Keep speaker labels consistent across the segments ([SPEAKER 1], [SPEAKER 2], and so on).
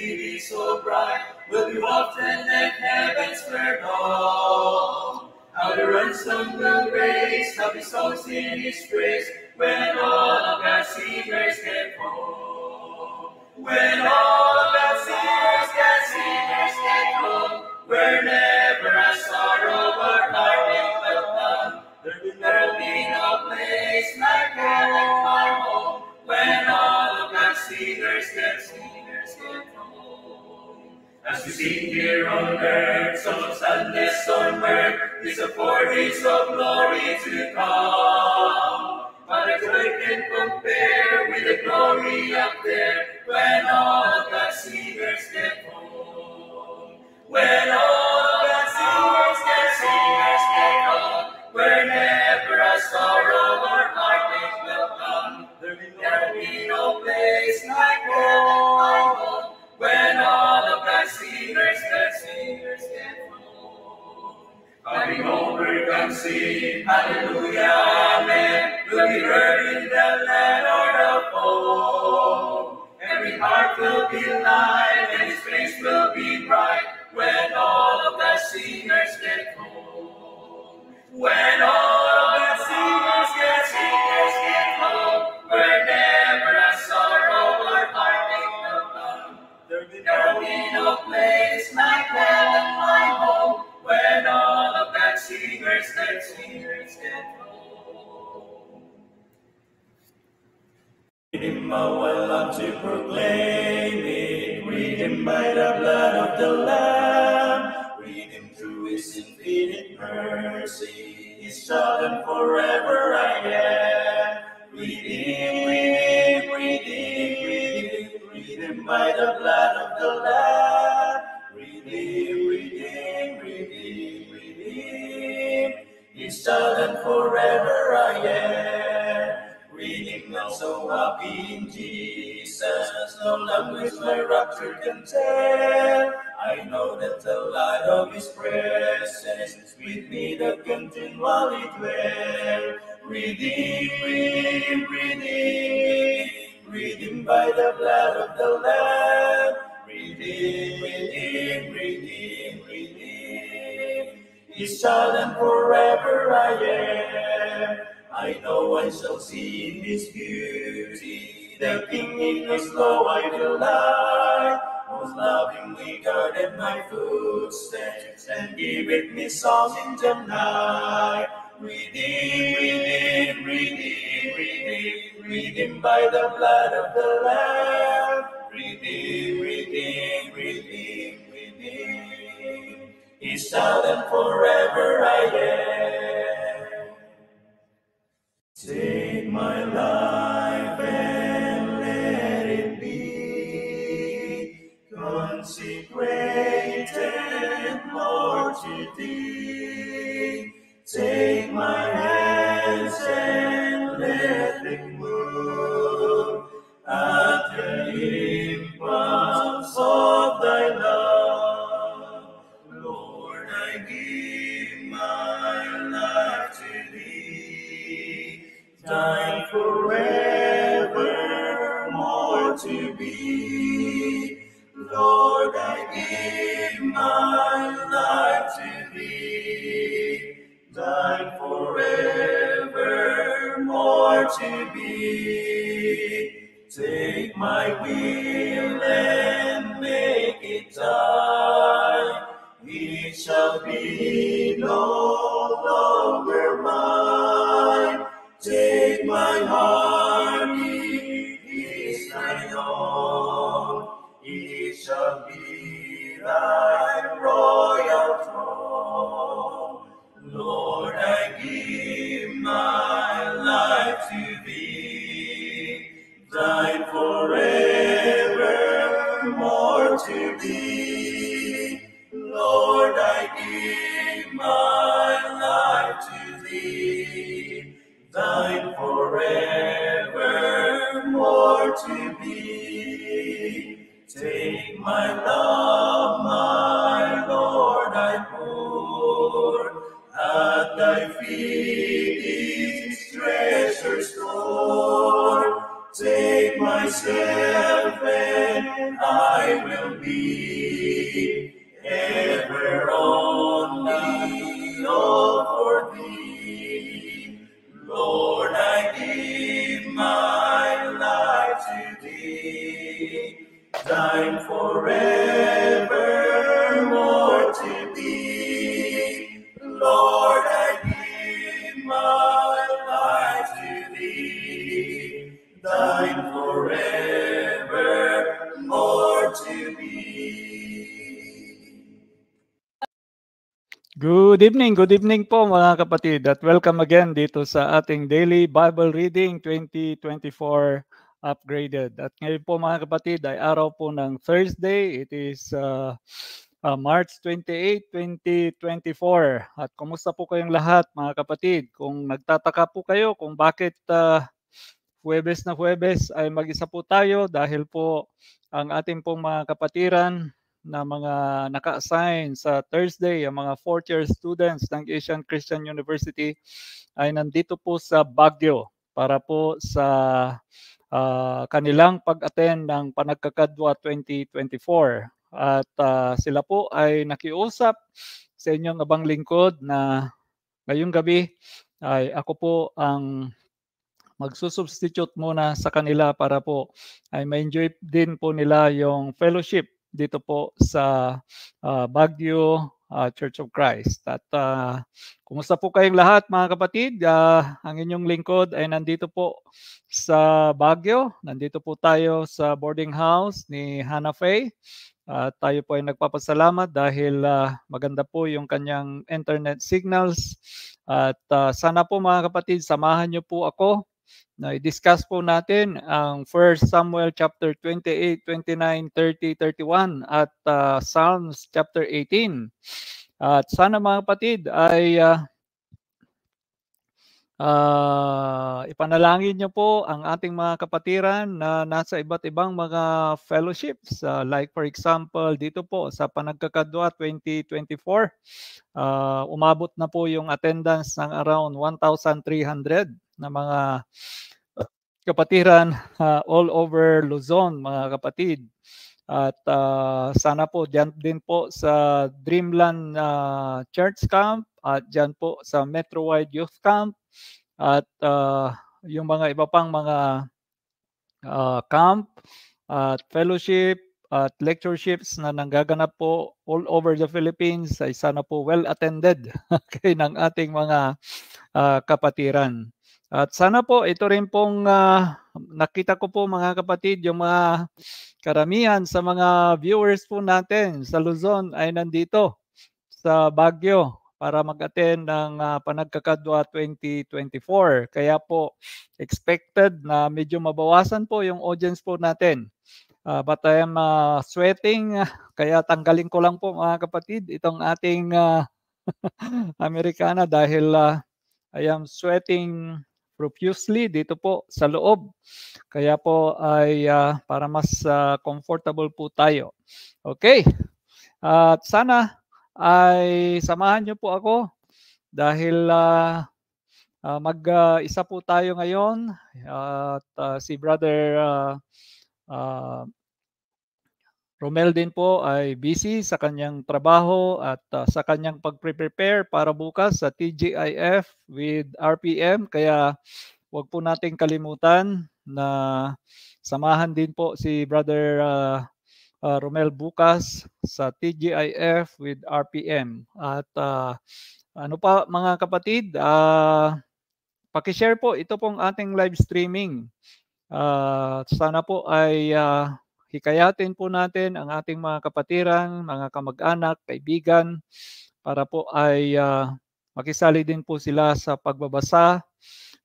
[SPEAKER 1] beauty so bright we will be wafted at heaven's fair dawn. How the ransom will raise, happy the songs in his praise, when all of our sinners get home. When all of our sinners get sinners get home, where never a sorrow or heartache will come, there will never be no place like heaven, our home, when all of our sinners get home. As we sing here on earth, some of sadness somewhere, is a foretaste of glory to come. But a joy can compare with the glory up there, when all the sinners get home. When all Having overcome hallelujah, amen. Will be heard in the land of hope. Every heart will be light, and his face will be bright when all of the sinners get home. When all singers, let singers get Him I will up to proclaim it. Read him by the blood of the Lamb. Read him through his infinite mercy. His child and forever I am. Read him, read him, read him, read him, read him by the blood of the Lamb. silent forever I am. Reading now, so happy in Jesus, no language my rapture can tell. I know that the light of His presence with me the continually dwell. Redeem, redeem, redeemed, redeem by the blood of the Lamb. Redeem, redeem, redeem, redeem is child and forever I am. I know I shall see in beauty the King in whose low I delight. lie, lovingly guarded my footsteps and giveth me songs in the night. redeem, redeem, redeem, redeem by the blood of the Lamb. Redeem. Each now and forever I am. Take my life and let it be consecrated, Lord, to thee. Take give my life to thee, forevermore to be. Take my will and make it thine, shall be known. thy royal throne. Lord, I give my life to be thine forevermore to thee. Lord, I give my life to thee, thine forevermore to Take my love. thine forevermore to be. Lord, I give my life to thee, thine forevermore to be.
[SPEAKER 2] Good evening, good evening po mga kapatid at welcome again dito sa ating Daily Bible Reading 2024 upgraded. At ngayon po mga kapatid ay araw po ng Thursday. It is uh, uh, March 28, 2024. At kumusta po kayong lahat mga kapatid? Kung nagtataka po kayo kung bakit uh, Huwebes na Huwebes ay mag-isa po tayo dahil po ang ating pong mga kapatiran na mga naka-assign sa Thursday, ang mga fourth year students ng Asian Christian University ay nandito po sa Baguio para po sa uh, kanilang pag-attend ng Panagkakadwa 2024. At uh, sila po ay nakiusap sa inyong abang lingkod na ngayong gabi ay ako po ang magsusubstitute muna sa kanila para po ay ma-enjoy din po nila yung fellowship dito po sa uh, Baguio uh, Church of Christ. At uh, kumusta po kayong lahat mga kapatid? Uh, ang inyong lingkod ay nandito po sa Baguio. Nandito po tayo sa boarding house ni Hannah Faye. Uh, tayo po ay nagpapasalamat dahil uh, maganda po yung kanyang internet signals. At uh, sana po mga kapatid, samahan niyo po ako na i-discuss po natin ang 1 Samuel chapter 28, 29, 30, 31 at uh, Psalms chapter 18. At sana mga kapatid ay uh, Uh, ipanalangin niyo po ang ating mga kapatiran na nasa iba't ibang mga fellowships. Uh, like for example, dito po sa Panagkakadwa 2024, uh, ah, umabot na po yung attendance ng around 1,300 na mga kapatiran uh, all over Luzon, mga kapatid. At uh, sana po diyan din po sa Dreamland uh, Church Camp at diyan po sa Metrowide Youth Camp at uh, yung mga iba pang mga uh, camp at fellowship at lectureships na nanggaganap po all over the Philippines ay sana po well attended kay ng ating mga uh, kapatiran. At sana po ito rin pong uh, nakita ko po mga kapatid, yung mga karamihan sa mga viewers po natin sa Luzon ay nandito sa Baguio para mag-attend ng uh, Panagkakadwa 2024. Kaya po expected na medyo mabawasan po yung audience po natin. Uh, but I am uh, sweating, kaya tanggalin ko lang po mga kapatid itong ating uh, Amerikana dahil uh, I am sweating profusely dito po sa loob. Kaya po ay uh, para mas uh, comfortable po tayo. Okay. At uh, sana ay samahan niyo po ako dahil uh, ah, uh, mag-isa uh, po tayo ngayon at uh, si brother uh, uh, Romel din po ay busy sa kanyang trabaho at uh, sa kanyang pag prepare para bukas sa TGIF with RPM. Kaya huwag po nating kalimutan na samahan din po si Brother uh, uh, Romel bukas sa TGIF with RPM. At uh, ano pa mga kapatid, uh, pakishare po ito pong ating live streaming. Uh, sana po ay... Uh, hikayatin po natin ang ating mga kapatiran, mga kamag-anak, kaibigan, para po ay uh, makisali din po sila sa pagbabasa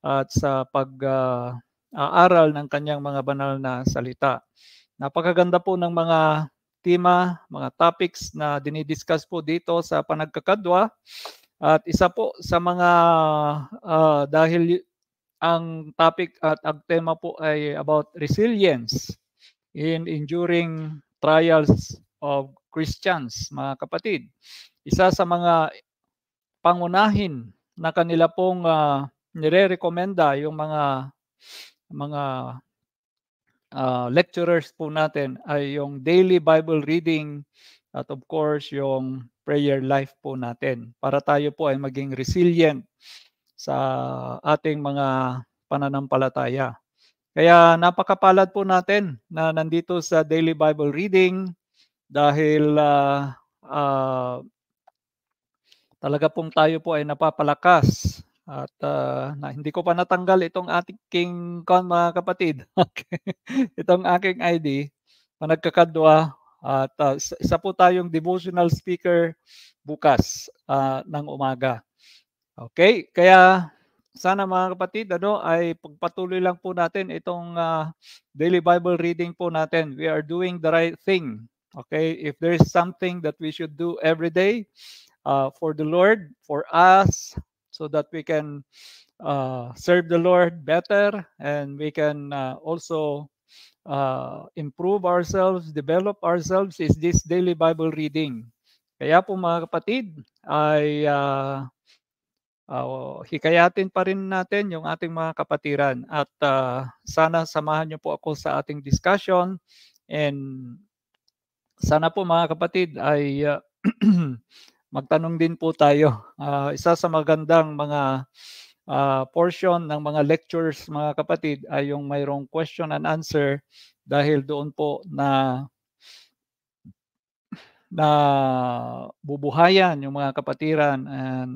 [SPEAKER 2] at sa pag-aaral ah, uh, ng kanyang mga banal na salita. Napakaganda po ng mga tema, mga topics na dinidiscuss po dito sa panagkakadwa. At isa po sa mga uh, dahil ang topic at ang tema po ay about resilience in enduring trials of Christians, mga kapatid. Isa sa mga pangunahin na kanila pong uh, ah, nire-recommenda yung mga mga uh, lecturers po natin ay yung daily Bible reading at of course yung prayer life po natin para tayo po ay maging resilient sa ating mga pananampalataya. Kaya napakapalad po natin na nandito sa Daily Bible Reading dahil uh, uh, talaga pong tayo po ay napapalakas at uh, na, hindi ko pa natanggal itong ating con mga kapatid. Okay. itong aking ID, panagkakadwa at uh, isa po tayong devotional speaker bukas uh, ng umaga. Okay, kaya sana mga kapatid ano ay pagpatuloy lang po natin itong uh, daily Bible reading po natin. We are doing the right thing. Okay, if there is something that we should do every day uh, for the Lord, for us, so that we can uh, serve the Lord better and we can uh, also uh, improve ourselves, develop ourselves, is this daily Bible reading. Kaya po mga kapatid, ay uh, uh, hikayatin pa rin natin yung ating mga kapatiran at uh, sana samahan niyo po ako sa ating discussion and sana po mga kapatid ay uh, magtanong din po tayo. Uh, isa sa magandang mga uh, portion ng mga lectures mga kapatid ay yung mayroong question and answer dahil doon po na na bubuhayan yung mga kapatiran and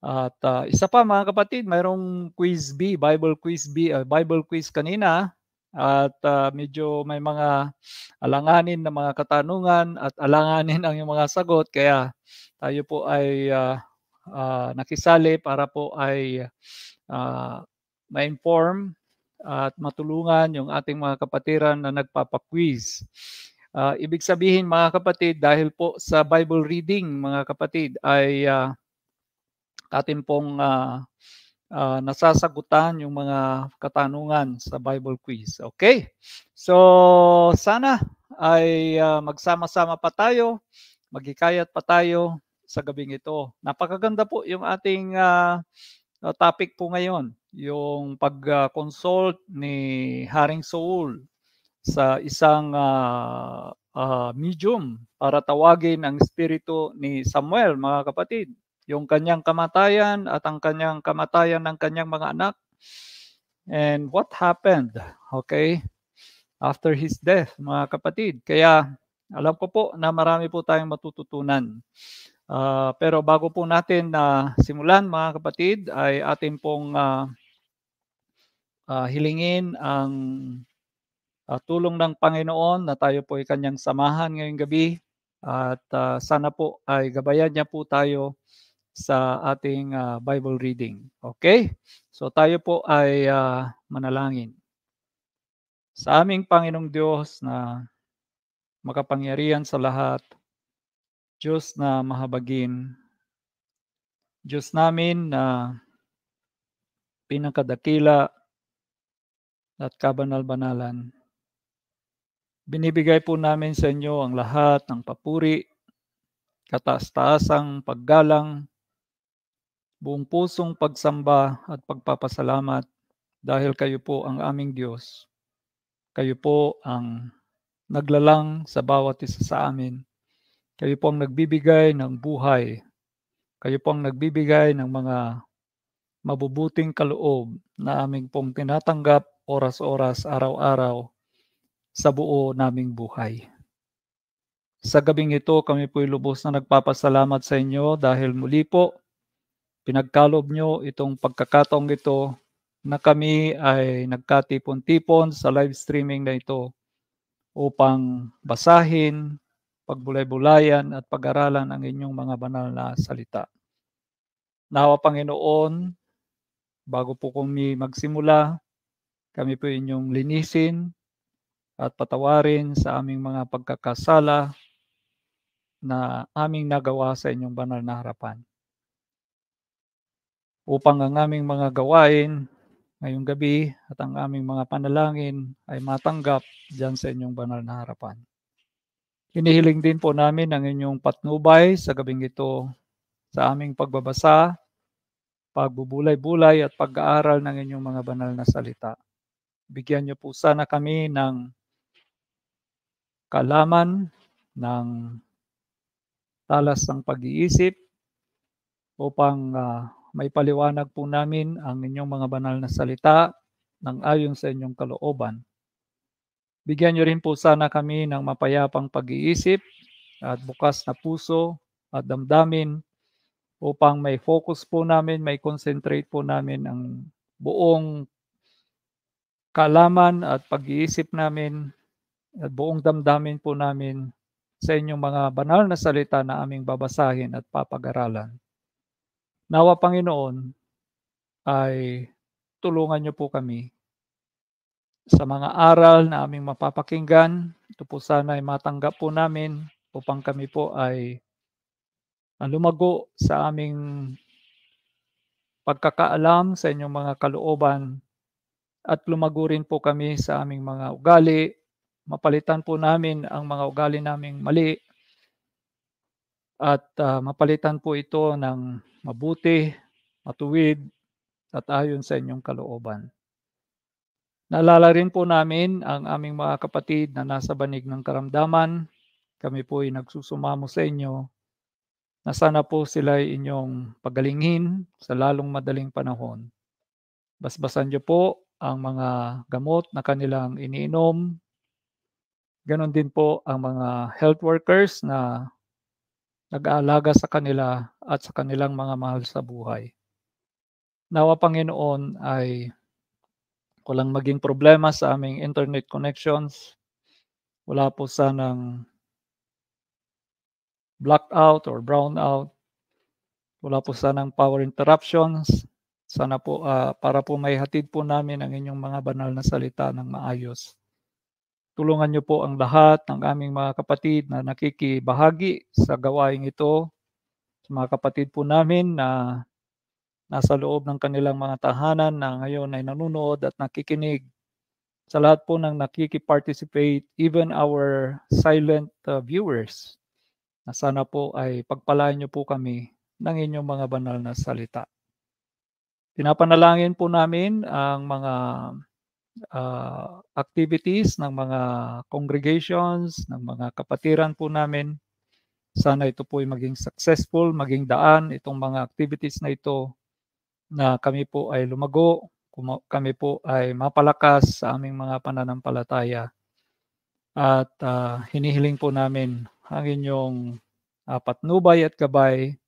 [SPEAKER 2] at uh, isa pa mga kapatid, mayroong quiz B, Bible quiz B, uh, Bible quiz kanina at uh, medyo may mga alanganin na mga katanungan at alanganin ang yung mga sagot kaya tayo po ay uh, uh, nakisali para po ay uh, ma-inform at matulungan yung ating mga kapatiran na nagpapa-quiz. Uh, ibig sabihin mga kapatid dahil po sa Bible reading mga kapatid ay uh, atin pong uh, uh, nasasagutan yung mga katanungan sa Bible quiz. Okay? So, sana ay uh, magsama-sama pa tayo, magikayat pa tayo sa gabing ito. Napakaganda po yung ating uh, topic po ngayon, yung pag-consult ni Haring Saul sa isang uh, uh, medium para tawagin ang espiritu ni Samuel, mga kapatid yung kanyang kamatayan at ang kanyang kamatayan ng kanyang mga anak. And what happened, okay, after his death, mga kapatid. Kaya alam ko po na marami po tayong matututunan. Uh, pero bago po natin na uh, simulan mga kapatid ay atin pong uh, uh, hilingin ang uh, tulong ng Panginoon na tayo po ay kanyang samahan ngayong gabi at uh, sana po ay gabayan niya po tayo sa ating uh, Bible reading. Okay? So tayo po ay uh, manalangin. Sa aming Panginoong Diyos na makapangyarihan sa lahat, Diyos na mahabagin, Diyos namin na pinakadakila at kabanal-banalan. Binibigay po namin sa inyo ang lahat ng papuri, kataas-taasang paggalang, buong pusong pagsamba at pagpapasalamat dahil kayo po ang aming Diyos. Kayo po ang naglalang sa bawat isa sa amin. Kayo po ang nagbibigay ng buhay. Kayo po ang nagbibigay ng mga mabubuting kaloob na aming pong tinatanggap oras-oras, araw-araw sa buo naming buhay. Sa gabing ito, kami po'y lubos na nagpapasalamat sa inyo dahil muli po pinagkalob nyo itong pagkakataong ito na kami ay nagkatipon-tipon sa live streaming na ito upang basahin, pagbulay-bulayan at pag-aralan ang inyong mga banal na salita. Nawa Panginoon, bago po kami magsimula, kami po inyong linisin at patawarin sa aming mga pagkakasala na aming nagawa sa inyong banal na harapan upang ang aming mga gawain ngayong gabi at ang aming mga panalangin ay matanggap diyan sa inyong banal na harapan. Hinihiling din po namin ang inyong patnubay sa gabing ito sa aming pagbabasa, pagbubulay-bulay at pag-aaral ng inyong mga banal na salita. Bigyan niyo po sana kami ng kalaman, ng talas ng pag-iisip upang uh, may paliwanag po namin ang inyong mga banal na salita ng ayon sa inyong kalooban. Bigyan niyo rin po sana kami ng mapayapang pag-iisip at bukas na puso at damdamin upang may focus po namin, may concentrate po namin ang buong kalaman at pag-iisip namin at buong damdamin po namin sa inyong mga banal na salita na aming babasahin at papag-aralan. Nawa Panginoon ay tulungan niyo po kami sa mga aral na aming mapapakinggan. Ito po sana ay matanggap po namin upang kami po ay lumago sa aming pagkakaalam sa inyong mga kalooban at lumago rin po kami sa aming mga ugali. Mapalitan po namin ang mga ugali naming mali at uh, mapalitan po ito ng mabuti, matuwid at ayon sa inyong kalooban. Naalala rin po namin ang aming mga kapatid na nasa banig ng karamdaman. Kami po ay nagsusumamo sa inyo na sana po sila ay inyong pagalingin sa lalong madaling panahon. Basbasan niyo po ang mga gamot na kanilang iniinom. Ganon din po ang mga health workers na nag-aalaga sa kanila at sa kanilang mga mahal sa buhay. Nawa Panginoon ay walang maging problema sa aming internet connections. Wala po sanang blackout or brownout. Wala po sanang power interruptions. Sana po uh, para po may hatid po namin ang inyong mga banal na salita ng maayos. Tulungan niyo po ang lahat ng aming mga kapatid na nakikibahagi sa gawaing ito, sa mga kapatid po namin na nasa loob ng kanilang mga tahanan na ngayon ay nanonood at nakikinig sa lahat po ng nakikiparticipate, even our silent uh, viewers, na sana po ay pagpalaan niyo po kami ng inyong mga banal na salita. Pinapanalangin po namin ang mga uh, activities ng mga congregations, ng mga kapatiran po namin. Sana ito po ay maging successful, maging daan itong mga activities na ito na kami po ay lumago, kami po ay mapalakas sa aming mga pananampalataya. At uh, hinihiling po namin ang inyong uh, patnubay at gabay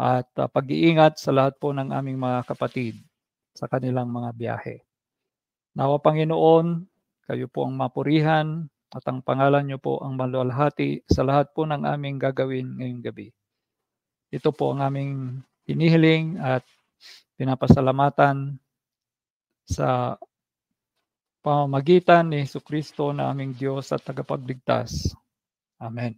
[SPEAKER 2] at uh, pag-iingat sa lahat po ng aming mga kapatid sa kanilang mga biyahe. Nawa Panginoon, kayo po ang mapurihan at ang pangalan niyo po ang maluwalhati sa lahat po ng aming gagawin ngayong gabi. Ito po ang aming hinihiling at pinapasalamatan sa pamamagitan ni Yesu Kristo na aming Diyos at tagapagligtas. Amen.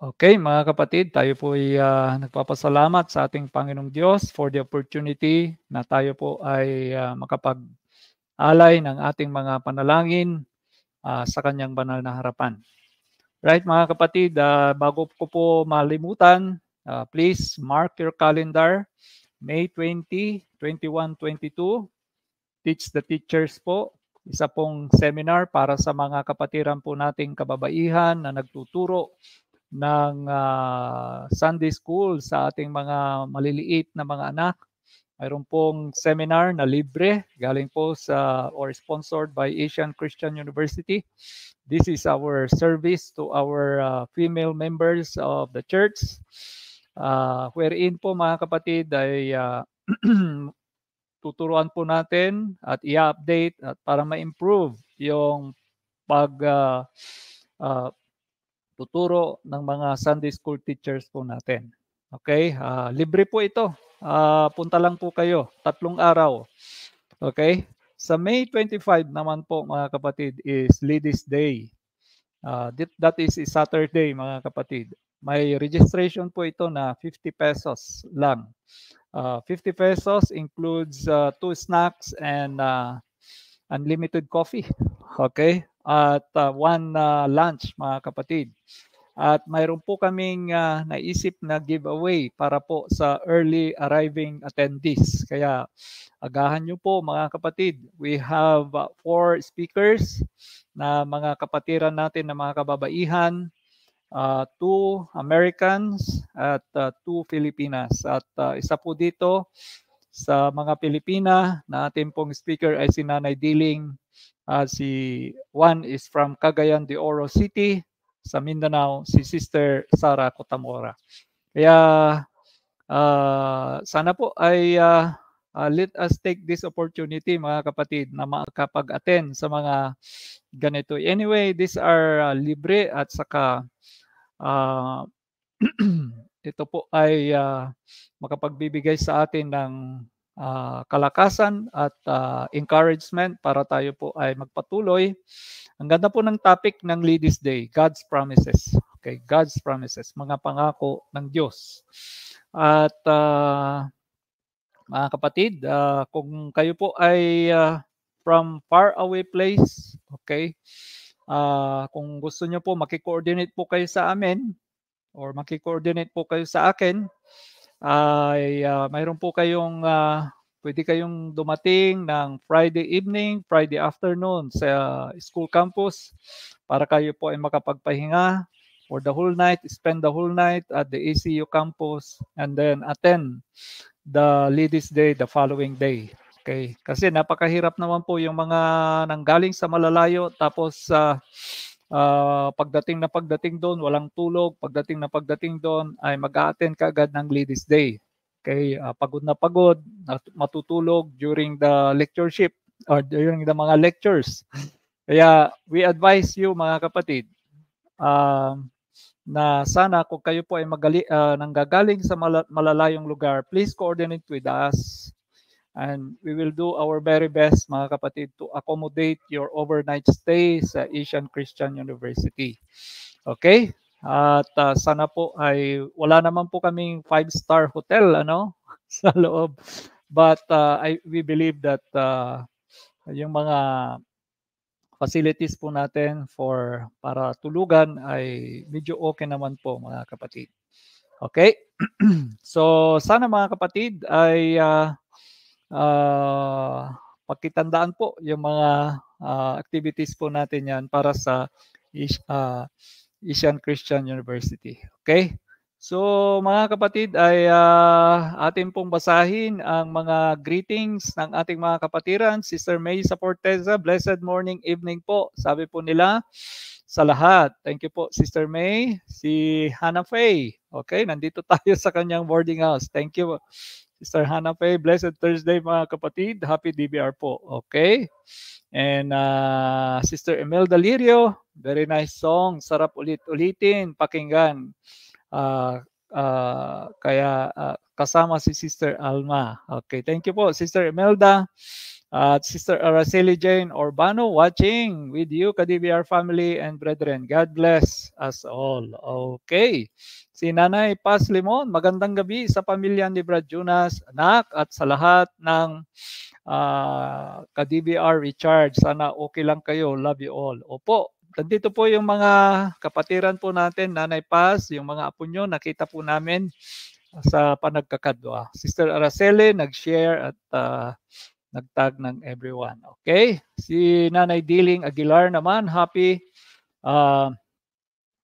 [SPEAKER 2] Okay, mga kapatid, tayo po ay uh, nagpapasalamat sa ating Panginoong Diyos for the opportunity na tayo po ay uh, makapag alay ng ating mga panalangin uh, sa kanyang banal na harapan. Right mga kapatid, uh, bago ko po malimutan, uh, please mark your calendar May 20, 21, 22 Teach the Teachers po. Isa pong seminar para sa mga kapatiran po nating kababaihan na nagtuturo ng uh, Sunday school sa ating mga maliliit na mga anak mayroon pong seminar na libre galing po sa or sponsored by Asian Christian University. This is our service to our uh, female members of the church. Uh, wherein po mga kapatid ay uh, tuturuan po natin at i-update at para ma-improve yung pag uh, uh, tuturo ng mga Sunday school teachers po natin. Okay? Uh, libre po ito uh, punta lang po kayo, tatlong araw. Okay? Sa May 25 naman po mga kapatid is Ladies Day. Uh, that is a Saturday mga kapatid. May registration po ito na 50 pesos lang. Uh, ah, 50 pesos includes uh, two snacks and uh, unlimited coffee. Okay? At uh, one uh, lunch mga kapatid. At mayroon po kaming uh, naisip na giveaway para po sa early arriving attendees. Kaya agahan nyo po mga kapatid. We have uh, four speakers na mga kapatiran natin na mga kababaihan. Uh, two Americans at uh, two Filipinas. At uh, isa po dito sa mga Pilipina na ating pong speaker ay si Nanay Diling. Uh, si one is from Cagayan de Oro City sa Mindanao, si Sister Sara Cotamora. Kaya uh, sana po ay uh, uh, let us take this opportunity mga kapatid na makapag-attend sa mga ganito. Anyway, these are uh, libre at saka uh, ito po ay uh, makapagbibigay sa atin ng uh, kalakasan at uh, encouragement para tayo po ay magpatuloy. Ang ganda po ng topic ng Ladies Day, God's Promises. Okay, God's Promises, mga pangako ng Diyos. At uh, mga kapatid, uh, kung kayo po ay uh, from far away place, okay, uh, kung gusto nyo po, makikoordinate po kayo sa amin or makikoordinate po kayo sa akin, ay uh, mayroon po kayong uh, pwede kayong dumating ng Friday evening, Friday afternoon sa school campus para kayo po ay makapagpahinga for the whole night, spend the whole night at the ACU campus and then attend the Ladies Day the following day. Okay, kasi napakahirap naman po yung mga nanggaling sa malalayo tapos uh, uh, pagdating na pagdating doon, walang tulog, pagdating na pagdating doon ay mag-attend ka agad ng Ladies Day. Okay, uh, pagod na pagod, matutulog during the lectureship or during the mga lectures. Kaya we advise you mga kapatid uh, na sana kung kayo po ay magali, uh, nanggagaling sa mal- malalayong lugar, please coordinate with us And we will do our very best mga kapatid to accommodate your overnight stay sa Asian Christian University. Okay? At uh, sana po ay wala naman po kaming five-star hotel ano sa loob. But uh, I we believe that uh, yung mga facilities po natin for para tulugan ay medyo okay naman po mga kapatid. Okay? so sana mga kapatid ay uh, uh, ah, pagkitandaan po yung mga uh, activities po natin yan para sa uh, Asian Christian University. Okay? So mga kapatid ay uh, atin pong basahin ang mga greetings ng ating mga kapatiran. Sister May Saporteza, blessed morning, evening po. Sabi po nila sa lahat. Thank you po Sister May, si Hannah Faye. Okay, nandito tayo sa kanyang boarding house. Thank you Sister Hannah Faye, blessed Thursday mga kapatid. Happy DBR po. Okay? And uh, Sister Imelda Lirio, very nice song. Sarap ulit-ulitin, pakinggan. Uh, uh, kaya uh, kasama si Sister Alma. Okay, thank you po Sister Imelda at uh, Sister Araceli Jane Orbano watching with you, KDBR family and brethren. God bless us all. Okay. Si Nanay Paz Limon, magandang gabi sa pamilya ni Brad Jonas, anak at sa lahat ng uh, ah, ka-DBR Richard. Sana okay lang kayo. Love you all. Opo, nandito po yung mga kapatiran po natin, Nanay Paz, yung mga apo nyo, nakita po namin sa panagkakadwa. Sister Araceli nag-share at uh, nagtag ng everyone. Okay? Si Nanay Diling Aguilar naman, happy uh,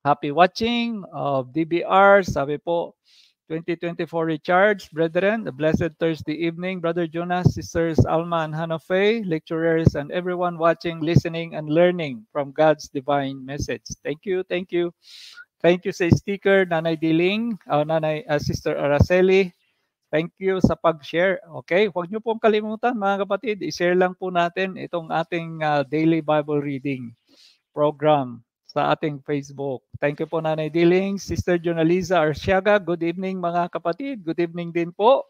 [SPEAKER 2] Happy watching of DBR. Sabi po, 2024 Recharge, brethren, a blessed Thursday evening, Brother Jonas, Sisters Alma and Hannah Faye, lecturers, and everyone watching, listening, and learning from God's divine message. Thank you, thank you. Thank you sa sticker, Nanay Diling, uh, Nanay uh, Sister Araceli. Thank you sa pag-share. Okay, huwag niyo pong kalimutan mga kapatid, i-share lang po natin itong ating uh, daily Bible reading program sa ating Facebook. Thank you po Nanay Diling, Sister Jonaliza Arciaga. Good evening mga kapatid. Good evening din po.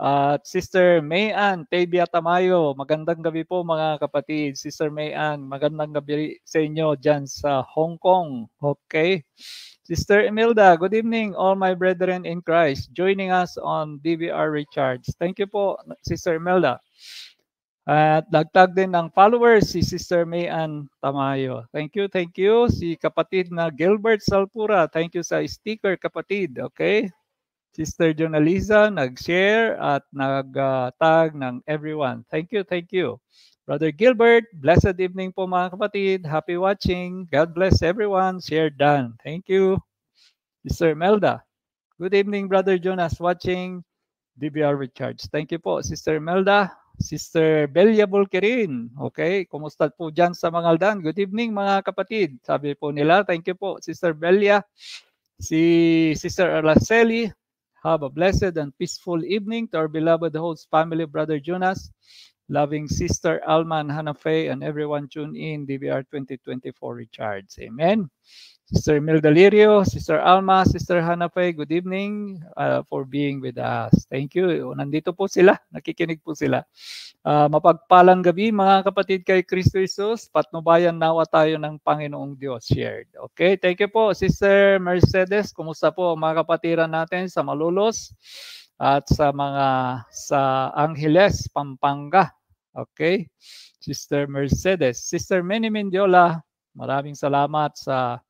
[SPEAKER 2] At uh, Sister Mayan Tavia Tamayo, magandang gabi po mga kapatid. Sister Mayan, magandang gabi sa inyo dyan sa Hong Kong. Okay. Sister Imelda, good evening all my brethren in Christ joining us on DVR Recharge. Thank you po Sister Imelda. At dagdag din ng followers si Sister May Mayan Tamayo. Thank you, thank you. Si kapatid na Gilbert Salpura. Thank you sa sticker kapatid. Okay? Sister Jonaliza nag-share at nag-tag ng everyone. Thank you, thank you. Brother Gilbert, blessed evening po mga kapatid. Happy watching. God bless everyone. Share done. Thank you. Sister Melda, good evening Brother Jonas watching DBR with Thank you po Sister Melda. Sister Belia Bulkerin. Okay, kumusta po dyan sa Mangaldan? Good evening mga kapatid. Sabi po nila, thank you po Sister Belia. Si Sister Araceli, have a blessed and peaceful evening to our beloved host family, Brother Jonas, loving Sister Alma and Hannah Faye, and everyone tune in DVR 2024 Richards. Amen. Sister Mel Dalirio, Sister Alma, Sister Hanapay, good evening uh, for being with us. Thank you. Nandito po sila, nakikinig po sila. Uh, mapagpalang gabi mga kapatid kay Kristo Jesus, patnubayan nawa tayo ng Panginoong Diyos shared. Okay, thank you po Sister Mercedes. Kumusta po mga kapatiran natin sa Malolos at sa mga sa Angeles, Pampanga. Okay, Sister Mercedes. Sister Manny Mendiola, maraming salamat sa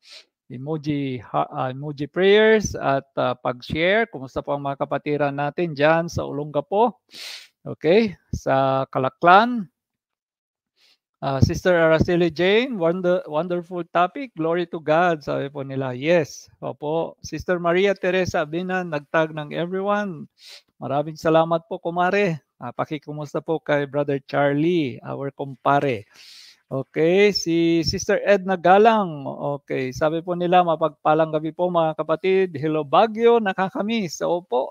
[SPEAKER 2] emoji uh, emoji prayers at uh, pag-share. Kumusta po ang mga kapatiran natin diyan sa Ulongga po? Okay, sa Kalaklan. Uh, Sister Araceli Jane, wonder, wonderful topic. Glory to God, sabi po nila. Yes, opo. Sister Maria Teresa Binan, nagtag ng everyone. Maraming salamat po, kumare. Uh, pakikumusta po kay Brother Charlie, our kumpare. Okay, si Sister Edna Galang. Okay, sabi po nila mapagpalang gabi po mga kapatid. Hello Baguio, nakakamiss. Opo.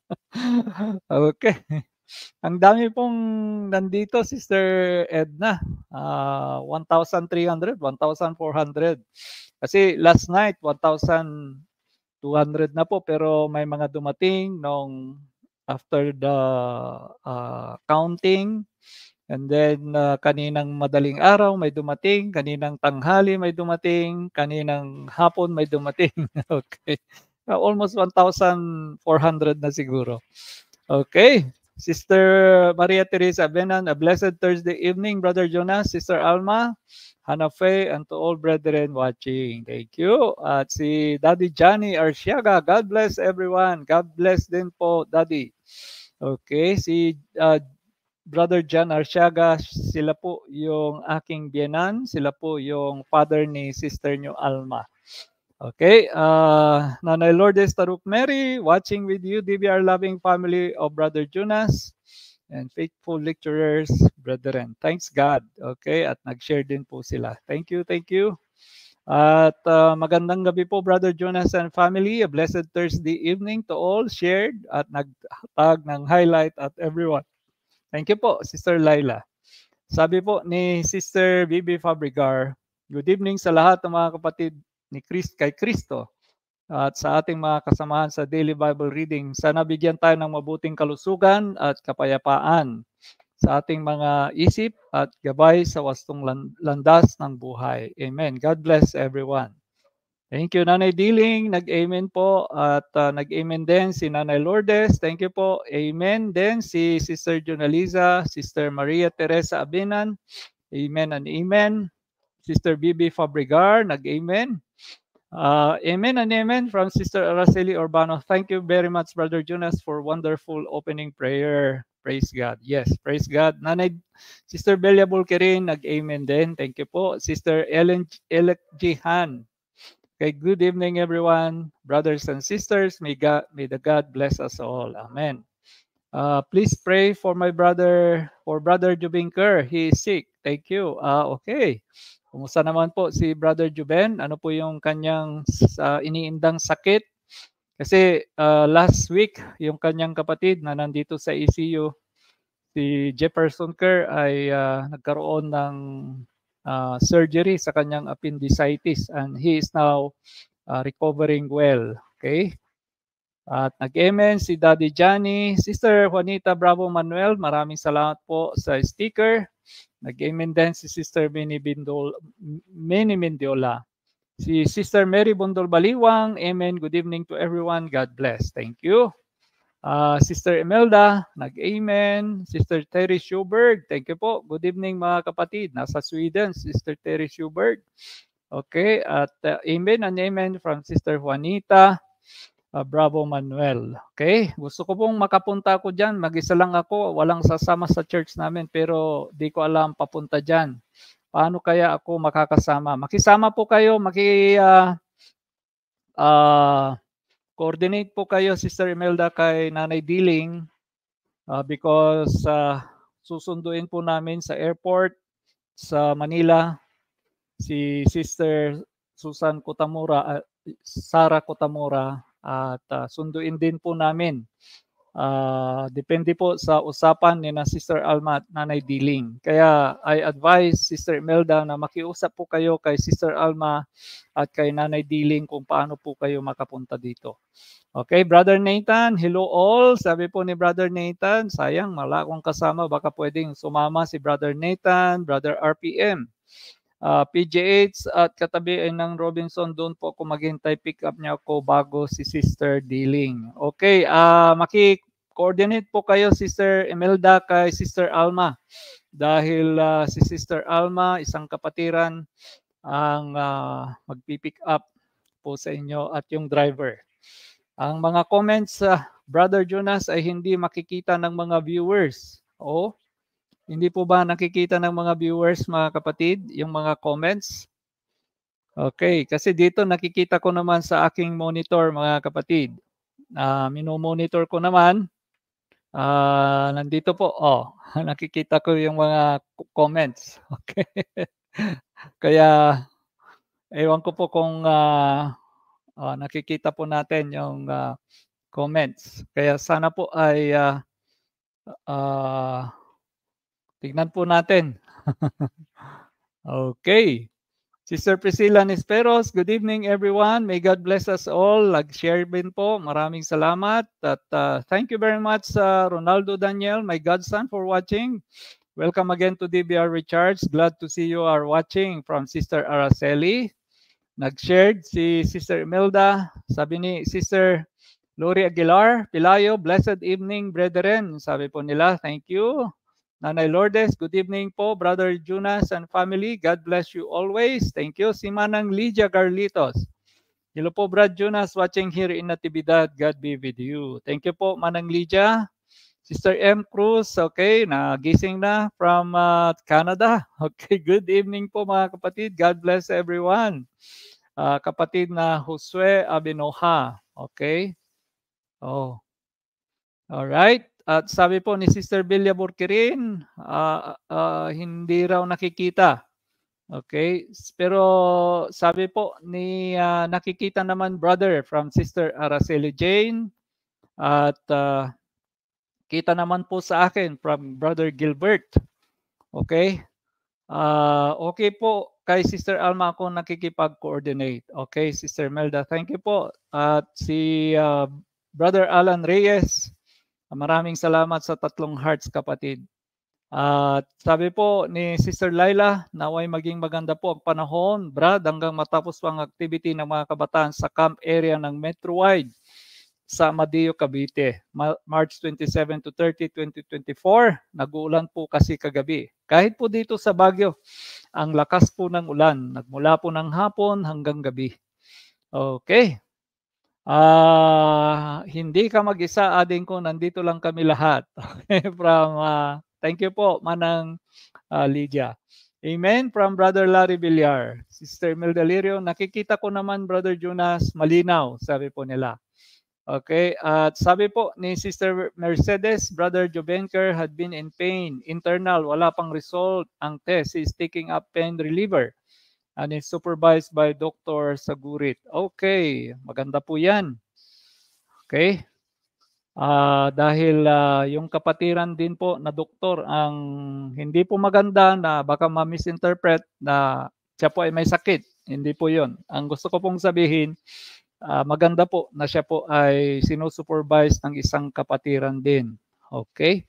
[SPEAKER 2] okay. Ang dami pong nandito, Sister Edna. Uh, 1,300, 1,400. Kasi last night, 1,200 na po. Pero may mga dumating nung after the uh, counting. And then uh, kaninang madaling araw may dumating, kaninang tanghali may dumating, kaninang hapon may dumating. okay. Uh, almost 1,400 na siguro. Okay. Sister Maria Teresa Benan, a blessed Thursday evening, Brother Jonas, Sister Alma, Hannah Faye, and to all brethren watching. Thank you. At si Daddy Johnny Arsiaga, God bless everyone. God bless din po, Daddy. Okay, si uh, Brother John Arciaga, sila po yung aking biyenan, sila po yung father ni sister nyo Alma. Okay, uh, Nanay Lourdes Taruk Mary, watching with you, DBR loving family of Brother Jonas and faithful lecturers, brethren. Thanks God. Okay, at nag-share din po sila. Thank you, thank you. At uh, magandang gabi po Brother Jonas and family. A blessed Thursday evening to all shared at nagtag ng highlight at everyone. Thank you po, Sister Laila. Sabi po ni Sister Bibi Fabricar, good evening sa lahat ng mga kapatid ni Christ, kay Kristo at sa ating mga kasamahan sa Daily Bible Reading. Sana bigyan tayo ng mabuting kalusugan at kapayapaan sa ating mga isip at gabay sa wastong landas ng buhay. Amen. God bless everyone. Thank you, Nanay Diling. Nag-amen po. At uh, nag-amen din si Nanay Lourdes. Thank you po. Amen din si Sister Jonaliza, Sister Maria Teresa Abinan. Amen and amen. Sister Bibi Fabregar, nag-amen. Uh, amen and amen from Sister Araceli Urbano. Thank you very much, Brother Jonas, for wonderful opening prayer. Praise God. Yes, praise God. Nanay, Sister Belia Bulkerin, nag-amen din. Thank you po. Sister Ellen, Ellen Jihan, Okay, good evening, everyone. Brothers and sisters, may, God, may the God bless us all. Amen. Uh, please pray for my brother, for Brother Jubin Kerr. He is sick. Thank you. uh, okay. Kumusta naman po si Brother Juben? Ano po yung kanyang uh, iniindang sakit? Kasi uh, last week, yung kanyang kapatid na nandito sa ECU, si Jefferson Kerr ay uh, nagkaroon ng uh, surgery sa kanyang appendicitis and he is now uh, recovering well. Okay? At nag amen si Daddy Johnny, Sister Juanita Bravo Manuel, maraming salamat po sa sticker. nag amen din si Sister Minnie, Bindol, Minnie Mindiola. Si Sister Mary Bondol Baliwang, Amen. Good evening to everyone. God bless. Thank you. Uh, Sister Imelda, nag-amen. Sister Terry Schuberg, thank you po. Good evening mga kapatid. Nasa Sweden, Sister Terry Schuberg. Okay, at uh, amen and amen from Sister Juanita. Uh, bravo Manuel. Okay, gusto ko pong makapunta ako dyan. Mag-isa lang ako, walang sasama sa church namin pero di ko alam papunta dyan. Paano kaya ako makakasama? Makisama po kayo, maki... Uh, uh, coordinate po kayo Sister Imelda kay Nanay Diling uh, because uh, susunduin po namin sa airport sa Manila si Sister Susan Kotamura uh, ah, Sara Kotamura at uh, sunduin din po namin Uh, depende po sa usapan ni na Sister Alma at Nanay Diling. Kaya I advise Sister Melda na makiusap po kayo kay Sister Alma at kay Nanay Diling kung paano po kayo makapunta dito. Okay, Brother Nathan, hello all. Sabi po ni Brother Nathan, sayang, mala akong kasama. Baka pwedeng sumama si Brother Nathan, Brother RPM uh, ah, PGH at katabi ay ng Robinson. Doon po ako maghintay pick up niya ako bago si Sister Diling. Okay, uh, maki-coordinate po kayo Sister Imelda kay Sister Alma. Dahil uh, si Sister Alma, isang kapatiran, ang uh, magpipick up po sa inyo at yung driver. Ang mga comments, uh, Brother Jonas, ay hindi makikita ng mga viewers. oh, hindi po ba nakikita ng mga viewers, mga kapatid, yung mga comments? Okay, kasi dito nakikita ko naman sa aking monitor, mga kapatid. Uh, minomonitor ko naman. Uh, nandito po, oh, nakikita ko yung mga comments. Okay. Kaya, ewan ko po kung uh, uh, nakikita po natin yung uh, comments. Kaya sana po ay... Uh, uh, Tignan po natin. okay. Sister Priscilla Nisperos, good evening everyone. May God bless us all. Nag-share din po. Maraming salamat. At uh, thank you very much uh, Ronaldo Daniel, my godson, for watching. Welcome again to DBR Recharge. Glad to see you are watching from Sister Araceli. Nag-shared si Sister Imelda. Sabi ni Sister Lori Aguilar, Pilayo, blessed evening, brethren. Sabi po nila, thank you. Nanay Lourdes, good evening po, Brother Junas and family. God bless you always. Thank you. Si Manang Lydia Garlitos. Hello po, Brad Junas, watching here in Natividad. God be with you. Thank you po, Manang Lydia. Sister M. Cruz, okay, nagising na from uh, Canada. Okay, good evening po mga kapatid. God bless everyone. Uh, kapatid na Josue Abinoha, okay? Oh, all right. At sabi po ni Sister Belia Burkirin, uh, ah, uh, ah, hindi raw nakikita. Okay, pero sabi po ni uh, nakikita naman brother from Sister Araceli Jane at uh, kita naman po sa akin from Brother Gilbert. Okay? Uh, okay po kay Sister Alma ako nakikipag-coordinate. Okay, Sister Melda, thank you po. At si uh, Brother Alan Reyes, Maraming salamat sa tatlong hearts kapatid. At uh, sabi po ni Sister Laila, naway maging maganda po ang panahon, Brad, hanggang matapos po ang activity ng mga kabataan sa camp area ng Metrowide sa Madiyo, Cavite, March 27 to 30, 2024. Nag-uulan po kasi kagabi. Kahit po dito sa Baguio, ang lakas po ng ulan, nagmula po ng hapon hanggang gabi. Okay, Uh, hindi ka mag-isa, ading ko, nandito lang kami lahat. from, uh, thank you po, Manang uh, Lydia. Amen, from Brother Larry Villar. Sister Mel Delirio, nakikita ko naman, Brother Jonas, malinaw, sabi po nila. Okay, at sabi po ni Sister Mercedes, Brother Jobenker had been in pain, internal, wala pang result ang test, is taking up pain reliever and is supervised by Dr. Sagurit. Okay, maganda po yan. Okay? Uh, dahil uh, yung kapatiran din po na doktor ang hindi po maganda na baka ma-misinterpret na siya po ay may sakit. Hindi po yon. Ang gusto ko pong sabihin, uh, maganda po na siya po ay sinusupervise ng isang kapatiran din. Okay?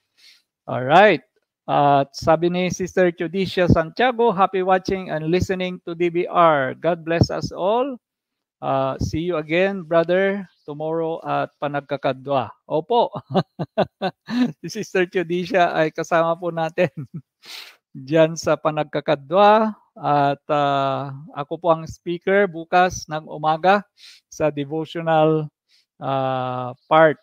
[SPEAKER 2] All right. At sabi ni Sister Judicia Santiago, happy watching and listening to DBR. God bless us all. Uh, see you again, brother, tomorrow at panagkakadwa. Opo. si Sister Judicia ay kasama po natin dyan sa panagkakadwa. At uh, ako po ang speaker bukas ng umaga sa devotional uh, part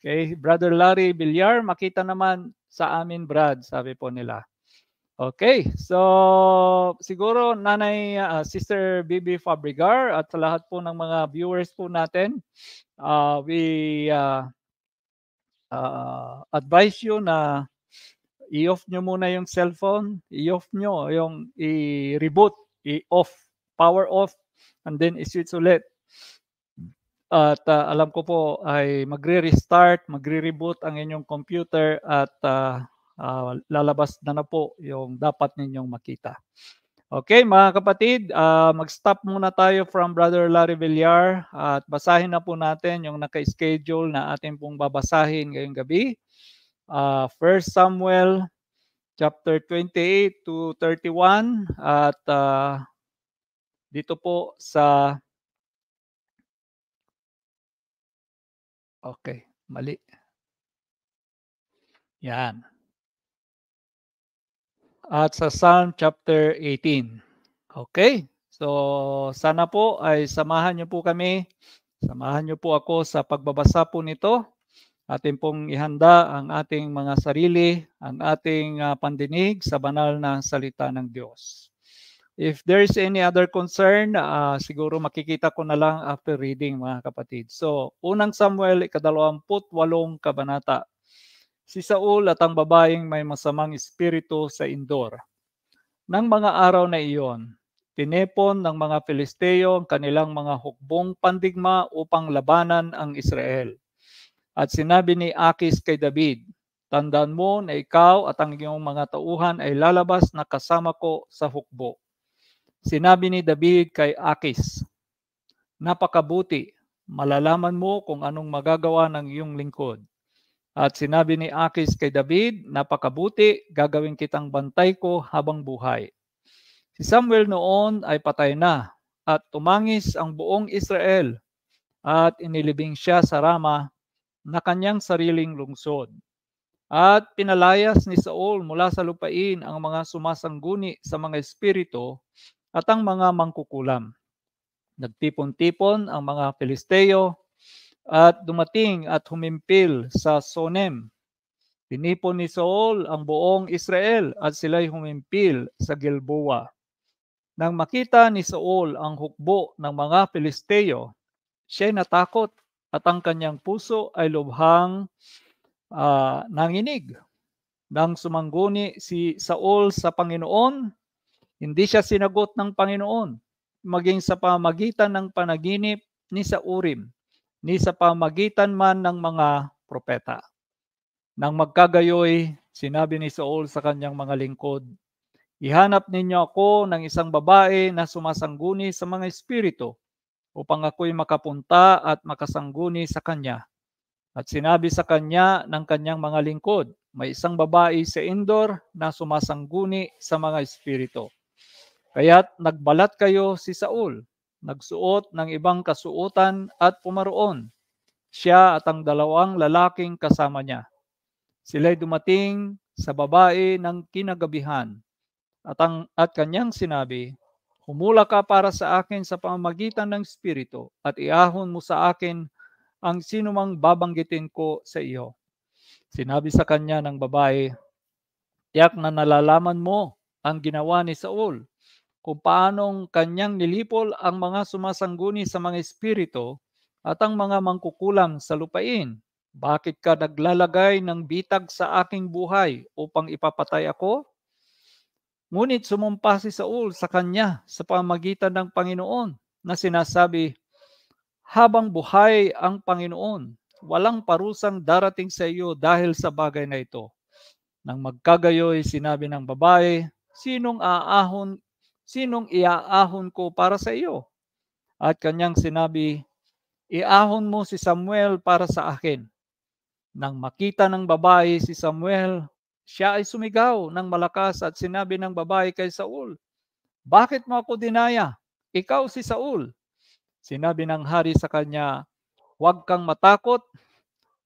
[SPEAKER 2] Okay, Brother Larry Villar, makita naman sa amin, Brad, sabi po nila. Okay, so siguro Nanay uh, Sister Bibi Fabrigar at sa lahat po ng mga viewers po natin, uh, we uh, uh, advise you na i-off nyo muna yung cellphone, i-off nyo yung i-reboot, i-off, power off, and then i-switch ulit. At uh, alam ko po ay magre-restart, magre-reboot ang inyong computer at uh, uh, lalabas na na po yung dapat ninyong makita. Okay, mga kapatid, uh, mag-stop muna tayo from Brother Larry Villar at basahin na po natin yung naka-schedule na atin pong babasahin ngayong gabi. Uh, 1 Samuel chapter 28 to 31 at uh, dito po sa Okay, mali. 'Yan. At sa Psalm chapter 18. Okay, so sana po ay samahan niyo po kami, samahan niyo po ako sa pagbabasa po nito. Atin pong ihanda ang ating mga sarili, ang ating, ah, pandinig sa banal na salita ng Diyos. If there is any other concern, uh, siguro makikita ko na lang after reading mga kapatid. So, unang Samuel, ikadalawamput walong kabanata. Si Saul at ang babaeng may masamang espiritu sa Indor. Nang mga araw na iyon, tinepon ng mga Filisteo ang kanilang mga hukbong pandigma upang labanan ang Israel. At sinabi ni Akis kay David, Tandaan mo na ikaw at ang iyong mga tauhan ay lalabas na kasama ko sa hukbo. Sinabi ni David kay Akis, Napakabuti, malalaman mo kung anong magagawa ng iyong lingkod. At sinabi ni Akis kay David, Napakabuti, gagawin kitang bantay ko habang buhay. Si Samuel noon ay patay na at tumangis ang buong Israel at inilibing siya sa Rama na kanyang sariling lungsod. At pinalayas ni Saul mula sa lupain ang mga sumasangguni sa mga espiritu at ang mga mangkukulam. Nagtipon-tipon ang mga Filisteo at dumating at humimpil sa Sonem. Tinipon ni Saul ang buong Israel at sila'y humimpil sa Gilboa. Nang makita ni Saul ang hukbo ng mga Filisteo, siya'y natakot at ang kanyang puso ay lubhang uh, nanginig. Nang sumangguni si Saul sa Panginoon, hindi siya sinagot ng Panginoon, maging sa pamagitan ng panaginip ni sa urim, ni sa pamagitan man ng mga propeta. Nang magkagayoy, sinabi ni Saul sa kanyang mga lingkod, Ihanap ninyo ako ng isang babae na sumasangguni sa mga espiritu upang ako'y makapunta at makasangguni sa kanya. At sinabi sa kanya ng kanyang mga lingkod, may isang babae sa Endor na sumasangguni sa mga espiritu. Kaya't nagbalat kayo si Saul, nagsuot ng ibang kasuotan at pumaroon. Siya at ang dalawang lalaking kasama niya. Sila'y dumating sa babae ng kinagabihan at, ang, at kanyang sinabi, Humula ka para sa akin sa pamamagitan ng Espiritu at iahon mo sa akin ang sinumang babanggitin ko sa iyo. Sinabi sa kanya ng babae, Tiyak na nalalaman mo ang ginawa ni Saul kung paanong kanyang nilipol ang mga sumasangguni sa mga espiritu at ang mga mangkukulam sa lupain. Bakit ka naglalagay ng bitag sa aking buhay upang ipapatay ako? Ngunit sumumpa si Saul sa kanya sa pamagitan ng Panginoon na sinasabi, Habang buhay ang Panginoon, walang parusang darating sa iyo dahil sa bagay na ito. Nang magkagayoy, sinabi ng babae, Sinong aahon sinong iaahon ko para sa iyo? At kanyang sinabi, iahon mo si Samuel para sa akin. Nang makita ng babae si Samuel, siya ay sumigaw ng malakas at sinabi ng babae kay Saul, Bakit mo ako dinaya? Ikaw si Saul. Sinabi ng hari sa kanya, Huwag kang matakot.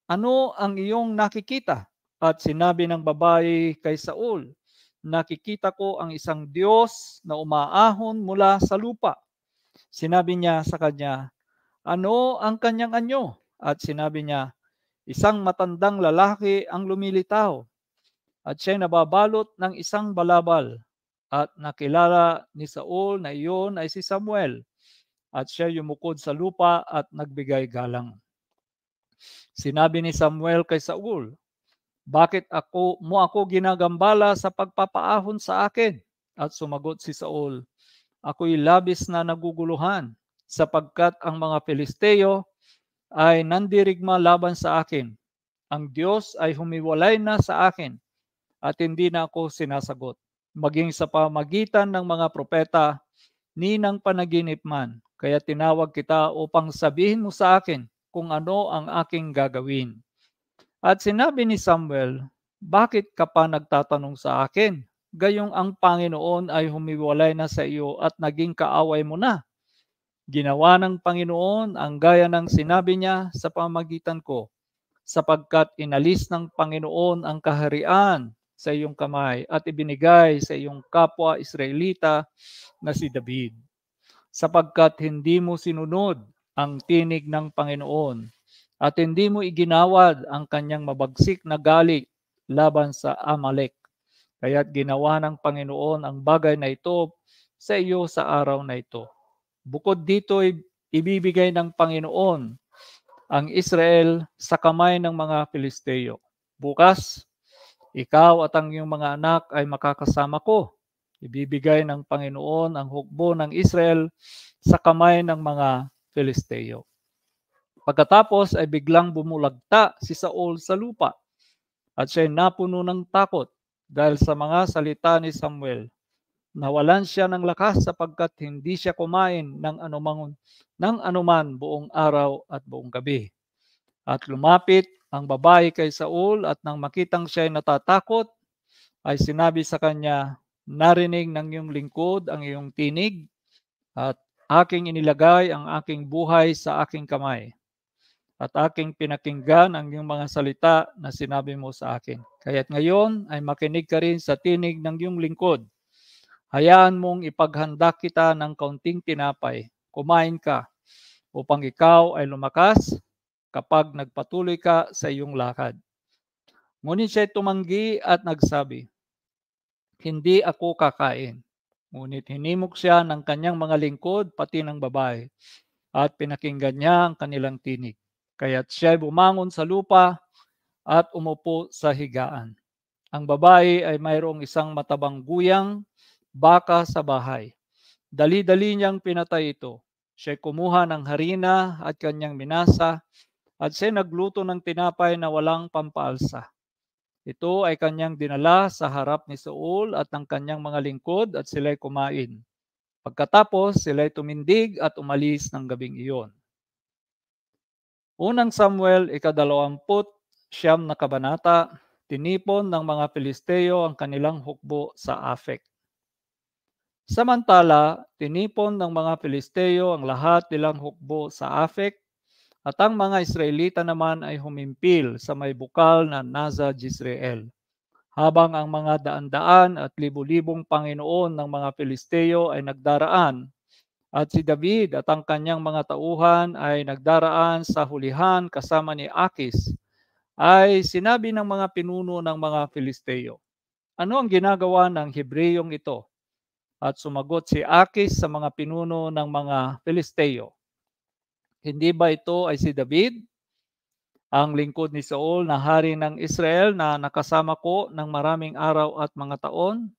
[SPEAKER 2] Ano ang iyong nakikita? At sinabi ng babae kay Saul, nakikita ko ang isang Diyos na umaahon mula sa lupa. Sinabi niya sa kanya, ano ang kanyang anyo? At sinabi niya, isang matandang lalaki ang lumilitaw at siya nababalot ng isang balabal at nakilala ni Saul na iyon ay si Samuel at siya yumukod sa lupa at nagbigay galang. Sinabi ni Samuel kay Saul, bakit ako, mo ako ginagambala sa pagpapaahon sa akin? At sumagot si Saul, Ako'y labis na naguguluhan sapagkat ang mga Filisteo ay nandirigma laban sa akin. Ang Diyos ay humiwalay na sa akin at hindi na ako sinasagot. Maging sa pamagitan ng mga propeta, ni ninang panaginip man, kaya tinawag kita upang sabihin mo sa akin kung ano ang aking gagawin. At sinabi ni Samuel, Bakit ka pa nagtatanong sa akin? Gayong ang Panginoon ay humiwalay na sa iyo at naging kaaway mo na. Ginawa ng Panginoon ang gaya ng sinabi niya sa pamagitan ko, sapagkat inalis ng Panginoon ang kaharian sa iyong kamay at ibinigay sa iyong kapwa Israelita na si David, sapagkat hindi mo sinunod ang tinig ng Panginoon at hindi mo iginawad ang kanyang mabagsik na galit laban sa Amalek. Kaya't ginawa ng Panginoon ang bagay na ito sa iyo sa araw na ito. Bukod dito, ibibigay ng Panginoon ang Israel sa kamay ng mga Filisteo. Bukas, ikaw at ang iyong mga anak ay makakasama ko. Ibibigay ng Panginoon ang hukbo ng Israel sa kamay ng mga Filisteo. Pagkatapos ay biglang bumulagta si Saul sa lupa at siya napuno ng takot dahil sa mga salita ni Samuel. Nawalan siya ng lakas sapagkat hindi siya kumain ng anumang, ng anuman buong araw at buong gabi. At lumapit ang babae kay Saul at nang makitang siya ay natatakot, ay sinabi sa kanya, Narinig ng iyong lingkod ang iyong tinig at aking inilagay ang aking buhay sa aking kamay at aking pinakinggan ang iyong mga salita na sinabi mo sa akin. Kaya't ngayon ay makinig ka rin sa tinig ng iyong lingkod. Hayaan mong ipaghanda kita ng kaunting tinapay. Kumain ka upang ikaw ay lumakas kapag nagpatuloy ka sa iyong lakad. Ngunit siya tumanggi at nagsabi, Hindi ako kakain. Ngunit hinimok siya ng kanyang mga lingkod pati ng babae at pinakinggan niya ang kanilang tinig. Kaya't siya bumangon sa lupa at umupo sa higaan. Ang babae ay mayroong isang matabang guyang baka sa bahay. Dali-dali niyang pinatay ito. Siya kumuha ng harina at kanyang minasa at siya nagluto ng tinapay na walang pampaalsa. Ito ay kanyang dinala sa harap ni Saul at ng kanyang mga lingkod at sila'y kumain. Pagkatapos sila'y tumindig at umalis ng gabing iyon. Unang Samuel, ikadalawamput, siyam na kabanata, tinipon ng mga Filisteo ang kanilang hukbo sa Afek. Samantala, tinipon ng mga Filisteo ang lahat nilang hukbo sa Afek at ang mga Israelita naman ay humimpil sa may bukal na Naza Jisrael. Habang ang mga daan-daan at libu-libong Panginoon ng mga Filisteo ay nagdaraan at si David at ang kanyang mga tauhan ay nagdaraan sa hulihan kasama ni Akis ay sinabi ng mga pinuno ng mga Filisteo, ano ang ginagawa ng Hebreyong ito? At sumagot si Akis sa mga pinuno ng mga Filisteo, hindi ba ito ay si David? Ang lingkod ni Saul na hari ng Israel na nakasama ko ng maraming araw at mga taon,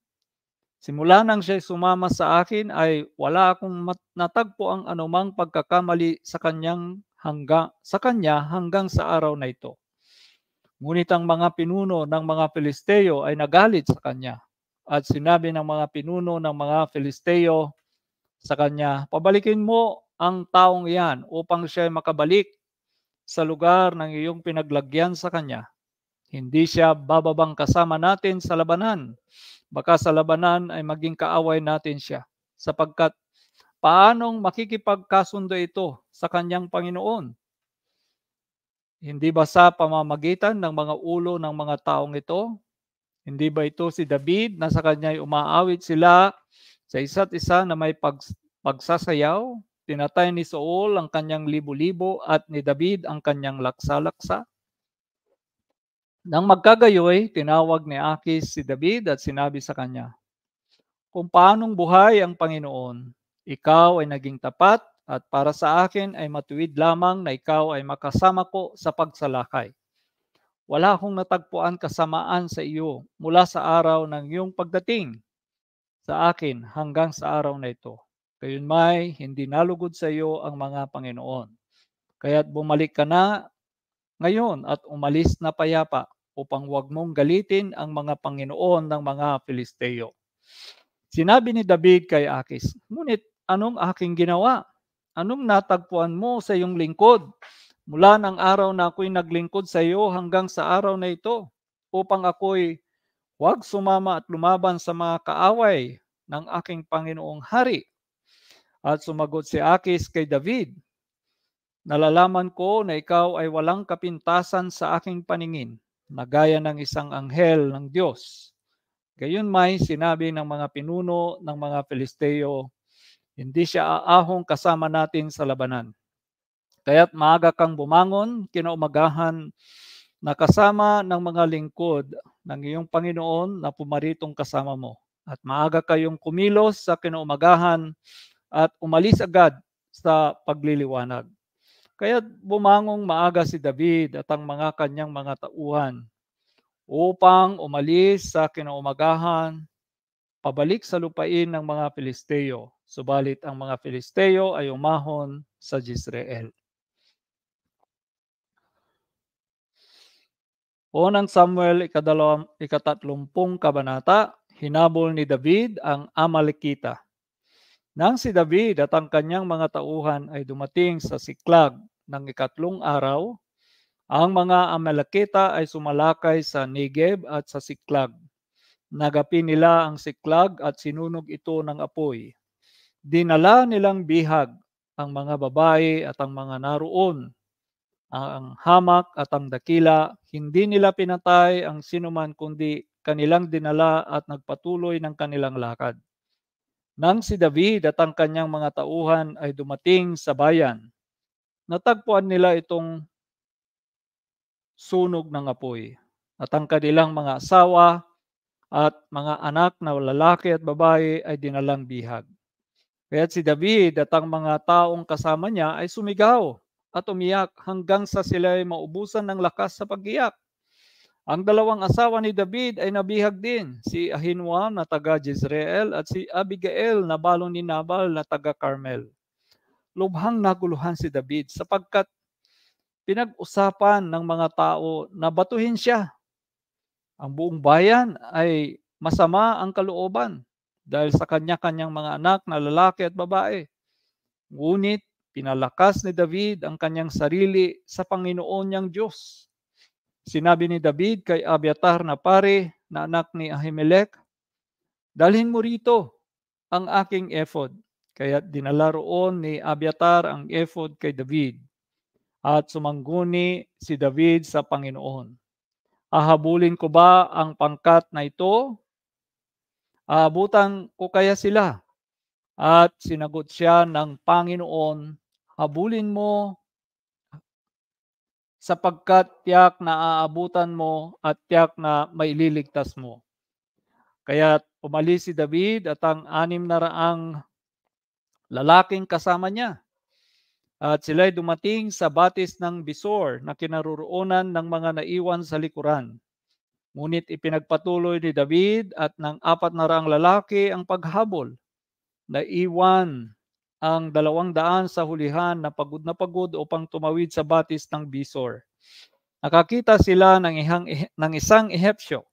[SPEAKER 2] Simula nang siya sumama sa akin ay wala akong natagpo ang anumang pagkakamali sa kanyang hangga sa kanya hanggang sa araw na ito. Ngunit ang mga pinuno ng mga Filisteo ay nagalit sa kanya at sinabi ng mga pinuno ng mga Filisteo sa kanya, "Pabalikin mo ang taong iyan upang siya makabalik sa lugar ng iyong pinaglagyan sa kanya." Hindi siya bababang kasama natin sa labanan. Baka sa labanan ay maging kaaway natin siya. Sapagkat paanong makikipagkasundo ito sa kanyang Panginoon? Hindi ba sa pamamagitan ng mga ulo ng mga taong ito? Hindi ba ito si David na sa kanya ay umaawit sila sa isa't isa na may pag, pagsasayaw? Tinatay ni Saul ang kanyang libo-libo at ni David ang kanyang laksa-laksa? Nang magkagayoy, tinawag ni Akis si David at sinabi sa kanya, Kung paanong buhay ang Panginoon, ikaw ay naging tapat at para sa akin ay matuwid lamang na ikaw ay makasama ko sa pagsalakay. Wala akong natagpuan kasamaan sa iyo mula sa araw ng iyong pagdating sa akin hanggang sa araw na ito. Gayunmay, hindi nalugod sa iyo ang mga Panginoon. Kaya't bumalik ka na ngayon at umalis na payapa upang huwag mong galitin ang mga Panginoon ng mga Filisteo. Sinabi ni David kay Akis, Ngunit anong aking ginawa? Anong natagpuan mo sa iyong lingkod? Mula ng araw na ako'y naglingkod sa iyo hanggang sa araw na ito, upang ako'y huwag sumama at lumaban sa mga kaaway ng aking Panginoong Hari. At sumagot si Akis kay David, Nalalaman ko na ikaw ay walang kapintasan sa aking paningin na gaya ng isang anghel ng Diyos. Gayon may sinabi ng mga pinuno ng mga Filisteo, hindi siya aahong kasama natin sa labanan. Kaya't maaga kang bumangon, kinaumagahan, nakasama ng mga lingkod ng iyong Panginoon na pumaritong kasama mo. At maaga kayong kumilos sa kinaumagahan at umalis agad sa pagliliwanag kaya bumangong maaga si David at ang mga kanyang mga tauhan upang umalis sa kinaumagahan pabalik sa lupain ng mga Filisteo. Subalit ang mga Filisteo ay umahon sa Jezreel. Unang Samuel, ikatatlong, ikatatlumpung kabanata, hinabol ni David ang Amalekita. Nang si David at ang kanyang mga tauhan ay dumating sa siklag ng ikatlong araw, ang mga Amalakita ay sumalakay sa Negev at sa siklag. Nagapi nila ang siklag at sinunog ito ng apoy. Dinala nilang bihag ang mga babae at ang mga naroon ang hamak at ang dakila, hindi nila pinatay ang sinuman kundi kanilang dinala at nagpatuloy ng kanilang lakad. Nang si David at ang kanyang mga tauhan ay dumating sa bayan, natagpuan nila itong sunog ng apoy at ang kanilang mga asawa at mga anak na lalaki at babae ay dinalang bihag. Kaya si David at ang mga taong kasama niya ay sumigaw at umiyak hanggang sa sila ay maubusan ng lakas sa pagiyak. Ang dalawang asawa ni David ay nabihag din, si Ahinwam na taga Jezreel at si Abigail na balong ni Nabal na taga Carmel. Lubhang naguluhan si David sapagkat pinag-usapan ng mga tao na batuhin siya. Ang buong bayan ay masama ang kalooban dahil sa kanya-kanyang mga anak na lalaki at babae. Ngunit pinalakas ni David ang kanyang sarili sa Panginoon niyang Diyos Sinabi ni David kay Abiatar na pare na anak ni Ahimelech, Dalhin mo rito ang aking ephod. Kaya dinala roon ni Abiatar ang ephod kay David. At sumangguni si David sa Panginoon. Ahabulin ko ba ang pangkat na ito? Aabutan ko kaya sila? At sinagot siya ng Panginoon, Habulin mo sapagkat tiyak na aabutan mo at tiyak na maililigtas mo. Kaya umalis si David at ang anim na raang lalaking kasama niya. At sila'y dumating sa batis ng Bisor na kinaruroonan ng mga naiwan sa likuran. Ngunit ipinagpatuloy ni David at ng apat na raang lalaki ang paghabol. Naiwan ang dalawang daan sa hulihan na pagod na pagod upang tumawid sa batis ng Bisor. Nakakita sila ng, ihang, eh, ng isang Ehepsyo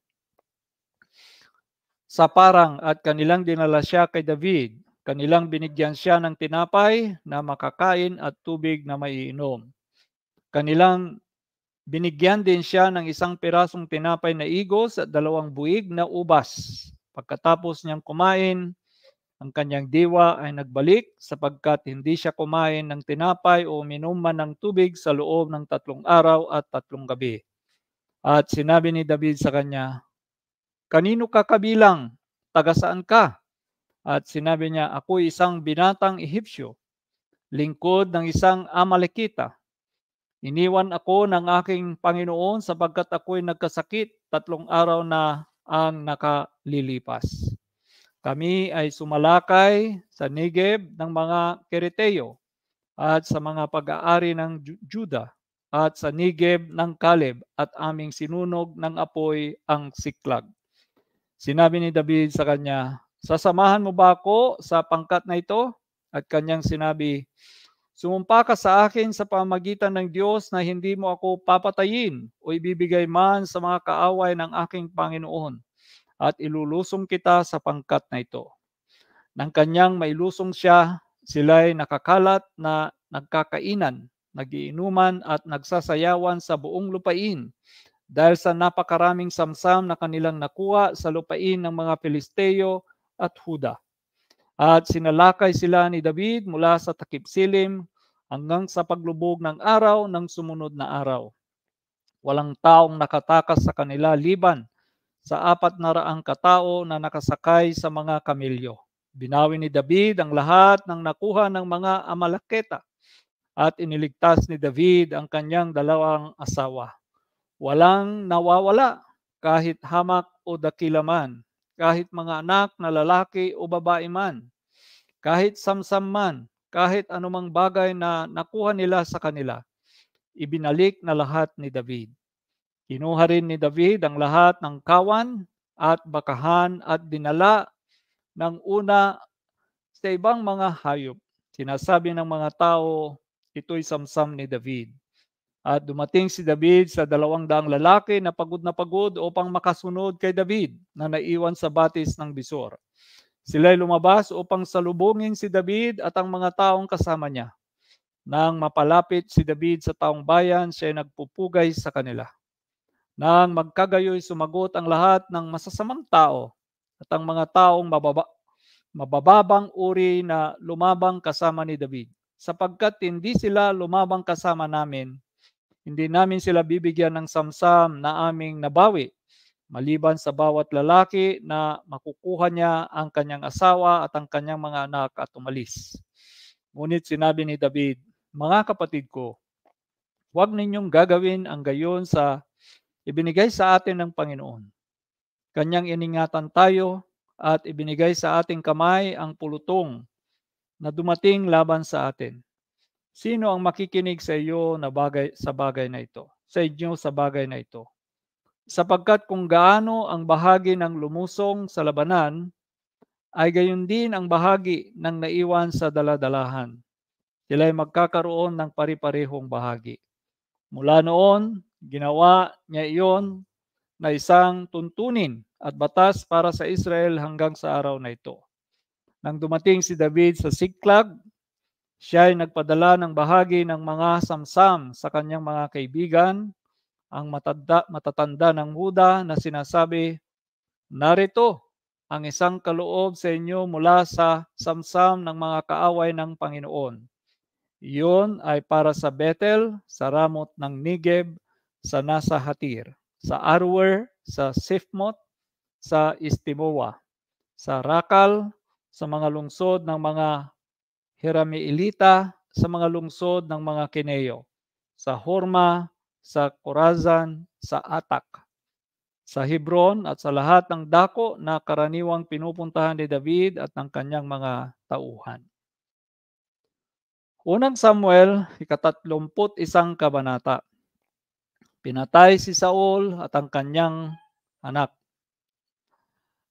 [SPEAKER 2] sa parang at kanilang dinala siya kay David. Kanilang binigyan siya ng tinapay na makakain at tubig na maiinom. Kanilang binigyan din siya ng isang pirasong tinapay na igos at dalawang buig na ubas. Pagkatapos niyang kumain, ang kanyang diwa ay nagbalik sapagkat hindi siya kumain ng tinapay o minuman ng tubig sa loob ng tatlong araw at tatlong gabi. At sinabi ni David sa kanya, Kanino ka kabilang? Taga saan ka? At sinabi niya, Ako isang binatang Ehipsyo, lingkod ng isang Amalekita. Iniwan ako ng aking Panginoon sapagkat ako'y nagkasakit tatlong araw na ang nakalilipas. Kami ay sumalakay sa Negev ng mga Kereteo at sa mga pag-aari ng Juda at sa Negev ng Caleb at aming sinunog ng apoy ang siklag. Sinabi ni David sa kanya, Sasamahan mo ba ako sa pangkat na ito? At kanyang sinabi, Sumumpa ka sa akin sa pamagitan ng Diyos na hindi mo ako papatayin o ibibigay man sa mga kaaway ng aking Panginoon at ilulusong kita sa pangkat na ito. Nang kanyang mailusong siya, sila'y nakakalat na nagkakainan, nagiinuman at nagsasayawan sa buong lupain dahil sa napakaraming samsam na kanilang nakuha sa lupain ng mga Filisteo at Huda. At sinalakay sila ni David mula sa takip silim hanggang sa paglubog ng araw ng sumunod na araw. Walang taong nakatakas sa kanila liban sa apat na raang katao na nakasakay sa mga kamilyo. Binawi ni David ang lahat ng nakuha ng mga amalaketa at iniligtas ni David ang kanyang dalawang asawa. Walang nawawala kahit hamak o dakilaman, kahit mga anak na lalaki o babae man, kahit samsam man, kahit anumang bagay na nakuha nila sa kanila, ibinalik na lahat ni David. Kinuha rin ni David ang lahat ng kawan at bakahan at dinala ng una sa ibang mga hayop. Sinasabi ng mga tao, ito'y samsam ni David. At dumating si David sa dalawang daang lalaki na pagod na pagod upang makasunod kay David na naiwan sa batis ng Bisor. Sila ay lumabas upang salubungin si David at ang mga taong kasama niya. Nang mapalapit si David sa taong bayan, siya nagpupugay sa kanila. Nang magkagayoy sumagot ang lahat ng masasamang tao at ang mga taong mababa, mabababang uri na lumabang kasama ni David. Sapagkat hindi sila lumabang kasama namin, hindi namin sila bibigyan ng samsam na aming nabawi maliban sa bawat lalaki na makukuha niya ang kanyang asawa at ang kanyang mga anak at umalis. Ngunit sinabi ni David, Mga kapatid ko, huwag ninyong gagawin ang gayon sa ibinigay sa atin ng Panginoon. Kanyang iningatan tayo at ibinigay sa ating kamay ang pulutong na dumating laban sa atin. Sino ang makikinig sa iyo na bagay, sa bagay na ito? Sa inyo sa bagay na ito? Sapagkat kung gaano ang bahagi ng lumusong sa labanan, ay gayon din ang bahagi ng naiwan sa daladalahan. ay magkakaroon ng pari-parehong bahagi. Mula noon, Ginawa niya iyon na isang tuntunin at batas para sa Israel hanggang sa araw na ito. Nang dumating si David sa Siklag, siya ay nagpadala ng bahagi ng mga samsam sa kanyang mga kaibigan, ang matanda, matatanda ng Huda na sinasabi, Narito ang isang kaloob sa inyo mula sa samsam ng mga kaaway ng Panginoon. Iyon ay para sa Bethel, sa Ramot ng Negev sa nasa Hatir, sa Arwer, sa Sifmot, sa Istimowa, sa Rakal, sa mga lungsod ng mga Hiramiilita, sa mga lungsod ng mga Kineo, sa Horma, sa Korazan, sa Atak, sa Hebron at sa lahat ng dako na karaniwang pinupuntahan ni David at ng kanyang mga tauhan. Unang Samuel, ikatatlumput isang kabanata. Pinatay si Saul at ang kanyang anak.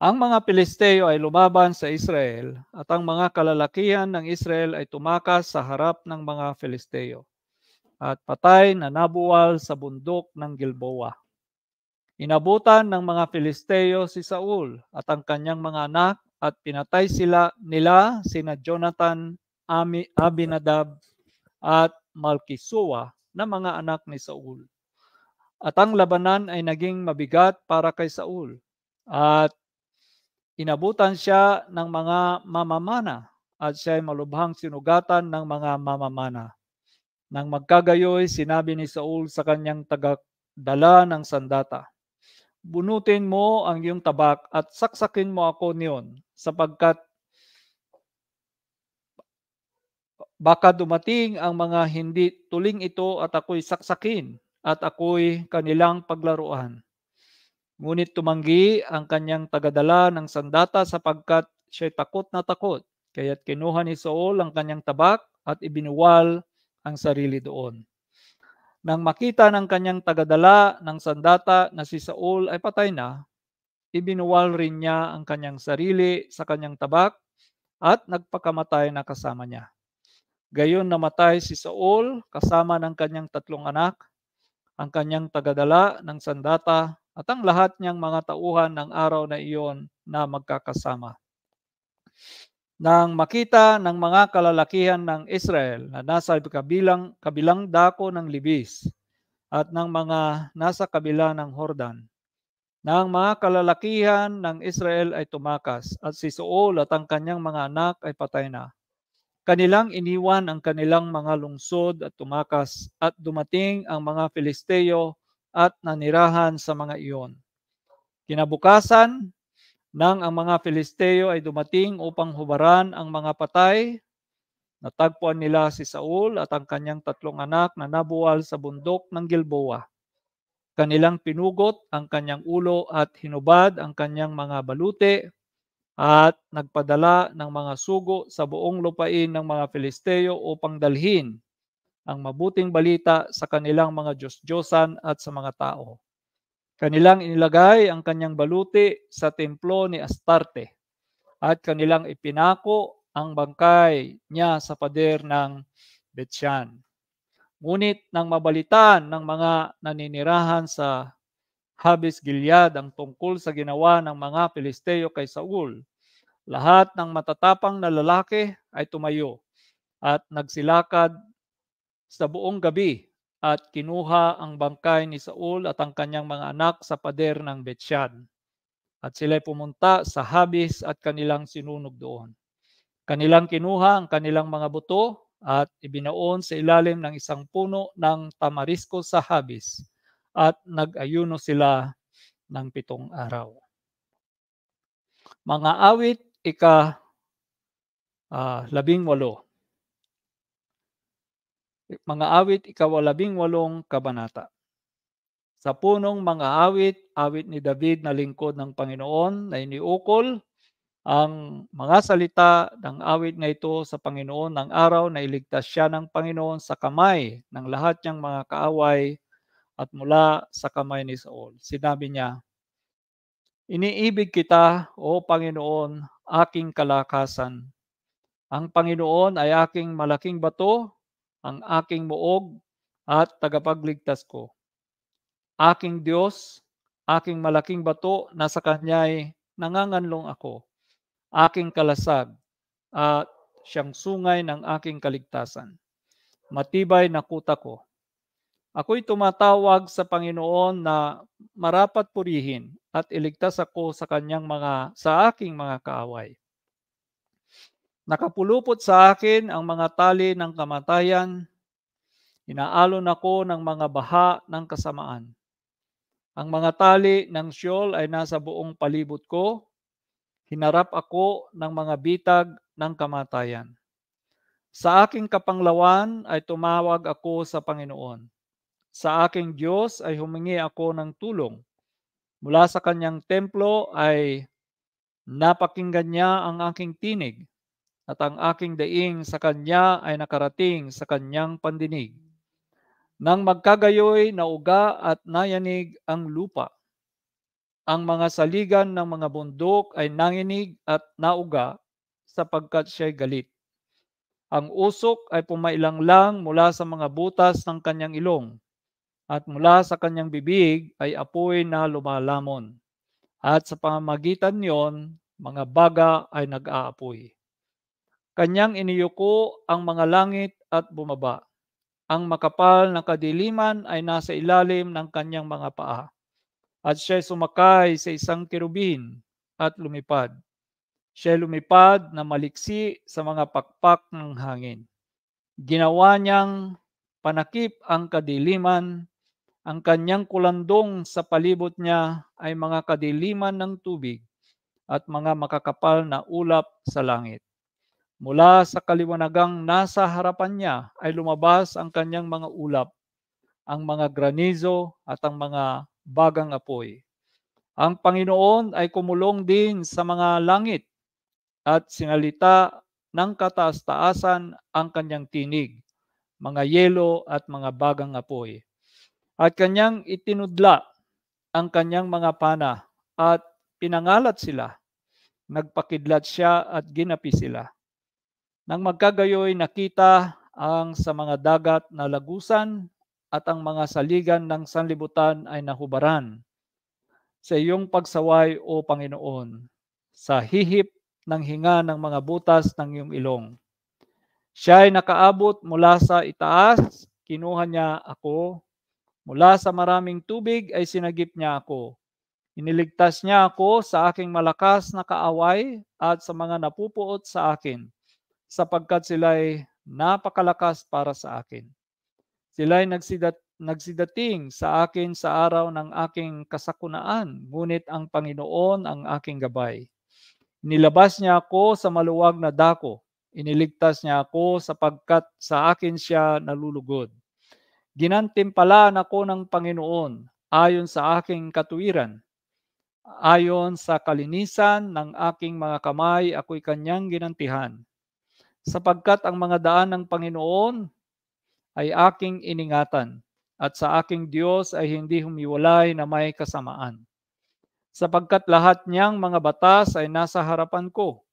[SPEAKER 2] Ang mga Pilisteo ay lumaban sa Israel at ang mga kalalakihan ng Israel ay tumakas sa harap ng mga Filisteo at patay na nabuwal sa bundok ng Gilboa. Inabutan ng mga Filisteo si Saul at ang kanyang mga anak at pinatay sila nila sina Jonathan, Abinadab at Malkisua na mga anak ni Saul. At ang labanan ay naging mabigat para kay Saul at inabutan siya ng mga mamamana at siya ay malubhang sinugatan ng mga mamamana. Nang magkagayoy, sinabi ni Saul sa kanyang tagadala ng sandata, Bunutin mo ang iyong tabak at saksakin mo ako niyon sapagkat baka dumating ang mga hindi tuling ito at ako'y saksakin at ako'y kanilang paglaruan. Ngunit tumanggi ang kanyang tagadala ng sandata sapagkat siya'y takot na takot. Kaya't kinuha ni Saul ang kanyang tabak at ibinuwal ang sarili doon. Nang makita ng kanyang tagadala ng sandata na si Saul ay patay na, ibinuwal rin niya ang kanyang sarili sa kanyang tabak at nagpakamatay na kasama niya. Gayon namatay si Saul kasama ng kanyang tatlong anak ang kanyang tagadala ng sandata at ang lahat niyang mga tauhan ng araw na iyon na magkakasama. Nang makita ng mga kalalakihan ng Israel na nasa kabilang, kabilang dako ng libis at ng mga nasa kabila ng Hordan, nang mga kalalakihan ng Israel ay tumakas at si Saul at ang kanyang mga anak ay patay na Kanilang iniwan ang kanilang mga lungsod at tumakas at dumating ang mga Filisteo at nanirahan sa mga iyon. Kinabukasan, nang ang mga Filisteo ay dumating upang hubaran ang mga patay, natagpuan nila si Saul at ang kanyang tatlong anak na nabuwal sa bundok ng Gilboa. Kanilang pinugot ang kanyang ulo at hinubad ang kanyang mga balute at nagpadala ng mga sugo sa buong lupain ng mga Filisteo upang dalhin ang mabuting balita sa kanilang mga Diyos-Diyosan at sa mga tao. Kanilang inilagay ang kanyang baluti sa templo ni Astarte at kanilang ipinako ang bangkay niya sa pader ng Betsyan. Ngunit nang mabalitan ng mga naninirahan sa Habis Gilead ang tungkol sa ginawa ng mga Pilisteo kay Saul. Lahat ng matatapang na lalaki ay tumayo at nagsilakad sa buong gabi at kinuha ang bangkay ni Saul at ang kanyang mga anak sa pader ng Betsyan. At sila'y pumunta sa Habis at kanilang sinunog doon. Kanilang kinuha ang kanilang mga buto at ibinaon sa ilalim ng isang puno ng tamarisko sa Habis at nag-ayuno sila ng pitong araw. Mga awit, ika uh, labing walo. Mga awit, ikawalabing walong kabanata. Sa punong mga awit, awit ni David na lingkod ng Panginoon na iniukol ang mga salita ng awit na ito sa Panginoon ng araw na iligtas siya ng Panginoon sa kamay ng lahat niyang mga kaaway at mula sa kamay ni Saul. Sinabi niya, Iniibig kita, O Panginoon, aking kalakasan. Ang Panginoon ay aking malaking bato, ang aking muog, at tagapagligtas ko. Aking Diyos, aking malaking bato, na sa Kanya'y nanganganlong ako. Aking kalasag, at siyang sungay ng aking kaligtasan. Matibay na kuta ko Ako'y tumatawag sa Panginoon na marapat purihin at iligtas ako sa kanyang mga sa aking mga kaaway. Nakapulupot sa akin ang mga tali ng kamatayan. Inaalon ako ng mga baha ng kasamaan. Ang mga tali ng siyol ay nasa buong palibot ko. Hinarap ako ng mga bitag ng kamatayan. Sa aking kapanglawan ay tumawag ako sa Panginoon. Sa aking Diyos ay humingi ako ng tulong. Mula sa kanyang templo ay napakinggan niya ang aking tinig at ang aking daing sa kanya ay nakarating sa kanyang pandinig. Nang magkagayoy, nauga at nayanig ang lupa. Ang mga saligan ng mga bundok ay nanginig at nauga sapagkat siya'y galit. Ang usok ay pumailanglang mula sa mga butas ng kanyang ilong at mula sa kanyang bibig ay apoy na lumalamon. At sa pamagitan niyon, mga baga ay nag-aapoy. Kanyang iniyuko ang mga langit at bumaba. Ang makapal na kadiliman ay nasa ilalim ng kanyang mga paa. At siya sumakay sa isang kerubin at lumipad. Siya lumipad na maliksi sa mga pakpak ng hangin. Ginawa niyang panakip ang kadiliman ang kanyang kulandong sa palibot niya ay mga kadiliman ng tubig at mga makakapal na ulap sa langit. Mula sa kaliwanagang nasa harapan niya ay lumabas ang kanyang mga ulap, ang mga granizo at ang mga bagang apoy. Ang Panginoon ay kumulong din sa mga langit at sinalita ng kataas-taasan ang kanyang tinig, mga yelo at mga bagang apoy. At kanyang itinudla ang kanyang mga pana at pinangalat sila. Nagpakidlat siya at ginapi sila. Nang magkagayoy nakita ang sa mga dagat na lagusan at ang mga saligan ng sanlibutan ay nahubaran sa iyong pagsaway o Panginoon sa hihip ng hinga ng mga butas ng iyong ilong. Siya ay nakaabot mula sa itaas, kinuha niya ako Mula sa maraming tubig ay sinagip niya ako. Iniligtas niya ako sa aking malakas na kaaway at sa mga napupuot sa akin, sapagkat sila ay napakalakas para sa akin. Sila'y nagsidat, nagsidating sa akin sa araw ng aking kasakunaan, ngunit ang Panginoon ang aking gabay. Nilabas niya ako sa maluwag na dako, iniligtas niya ako sapagkat sa akin siya nalulugod. Ginantimpalaan ako ng Panginoon ayon sa aking katuwiran. Ayon sa kalinisan ng aking mga kamay, ako'y kanyang ginantihan. Sapagkat ang mga daan ng Panginoon ay aking iningatan, at sa aking Diyos ay hindi humiwalay na may kasamaan. Sapagkat lahat niyang mga batas ay nasa harapan ko,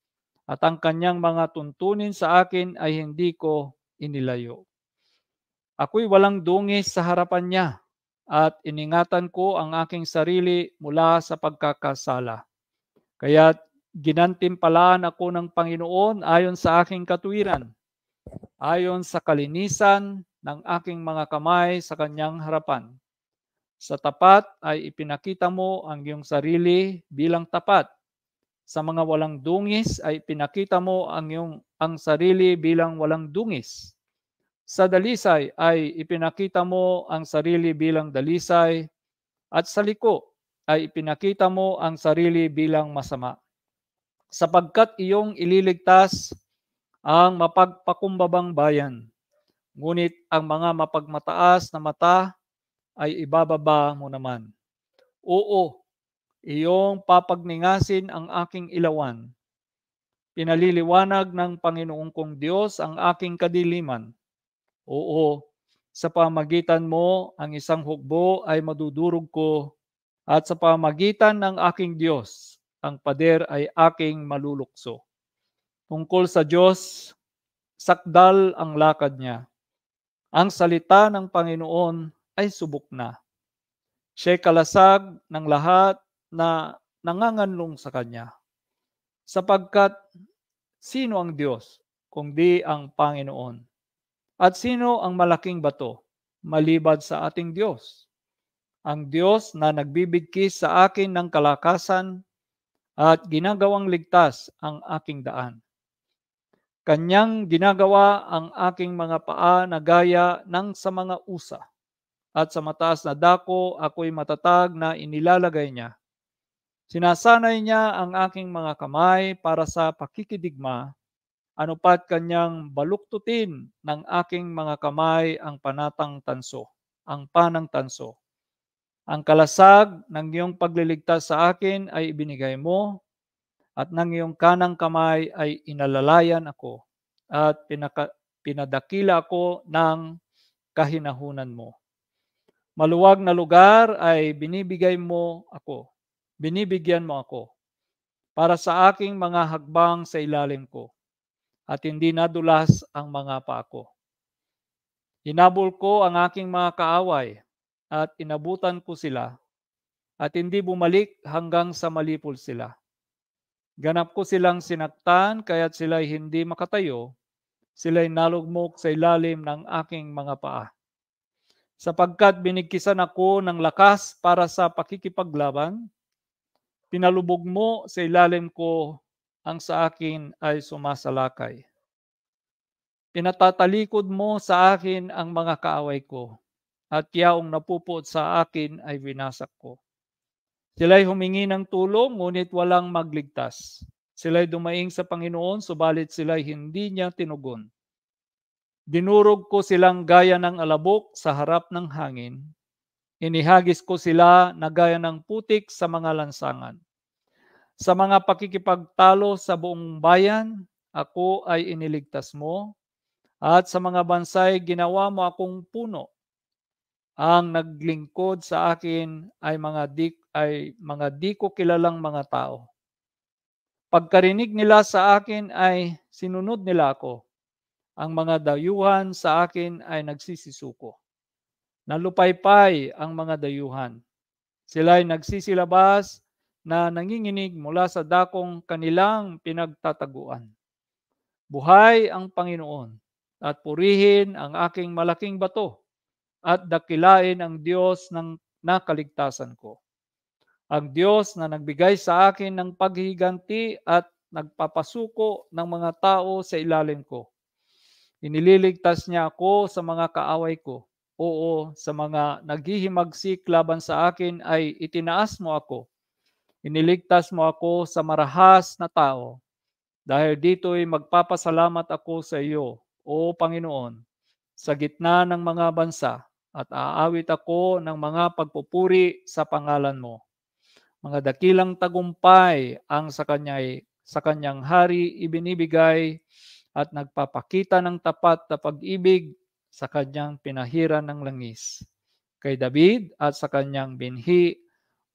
[SPEAKER 2] at ang kanyang mga tuntunin sa akin ay hindi ko inilayo. Ako'y walang dungis sa harapan niya at iningatan ko ang aking sarili mula sa pagkakasala. Kaya ginantimpalaan ako ng Panginoon ayon sa aking katuwiran, ayon sa kalinisan ng aking mga kamay sa kanyang harapan. Sa tapat ay ipinakita mo ang iyong sarili bilang tapat. Sa mga walang dungis ay pinakita mo ang iyong ang sarili bilang walang dungis. Sa dalisay ay ipinakita mo ang sarili bilang dalisay at sa liko ay ipinakita mo ang sarili bilang masama. Sapagkat iyong ililigtas ang mapagpakumbabang bayan, ngunit ang mga mapagmataas na mata ay ibababa mo naman. Oo, iyong papagningasin ang aking ilawan. Pinaliliwanag ng Panginoong kong Diyos ang aking kadiliman Oo, sa pamagitan mo ang isang hukbo ay madudurog ko at sa pamagitan ng aking Diyos, ang pader ay aking malulukso. Tungkol sa Diyos, sakdal ang lakad niya. Ang salita ng Panginoon ay subok na. Siya'y kalasag ng lahat na nanganganlong sa Kanya. Sapagkat sino ang Diyos kundi ang Panginoon? At sino ang malaking bato malibad sa ating Diyos? Ang Diyos na nagbibigkis sa akin ng kalakasan at ginagawang ligtas ang aking daan. Kanyang ginagawa ang aking mga paa na gaya ng sa mga usa. At sa mataas na dako ako'y matatag na inilalagay niya. Sinasanay niya ang aking mga kamay para sa pakikidigma ano pat kanyang baluktutin ng aking mga kamay ang panatang tanso, ang panang tanso. Ang kalasag ng iyong pagliligtas sa akin ay ibinigay mo, at ng iyong kanang kamay ay inalalayan ako, at pinaka, pinadakila ako ng kahinahunan mo. Maluwag na lugar ay binibigay mo ako, binibigyan mo ako, para sa aking mga hagbang sa ilalim ko at hindi nadulas ang mga pako. Inabol ko ang aking mga kaaway at inabutan ko sila at hindi bumalik hanggang sa malipol sila. Ganap ko silang sinaktan kaya't sila'y hindi makatayo, sila'y nalugmok sa ilalim ng aking mga paa. Sapagkat binigkisan ako ng lakas para sa pakikipaglaban, pinalubog mo sa ilalim ko ang sa akin ay sumasalakay. Pinatatalikod mo sa akin ang mga kaaway ko, at yaong napupot sa akin ay winasak ko. Sila'y humingi ng tulong, ngunit walang magligtas. Sila'y dumaing sa Panginoon, subalit sila'y hindi niya tinugon. Dinurog ko silang gaya ng alabok sa harap ng hangin. Inihagis ko sila na gaya ng putik sa mga lansangan. Sa mga pakikipagtalo sa buong bayan, ako ay iniligtas mo. At sa mga bansay, ginawa mo akong puno. Ang naglingkod sa akin ay mga di, ay mga di ko kilalang mga tao. Pagkarinig nila sa akin ay sinunod nila ako. Ang mga dayuhan sa akin ay nagsisisuko. Nalupaypay ang mga dayuhan. Sila ay nagsisilabas na nanginginig mula sa dakong kanilang pinagtataguan. Buhay ang Panginoon at purihin ang aking malaking bato at dakilain ang Diyos ng nakaligtasan ko. Ang Diyos na nagbigay sa akin ng paghiganti at nagpapasuko ng mga tao sa ilalim ko. Inililigtas niya ako sa mga kaaway ko. Oo, sa mga naghihimagsik laban sa akin ay itinaas mo ako Iniligtas mo ako sa marahas na tao. Dahil dito'y magpapasalamat ako sa iyo, O Panginoon, sa gitna ng mga bansa, at aawit ako ng mga pagpupuri sa pangalan mo. Mga dakilang tagumpay ang sa kanya'y sa kanyang hari ibinibigay at nagpapakita ng tapat na pag-ibig sa kanyang pinahiran ng langis. Kay David at sa kanyang binhi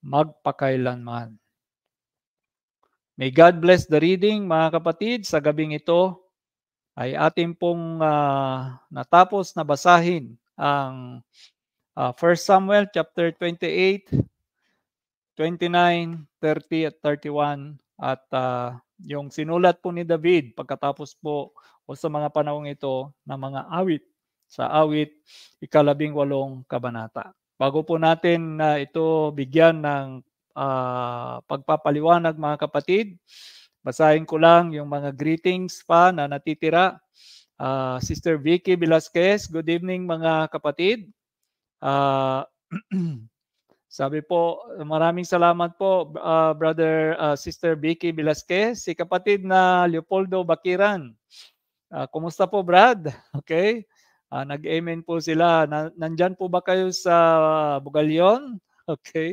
[SPEAKER 2] magpakailanman. May God bless the reading, mga kapatid. Sa gabing ito ay atin pong uh, natapos na basahin ang uh, ah, 1 Samuel chapter 28, 29, 30 at 31 at uh, yung sinulat po ni David pagkatapos po o sa mga panahong ito ng mga awit sa awit ikalabing walong kabanata. Bago po natin na uh, ito bigyan ng uh, pagpapaliwanag mga kapatid, basahin ko lang yung mga greetings pa na natitira. Uh, Sister Vicky Velasquez, good evening mga kapatid. Uh, Sabi po, maraming salamat po uh, brother uh, sister Vicky Velasquez, si kapatid na Leopoldo Bakiran. Uh, kumusta po Brad? Okay? Uh, nag-amen po sila. Na, nandyan po ba kayo sa Bugalyon? Okay.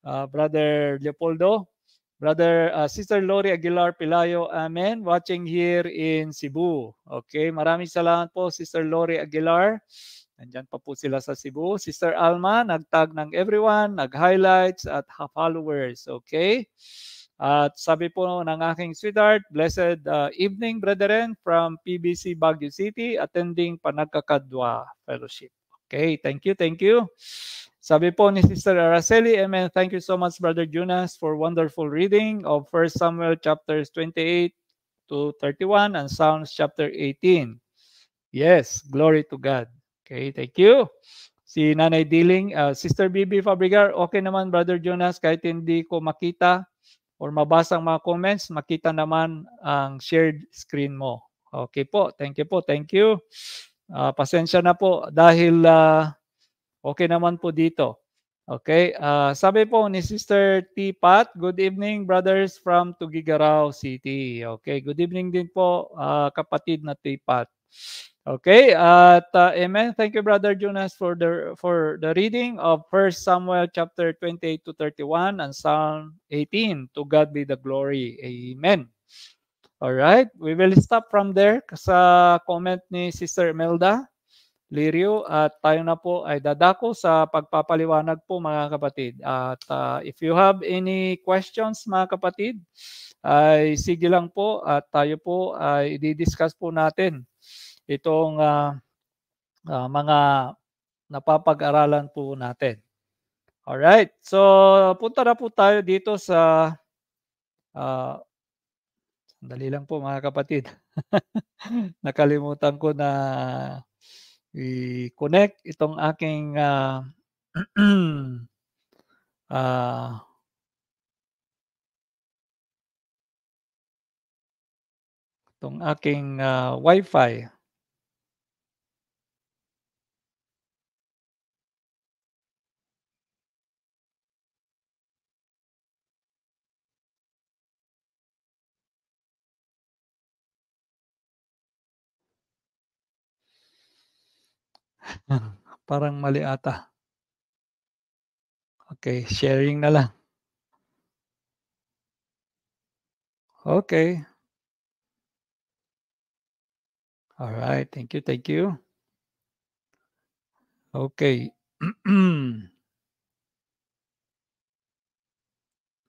[SPEAKER 2] Uh, Brother Leopoldo? Brother, uh, Sister Lori Aguilar Pilayo, Amen. Watching here in Cebu. Okay, maraming salamat po Sister Lori Aguilar. Nandyan pa po sila sa Cebu. Sister Alma, nagtag ng everyone, nag-highlights at followers. Okay. Okay. At sabi po ng aking sweetheart, blessed uh, evening brethren from PBC Baguio City attending Panagkakadwa Fellowship. Okay, thank you, thank you. Sabi po ni Sister Araceli, Amen. Thank you so much, Brother Jonas, for wonderful reading of 1 Samuel chapters 28 to 31 and Psalms chapter 18. Yes, glory to God. Okay, thank you. Si Nanay Diling, uh, Sister Bibi Fabrigar, okay naman, Brother Jonas, kahit hindi ko makita or mabasa ang mga comments, makita naman ang shared screen mo. Okay po, thank you po, thank you. Uh, pasensya na po dahil uh, okay naman po dito. Okay, uh, sabi po ni Sister T. Pat, good evening brothers from Tugigarao City. Okay, good evening din po uh, kapatid na T. Pat. Okay, at uh, amen. Thank you, Brother Jonas, for the for the reading of First Samuel chapter 28 to 31 and Psalm 18. To God be the glory. Amen. All right, we will stop from there sa comment ni Sister Melda Lirio at tayo na po ay dadako sa pagpapaliwanag po mga kapatid. At uh, if you have any questions mga kapatid, ay sige lang po at tayo po ay i-discuss po natin itong uh, uh, mga napapag-aralan po natin. Alright, so punta na po tayo dito sa, uh, sandali lang po mga kapatid, nakalimutan ko na i-connect itong aking uh, uh, itong aking uh, Wi-Fi. parang mali ata. Okay, sharing na lang. Okay. All right, thank you, thank you. Okay.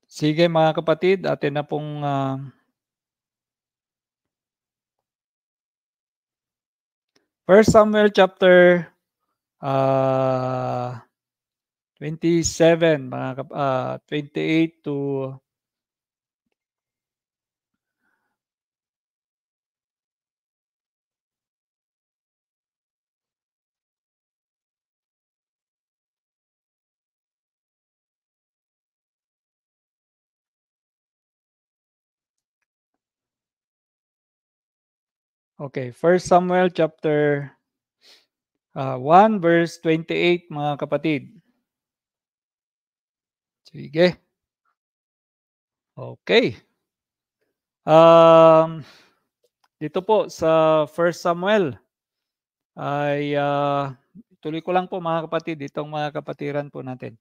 [SPEAKER 2] Sige mga kapatid, atin na pong uh, First Samuel chapter uh, 27 mga uh, 28 to Okay, First Samuel chapter uh, 1 verse 28 mga kapatid. Sige. Okay. Um, dito po sa First Samuel ay uh, tuloy ko lang po mga kapatid itong mga kapatiran po natin.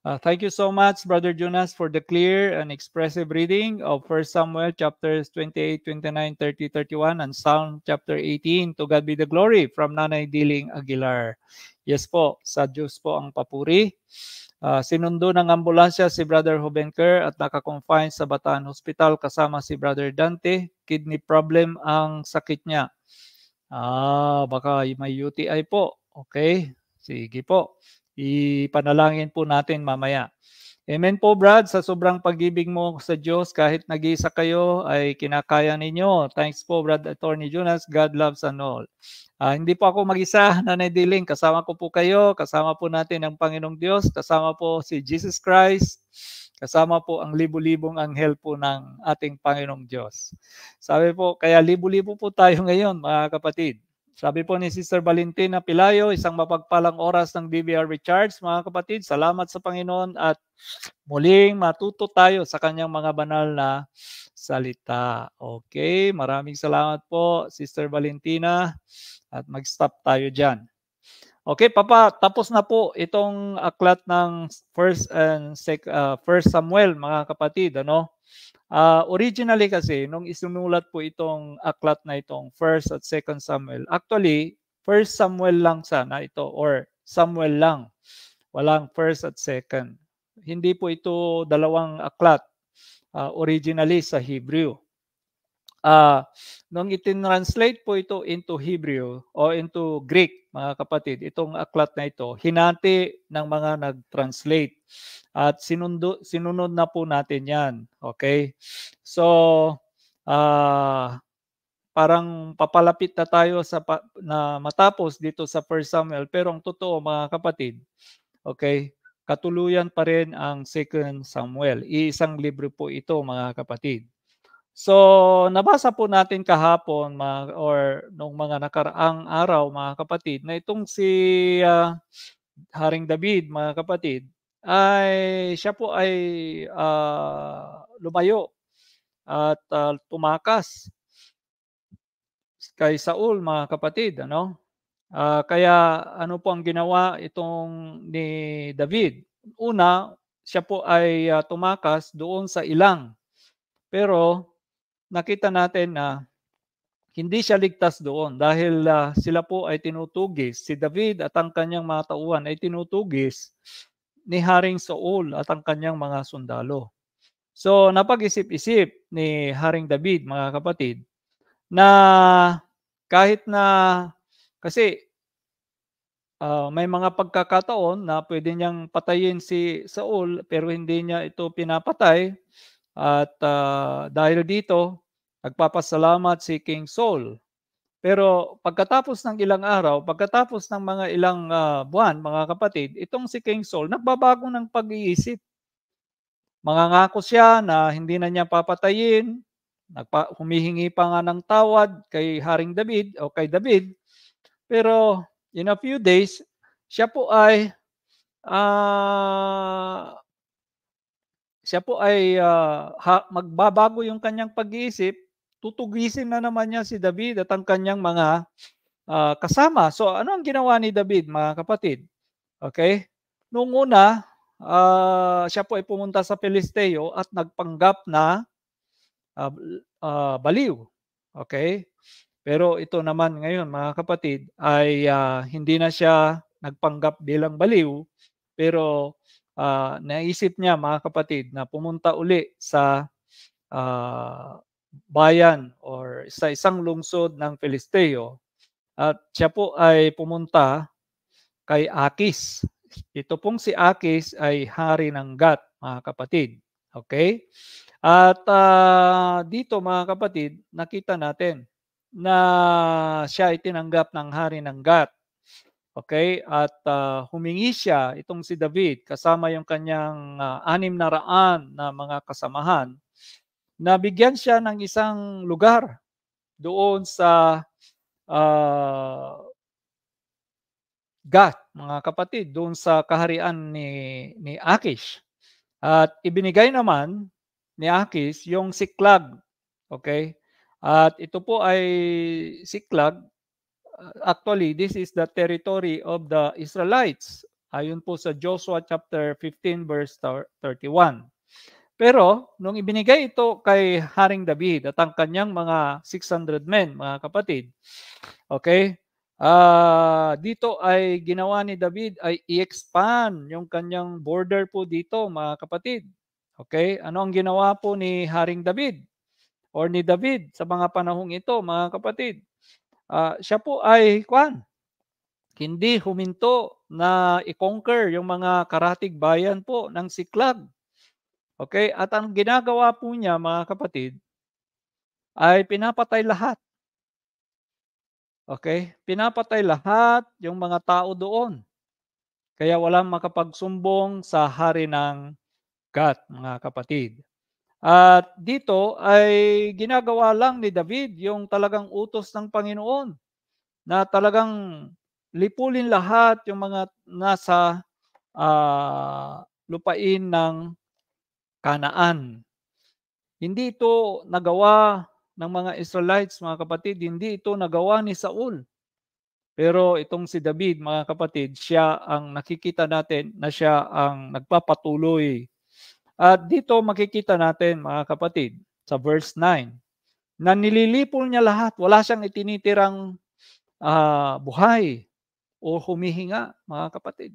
[SPEAKER 2] Uh, thank you so much, Brother Jonas, for the clear and expressive reading of 1 Samuel chapters 28, 29, 30, 31, and Psalm chapter 18. To God be the glory from Nanay Diling Aguilar. Yes po, sa Diyos po ang papuri. Uh, sinundo ng ambulansya si Brother Hubenker at naka-confine sa Bataan Hospital kasama si Brother Dante. Kidney problem ang sakit niya. Ah, baka may UTI po. Okay, sige po. Ipanalangin po natin mamaya. Amen po Brad, sa sobrang pag mo sa Diyos, kahit nag-iisa kayo ay kinakaya ninyo. Thanks po Brad Attorney Jonas, God loves and all. Uh, hindi po ako mag-isa, Nanay Diling, kasama ko po kayo, kasama po natin ang Panginoong Diyos, kasama po si Jesus Christ, kasama po ang libu-libong anghel po ng ating Panginoong Diyos. Sabi po, kaya libu-libo po tayo ngayon mga kapatid. Sabi po ni Sister Valentina Pilayo, isang mapagpalang oras ng DVR Recharge. Mga kapatid, salamat sa Panginoon at muling matuto tayo sa kanyang mga banal na salita. Okay, maraming salamat po Sister Valentina at mag-stop tayo dyan. Okay, Papa, tapos na po itong aklat ng First and sec, uh, First Samuel, mga kapatid, ano? Uh, originally kasi nung isinulat po itong aklat na itong First at Second Samuel, actually First Samuel lang sana ito or Samuel lang. Walang first at second. Hindi po ito dalawang aklat uh, originally sa Hebrew. Uh, nung itinranslate po ito into Hebrew o into Greek, mga kapatid, itong aklat na ito, hinanti ng mga nag-translate. At sinundo, sinunod na po natin yan. Okay? So, uh, parang papalapit na tayo sa na matapos dito sa 1 Samuel. Pero ang totoo, mga kapatid, okay, katuluyan pa rin ang 2 Samuel. Iisang libro po ito, mga kapatid. So, nabasa po natin kahapon mga, or nung mga nakaraang araw mga kapatid na itong si uh, Haring David mga kapatid ay siya po ay uh, lumayo at uh, tumakas kay Saul mga kapatid ano uh, kaya ano po ang ginawa itong ni David una siya po ay uh, tumakas doon sa ilang pero nakita natin na hindi siya ligtas doon dahil uh, sila po ay tinutugis. Si David at ang kanyang mga tauhan ay tinutugis ni Haring Saul at ang kanyang mga sundalo. So napag-isip-isip ni Haring David, mga kapatid, na kahit na kasi uh, may mga pagkakataon na pwede niyang patayin si Saul pero hindi niya ito pinapatay at uh, dahil dito, nagpapasalamat si King Saul. Pero pagkatapos ng ilang araw, pagkatapos ng mga ilang uh, buwan, mga kapatid, itong si King Saul nagbabago ng pag-iisip. Mangangako siya na hindi na niya papatayin, nagpa, humihingi pa nga ng tawad kay Haring David o kay David. Pero in a few days, siya po ay uh, siya po ay uh, ha, magbabago yung kanyang pag-iisip, tutugisin na naman niya si David at ang kanyang mga uh, kasama. So ano ang ginawa ni David, mga kapatid? Okay? Noong una, uh, siya po ay pumunta sa Filisteo at nagpanggap na uh, uh, baliw. Okay? Pero ito naman ngayon, mga kapatid, ay uh, hindi na siya nagpanggap bilang baliw, pero uh, naisip niya mga kapatid na pumunta uli sa uh, bayan or sa isang lungsod ng Filisteo at siya po ay pumunta kay Akis. Ito pong si Akis ay hari ng Gat, mga kapatid. Okay? At uh, dito mga kapatid, nakita natin na siya ay tinanggap ng hari ng Gat. Okay? At uh, humingi siya, itong si David, kasama yung kanyang uh, anim na raan na mga kasamahan, nabigyan siya ng isang lugar doon sa uh, ah, Gat, mga kapatid, doon sa kaharian ni, ni Akish. At ibinigay naman ni Akish yung siklag. Okay? At ito po ay siklag actually this is the territory of the Israelites ayon po sa Joshua chapter 15 verse 31. Pero nung ibinigay ito kay Haring David at ang kanyang mga 600 men, mga kapatid, okay, uh, dito ay ginawa ni David ay i-expand yung kanyang border po dito, mga kapatid. Okay, ano ang ginawa po ni Haring David or ni David sa mga panahong ito, mga kapatid? uh, siya po ay kwan, hindi huminto na i-conquer yung mga karatig bayan po ng Siklag. Okay? At ang ginagawa po niya, mga kapatid, ay pinapatay lahat. Okay? Pinapatay lahat yung mga tao doon. Kaya walang makapagsumbong sa hari ng God, mga kapatid. At dito ay ginagawa lang ni David yung talagang utos ng Panginoon na talagang lipulin lahat yung mga nasa uh, lupain ng Kanaan. Hindi ito nagawa ng mga Israelites, mga kapatid. Hindi ito nagawa ni Saul. Pero itong si David, mga kapatid, siya ang nakikita natin na siya ang nagpapatuloy at dito makikita natin mga kapatid sa verse 9 na nililipol niya lahat. Wala siyang itinitirang uh, buhay o humihinga mga kapatid.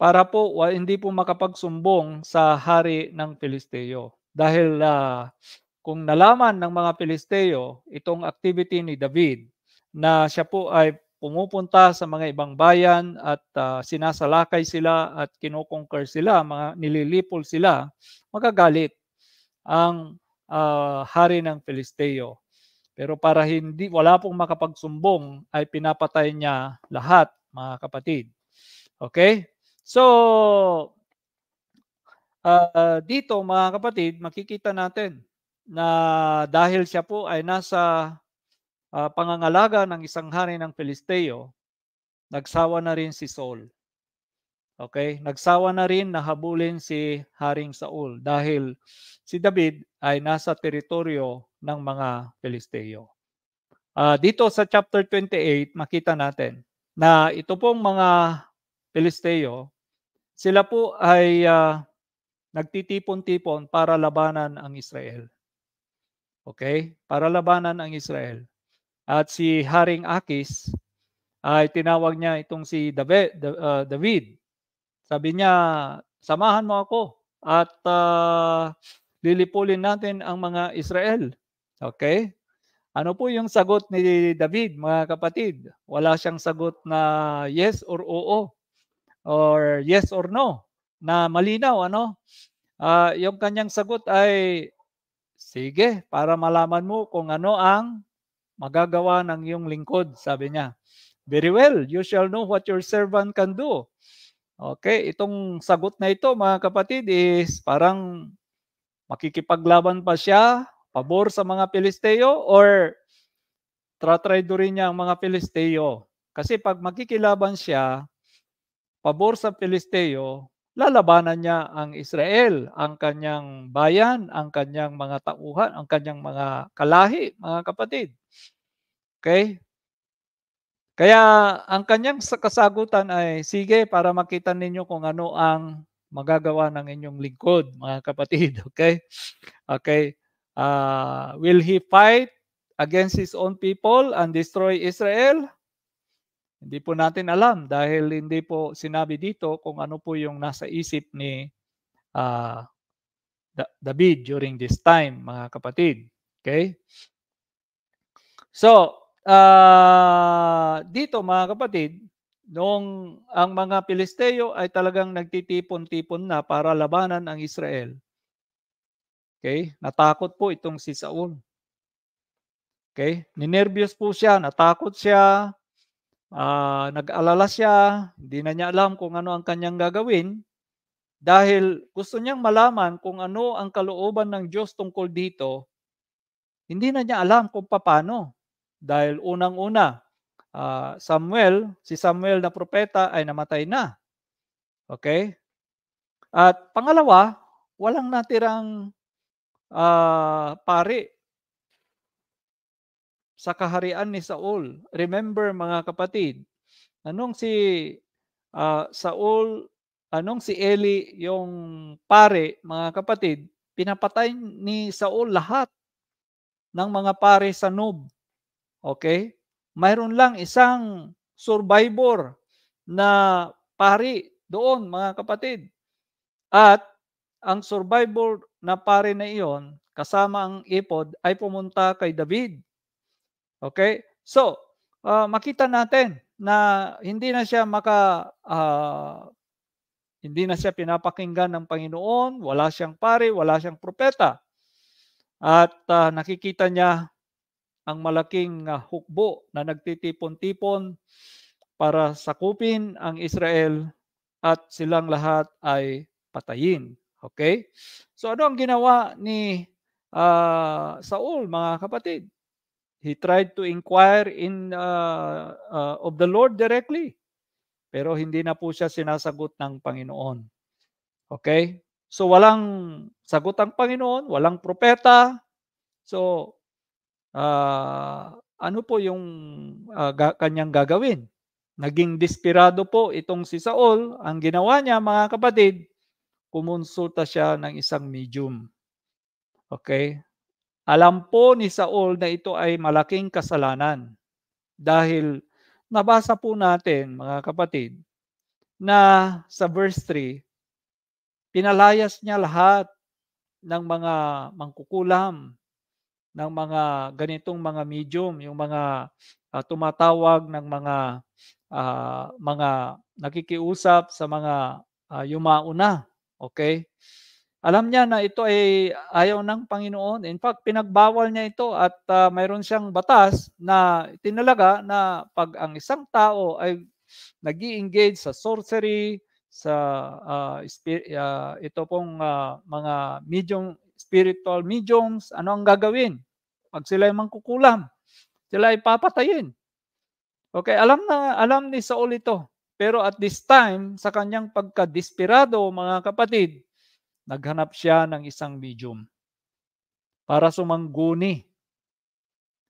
[SPEAKER 2] Para po hindi po makapagsumbong sa hari ng Filisteo. Dahil uh, kung nalaman ng mga Filisteo itong activity ni David na siya po ay pumupunta sa mga ibang bayan at uh, sinasalakay sila at kinokongker sila, mga nililipol sila, magagalit ang uh, hari ng Filisteo. Pero para hindi wala pong makapagsumbong ay pinapatay niya lahat, mga kapatid. Okay? So uh, dito mga kapatid, makikita natin na dahil siya po ay nasa uh, pangangalaga ng isang hari ng Filisteo, nagsawa na rin si Saul. Okay? Nagsawa na rin na habulin si Haring Saul dahil si David ay nasa teritoryo ng mga Filisteo. Uh, dito sa chapter 28, makita natin na ito pong mga Filisteo, sila po ay uh, nagtitipon-tipon para labanan ang Israel. Okay? Para labanan ang Israel. At si Haring Akis ay tinawag niya itong si David. Ah, David. Sabi niya, samahan mo ako at uh, lilipulin natin ang mga Israel. Okay? Ano po yung sagot ni David, mga kapatid? Wala siyang sagot na yes or oo or yes or no na malinaw ano? Uh, yung kanyang sagot ay sige para malaman mo kung ano ang magagawa ng iyong lingkod, sabi niya. Very well, you shall know what your servant can do. Okay, itong sagot na ito mga kapatid is parang makikipaglaban pa siya, pabor sa mga Pilisteo or rin niya ang mga Pilisteo. Kasi pag makikilaban siya, pabor sa Pilisteo, lalabanan niya ang Israel, ang kanyang bayan, ang kanyang mga tauhan, ang kanyang mga kalahi, mga kapatid. Okay? Kaya ang kanyang kasagutan ay, sige, para makita ninyo kung ano ang magagawa ng inyong lingkod, mga kapatid. Okay? Okay. Uh, will he fight against his own people and destroy Israel? Hindi po natin alam dahil hindi po sinabi dito kung ano po yung nasa isip ni uh, David during this time, mga kapatid. Okay? So, uh, dito mga kapatid, noong ang mga Pilisteo ay talagang nagtitipon-tipon na para labanan ang Israel. Okay? Natakot po itong si Saul. Okay? Ninervyos po siya, natakot siya, uh, nag-alala siya, hindi na niya alam kung ano ang kanyang gagawin dahil gusto niyang malaman kung ano ang kalooban ng Diyos tungkol dito, hindi na niya alam kung paano. Dahil unang-una, uh, Samuel, si Samuel na propeta ay namatay na. Okay? At pangalawa, walang natirang uh, pari sa kaharian ni Saul. Remember mga kapatid, anong si uh, Saul, anong si Eli yung pare, mga kapatid, pinapatay ni Saul lahat ng mga pare sa Nob. Okay? Mayroon lang isang survivor na pari doon, mga kapatid. At ang survivor na pare na iyon, kasama ang ipod, ay pumunta kay David. Okay? So, uh, makita natin na hindi na siya maka uh, hindi na siya pinapakinggan ng Panginoon, wala siyang pare, wala siyang propeta. At uh, nakikita niya ang malaking uh, hukbo na nagtitipon-tipon para sakupin ang Israel at silang lahat ay patayin. Okay? So ano ang ginawa ni uh, Saul, mga kapatid? He tried to inquire in uh, uh, of the Lord directly. Pero hindi na po siya sinasagot ng Panginoon. Okay? So walang sagot ang Panginoon, walang propeta. So uh, ano po yung uh, kanyang gagawin. Naging desperado po itong si Saul. Ang ginawa niya, mga kapatid, kumonsulta siya ng isang medium. Okay? Alam po ni Saul na ito ay malaking kasalanan. Dahil nabasa po natin, mga kapatid, na sa verse 3, pinalayas niya lahat ng mga mangkukulam, ng mga ganitong mga medium, yung mga uh, tumatawag ng mga uh, mga nakikiusap sa mga uh, yumauna. Okay? Alam niya na ito ay ayaw ng Panginoon. In fact, pinagbawal niya ito at uh, mayroon siyang batas na tinalaga na pag ang isang tao ay nag engage sa sorcery, sa uh, uh, ito pong uh, mga medium spiritual mediums, ano ang gagawin? Pag sila ay mangkukulam, sila ay papatayin. Okay, alam na alam ni Saul ito. Pero at this time, sa kanyang pagkadesperado, mga kapatid, naghanap siya ng isang medium para sumangguni.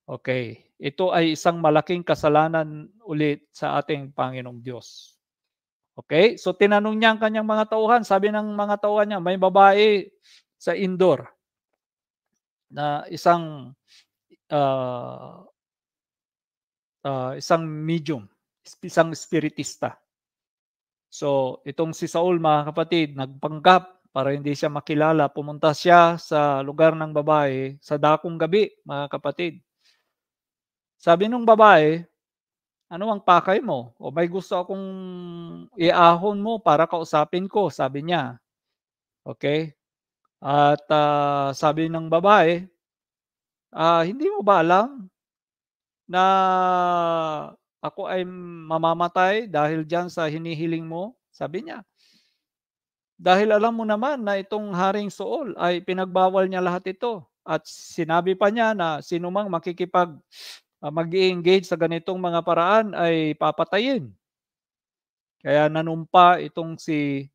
[SPEAKER 2] Okay, ito ay isang malaking kasalanan ulit sa ating Panginoong Diyos. Okay, so tinanong niya ang kanyang mga tauhan. Sabi ng mga tauhan niya, may babae sa indoor na isang uh, uh, isang medium, isang spiritista. So, itong si Saul mga kapatid, nagpanggap para hindi siya makilala. Pumunta siya sa lugar ng babae sa dakong gabi, mga kapatid. Sabi nung babae, ano ang pakay mo? O may gusto akong iahon mo para kausapin ko, sabi niya. Okay? At uh, sabi ng babae, uh, hindi mo ba alam na ako ay mamamatay dahil dyan sa hinihiling mo? Sabi niya. Dahil alam mo naman na itong Haring Sool ay pinagbawal niya lahat ito. At sinabi pa niya na sinumang makikipag uh, ah, mag-engage sa ganitong mga paraan ay papatayin. Kaya nanumpa itong si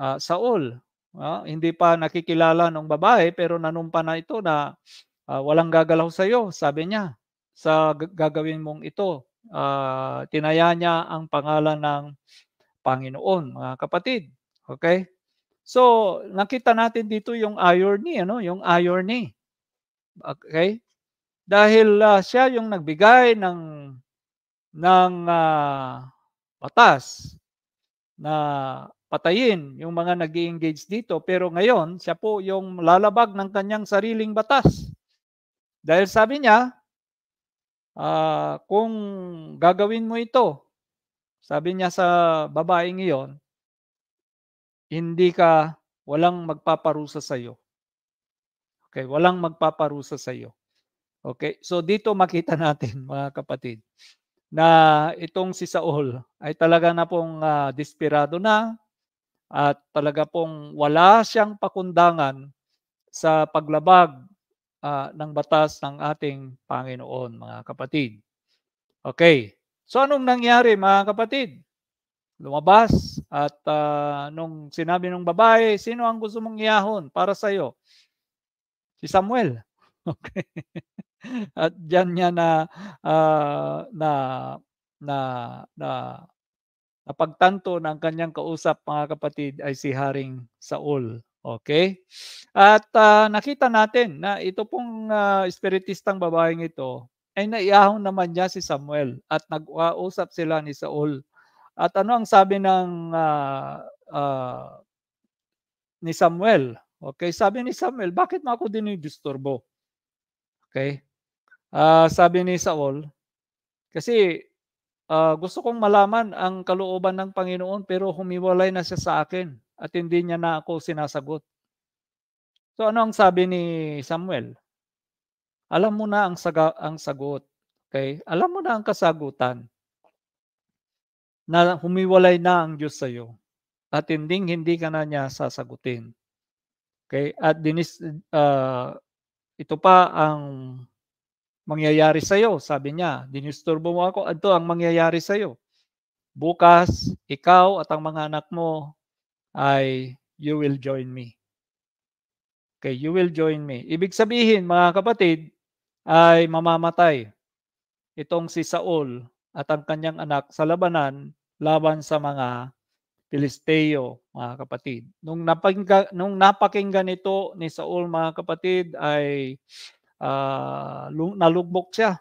[SPEAKER 2] uh, Saul Uh, hindi pa nakikilala ng babae pero nanumpa na ito na uh, walang gagalaw sa iyo, sabi niya, sa gagawin mong ito. Uh, tinaya niya ang pangalan ng Panginoon, mga kapatid. Okay? So, nakita natin dito yung irony, ano? Yung irony. Okay? Dahil uh, siya yung nagbigay ng ng uh, batas na patayin yung mga nag engage dito. Pero ngayon, siya po yung lalabag ng kanyang sariling batas. Dahil sabi niya, uh, kung gagawin mo ito, sabi niya sa babaeng iyon, hindi ka, walang magpaparusa sa iyo. Okay, walang magpaparusa sa iyo. Okay, so dito makita natin mga kapatid na itong si Saul ay talaga na pong uh, desperado na, at talaga pong wala siyang pakundangan sa paglabag uh, ng batas ng ating Panginoon, mga kapatid. Okay. So anong nangyari, mga kapatid? Lumabas at uh, nung sinabi ng babae, sino ang gusto mong iyahon para sa iyo? Si Samuel. Okay. at diyan niya na uh, na na na napagtanto na ang kanyang kausap mga kapatid ay si Haring Saul. Okay? At uh, nakita natin na ito pong uh, espiritistang babaeng ito ay naiahon naman niya si Samuel at nag-uusap sila ni Saul. At ano ang sabi ng uh, uh, ni Samuel? Okay, sabi ni Samuel, bakit mo ako dinidisturbo? Okay? Uh, sabi ni Saul, kasi uh, gusto kong malaman ang kalooban ng Panginoon pero humiwalay na siya sa akin at hindi niya na ako sinasagot. So ano ang sabi ni Samuel? Alam mo na ang, saga, ang sagot. Okay? Alam mo na ang kasagutan na humiwalay na ang Diyos sa iyo at hindi hindi ka na niya sasagutin. Okay? At dinis, uh, ito pa ang mangyayari sa iyo. Sabi niya, dinisturbo mo ako, ito ang mangyayari sa iyo. Bukas, ikaw at ang mga anak mo ay you will join me. Okay, you will join me. Ibig sabihin, mga kapatid, ay mamamatay itong si Saul at ang kanyang anak sa labanan laban sa mga Filisteo, mga kapatid. Nung napakinggan, nung napakinggan ito ni Saul, mga kapatid, ay uh, nalugmok siya.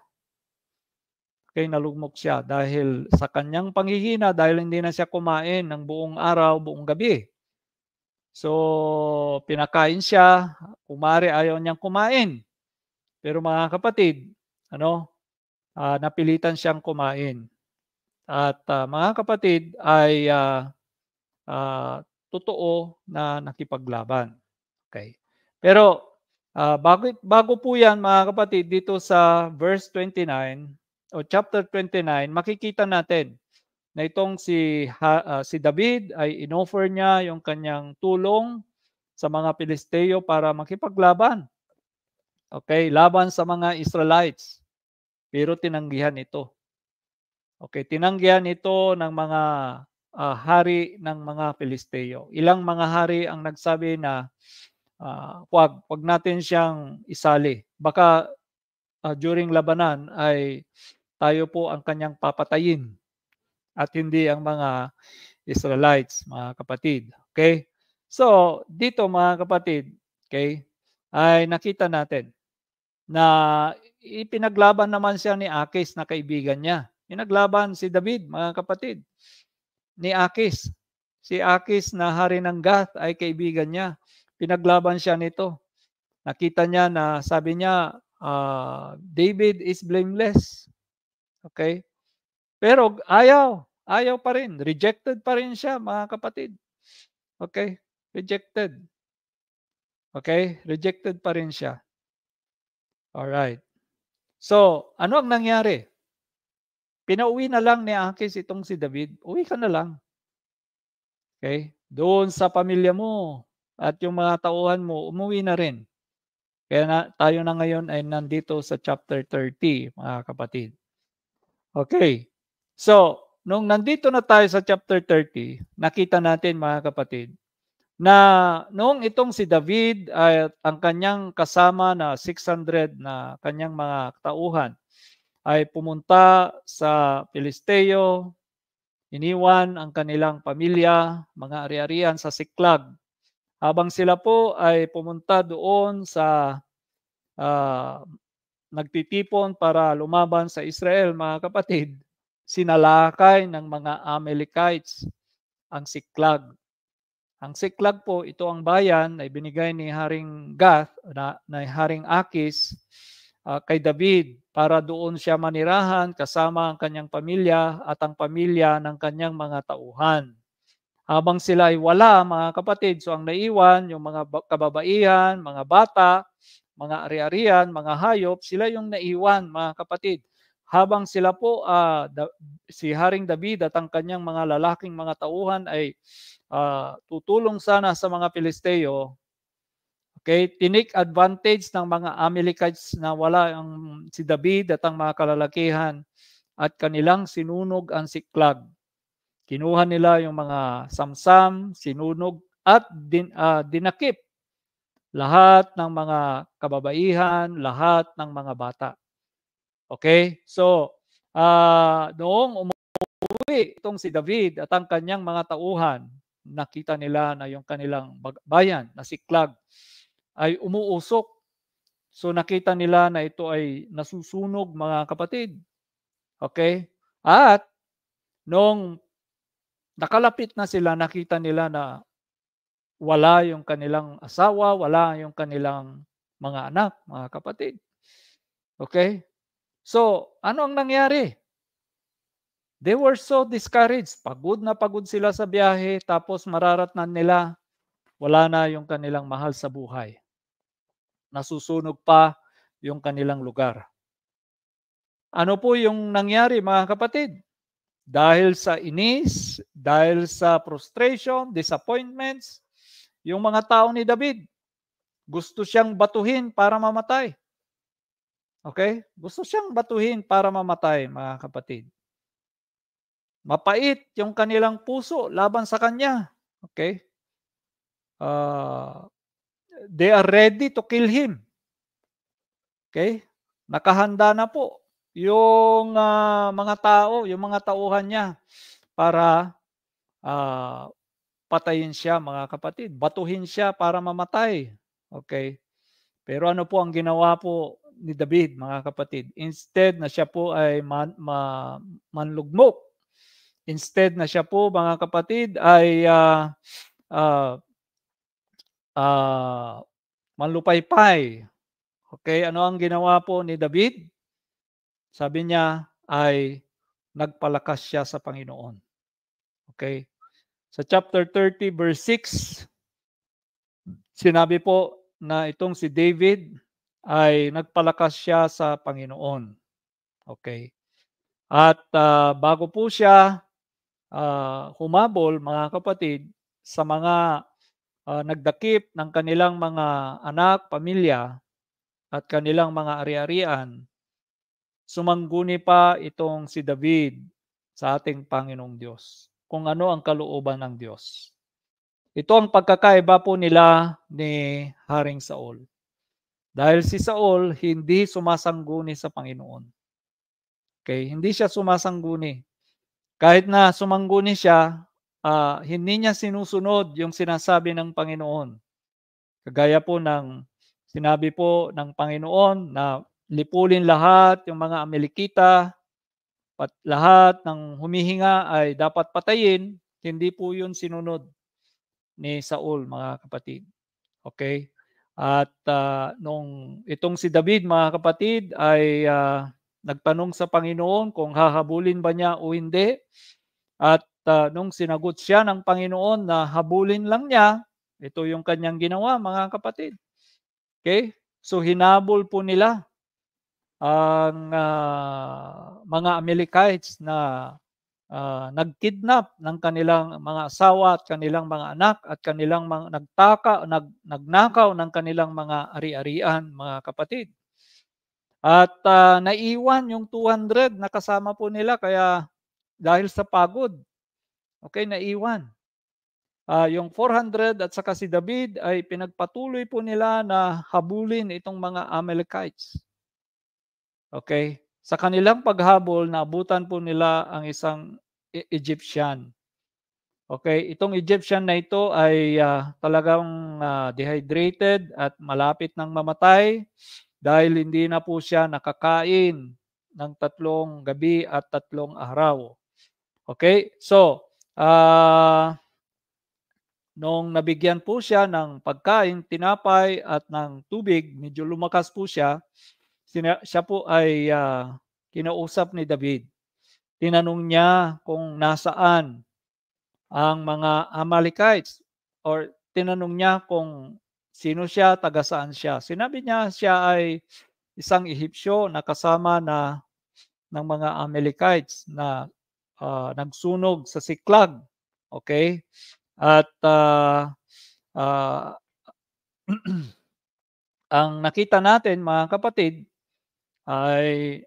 [SPEAKER 2] Okay, nalugmok siya dahil sa kanyang panghihina, dahil hindi na siya kumain ng buong araw, buong gabi. So, pinakain siya, kumari ayaw niyang kumain. Pero mga kapatid, ano, uh, napilitan siyang kumain. At uh, mga kapatid ay uh, uh, totoo na nakipaglaban. Okay. Pero Uh, bago, bago po yan mga kapatid, dito sa verse 29 o chapter 29, makikita natin na itong si, ha, uh, si David ay inoffer niya yung kanyang tulong sa mga Pilisteo para makipaglaban. Okay, laban sa mga Israelites. Pero tinanggihan ito. Okay, tinanggihan ito ng mga uh, hari ng mga Pilisteo. Ilang mga hari ang nagsabi na uh, wag wag natin siyang isali. Baka uh, during labanan ay tayo po ang kanyang papatayin at hindi ang mga Israelites, mga kapatid. Okay? So, dito mga kapatid, okay, ay nakita natin na ipinaglaban naman siya ni Akis na kaibigan niya. Pinaglaban si David, mga kapatid, ni Akis. Si Akis na hari ng Gath ay kaibigan niya pinaglaban siya nito. Nakita niya na sabi niya, uh, David is blameless. Okay? Pero ayaw. Ayaw pa rin. Rejected pa rin siya, mga kapatid. Okay? Rejected. Okay? Rejected pa rin siya. Alright. So, ano ang nangyari? Pinauwi na lang ni Akis itong si David. Uwi ka na lang. Okay? Doon sa pamilya mo at yung mga tauhan mo, umuwi na rin. Kaya na, tayo na ngayon ay nandito sa chapter 30, mga kapatid. Okay. So, nung nandito na tayo sa chapter 30, nakita natin mga kapatid, na noong itong si David at ang kanyang kasama na 600 na kanyang mga tauhan ay pumunta sa Pilisteo, iniwan ang kanilang pamilya, mga ari-arian sa Siklag, habang sila po ay pumunta doon sa uh, nagtitipon para lumaban sa Israel, mga kapatid, sinalakay ng mga Amalekites ang siklag. Ang siklag po, ito ang bayan na ibinigay ni Haring Gath, na, na Haring Akis, uh, kay David para doon siya manirahan kasama ang kanyang pamilya at ang pamilya ng kanyang mga tauhan habang sila ay wala, mga kapatid, so ang naiwan, yung mga kababaihan, mga bata, mga ari-arian, mga hayop, sila yung naiwan, mga kapatid. Habang sila po, uh, da, si Haring David at ang kanyang mga lalaking mga tauhan ay uh, tutulong sana sa mga Pilisteo, okay, tinik advantage ng mga Amalekites na wala ang, si David at ang mga kalalakihan at kanilang sinunog ang siklag. Kinuha nila yung mga samsam, sinunog, at din, uh, dinakip lahat ng mga kababaihan, lahat ng mga bata. Okay? So, uh, noong umuwi itong si David at ang kanyang mga tauhan, nakita nila na yung kanilang bayan na si Clag ay umuusok. So nakita nila na ito ay nasusunog mga kapatid. Okay? At noong nakalapit na sila, nakita nila na wala yung kanilang asawa, wala yung kanilang mga anak, mga kapatid. Okay? So, ano ang nangyari? They were so discouraged. Pagod na pagod sila sa biyahe, tapos mararatnan nila, wala na yung kanilang mahal sa buhay. Nasusunog pa yung kanilang lugar. Ano po yung nangyari mga kapatid? Dahil sa inis, dahil sa frustration, disappointments, yung mga tao ni David, gusto siyang batuhin para mamatay. Okay? Gusto siyang batuhin para mamatay, mga kapatid. Mapait yung kanilang puso laban sa kanya. Okay? Uh, they are ready to kill him. Okay? Nakahanda na po yung uh, mga tao, yung mga tauhan niya para uh, patayin siya mga kapatid. Batuhin siya para mamatay. Okay? Pero ano po ang ginawa po ni David mga kapatid? Instead na siya po ay man, ma, manlugmok. Instead na siya po mga kapatid ay uh, uh, uh, manlupaypay. Okay, ano ang ginawa po ni David? sabi niya ay nagpalakas siya sa Panginoon. Okay? Sa chapter 30 verse 6, sinabi po na itong si David ay nagpalakas siya sa Panginoon. Okay? At uh, bago po siya uh, humabol, mga kapatid, sa mga uh, nagdakip ng kanilang mga anak, pamilya, at kanilang mga ari-arian, Sumangguni pa itong si David sa ating Panginoong Diyos kung ano ang kalooban ng Diyos. Ito ang pagkakaiba po nila ni Haring Saul. Dahil si Saul hindi sumasangguni sa Panginoon. Okay, hindi siya sumasangguni. Kahit na sumangguni siya, uh, hindi niya sinusunod yung sinasabi ng Panginoon. Kagaya po ng sinabi po ng Panginoon na lipulin lahat, yung mga Amelikita, at lahat ng humihinga ay dapat patayin, hindi po yun sinunod ni Saul, mga kapatid. Okay? At uh, nung itong si David, mga kapatid, ay uh, nagtanong sa Panginoon kung hahabulin ba niya o hindi. At uh, nung sinagot siya ng Panginoon na habulin lang niya, ito yung kanyang ginawa, mga kapatid. Okay? So hinabol po nila ang uh, mga Amalekites na uh, nagkidnap ng kanilang mga asawa at kanilang mga anak at kanilang mga nagtaka, nag, nagnakaw ng kanilang mga ari-arian, mga kapatid. At uh, naiwan yung 200 na kasama po nila kaya dahil sa pagod, okay, naiwan. Uh, yung 400 at saka si David ay pinagpatuloy po nila na habulin itong mga Amalekites. Okay? Sa kanilang paghabol, naabutan po nila ang isang e-, Egyptian. Okay, itong Egyptian na ito ay uh, talagang uh, dehydrated at malapit ng mamatay dahil hindi na po siya nakakain ng tatlong gabi at tatlong araw. Okay? So, uh, ah, nung nabigyan po siya ng pagkain, tinapay at ng tubig, medyo lumakas po siya. Sina, siya po ay uh, kinausap ni David. Tinanong niya kung nasaan ang mga Amalekites or tinanong niya kung sino siya, taga saan siya. Sinabi niya siya ay isang Ehipsyo na kasama na ng mga Amalekites na uh, nagsunog sa siklag. Okay? At uh, uh, ang nakita natin mga kapatid ay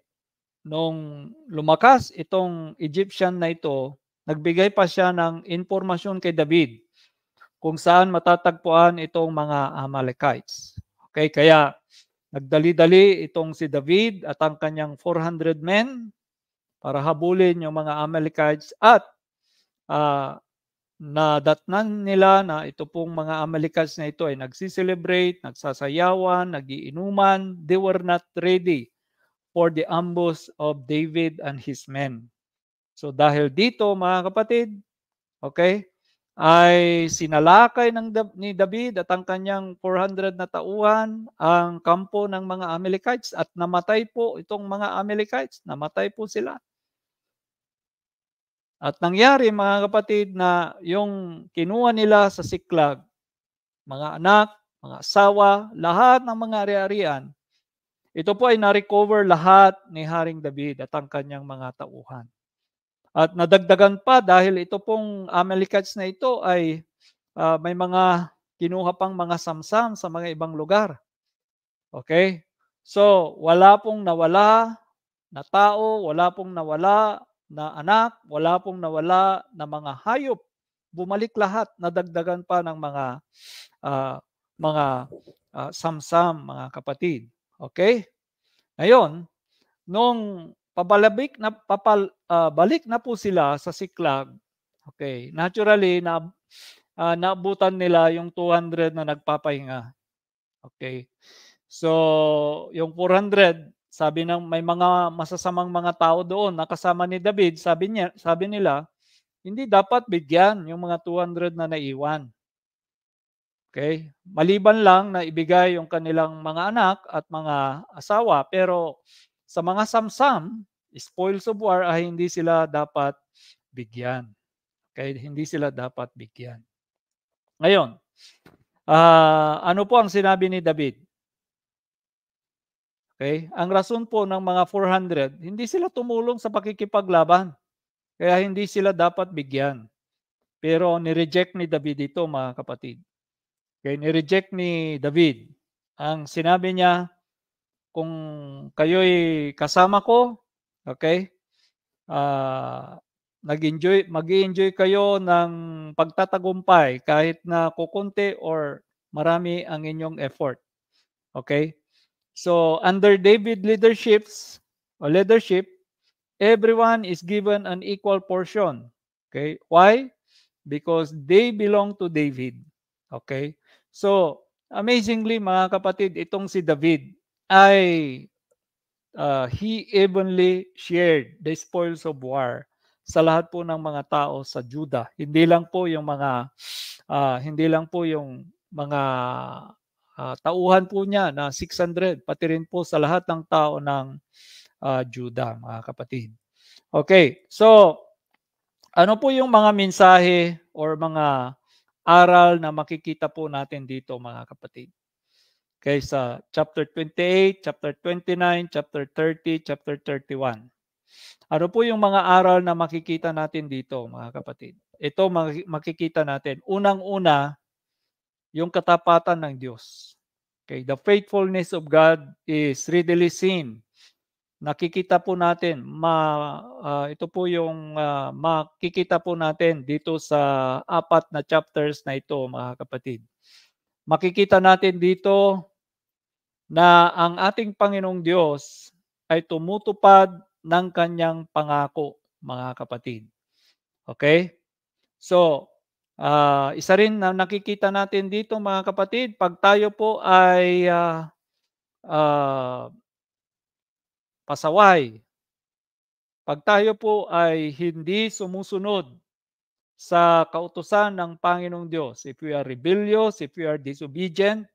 [SPEAKER 2] nung lumakas itong Egyptian na ito, nagbigay pa siya ng impormasyon kay David kung saan matatagpuan itong mga Amalekites. Okay, kaya nagdali-dali itong si David at ang kanyang 400 men para habulin yung mga Amalekites at uh, nadatnan nila na ito pong mga Amalekites na ito ay nagsiselebrate, nagsasayawan, nagiinuman, they were not ready for the ambush of David and his men. So dahil dito mga kapatid, okay, ay sinalakay ng ni David at ang kanyang 400 na tauhan ang kampo ng mga Amalekites at namatay po itong mga Amalekites, namatay po sila. At nangyari mga kapatid na yung kinuha nila sa siklag, mga anak, mga asawa, lahat ng mga ari-arian, ito po ay na-recover lahat ni Haring David at ang kanyang mga tauhan. At nadagdagan pa dahil ito pong Amalekites na ito ay uh, may mga kinuha pang mga samsam sa mga ibang lugar. Okay? So, wala pong nawala na tao, wala pong nawala na anak, wala pong nawala na mga hayop. Bumalik lahat, nadagdagan pa ng mga uh, mga uh, samsam, mga kapatid. Okay? Ngayon, nung pabalik na papal, uh, balik na po sila sa Siklag, okay, naturally na uh, naabutan nila yung 200 na nagpapahinga. Okay. So, yung 400 sabi ng may mga masasamang mga tao doon nakasama ni David, sabi niya, sabi nila, hindi dapat bigyan yung mga 200 na naiwan. Okay? Maliban lang na ibigay yung kanilang mga anak at mga asawa, pero sa mga samsam, spoils of war ay hindi sila dapat bigyan. Okay? Hindi sila dapat bigyan. Ngayon, uh, ano po ang sinabi ni David? Okay? Ang rason po ng mga 400, hindi sila tumulong sa pakikipaglaban. Kaya hindi sila dapat bigyan. Pero ni-reject ni David ito mga kapatid. Okay, ni-reject ni David. Ang sinabi niya, kung kayo'y kasama ko, okay, uh, nag-enjoy, mag-enjoy kayo ng pagtatagumpay kahit na kukunti or marami ang inyong effort. Okay? So, under David leaderships or leadership, everyone is given an equal portion. Okay? Why? Because they belong to David. Okay? So, amazingly mga kapatid, itong si David ay uh, he evenly shared the spoils of war sa lahat po ng mga tao sa Juda. Hindi lang po yung mga uh, hindi lang po yung mga uh, tauhan po niya na 600 pati rin po sa lahat ng tao ng uh, Juda, mga kapatid. Okay. So ano po yung mga mensahe or mga aral na makikita po natin dito mga kapatid. Okay, sa chapter 28, chapter 29, chapter 30, chapter 31. Ano po yung mga aral na makikita natin dito mga kapatid? Ito makikita natin. Unang-una, yung katapatan ng Diyos. Okay, the faithfulness of God is readily seen nakikita po natin ma uh, ito po yung uh, makikita po natin dito sa apat na chapters na ito mga kapatid. Makikita natin dito na ang ating Panginoong Diyos ay tumutupad ng kanyang pangako mga kapatid. Okay? So, uh, isa rin na nakikita natin dito mga kapatid, pag tayo po ay uh, uh, pasaway. Pag tayo po ay hindi sumusunod sa kautusan ng Panginoong Diyos, if we are rebellious, if we are disobedient,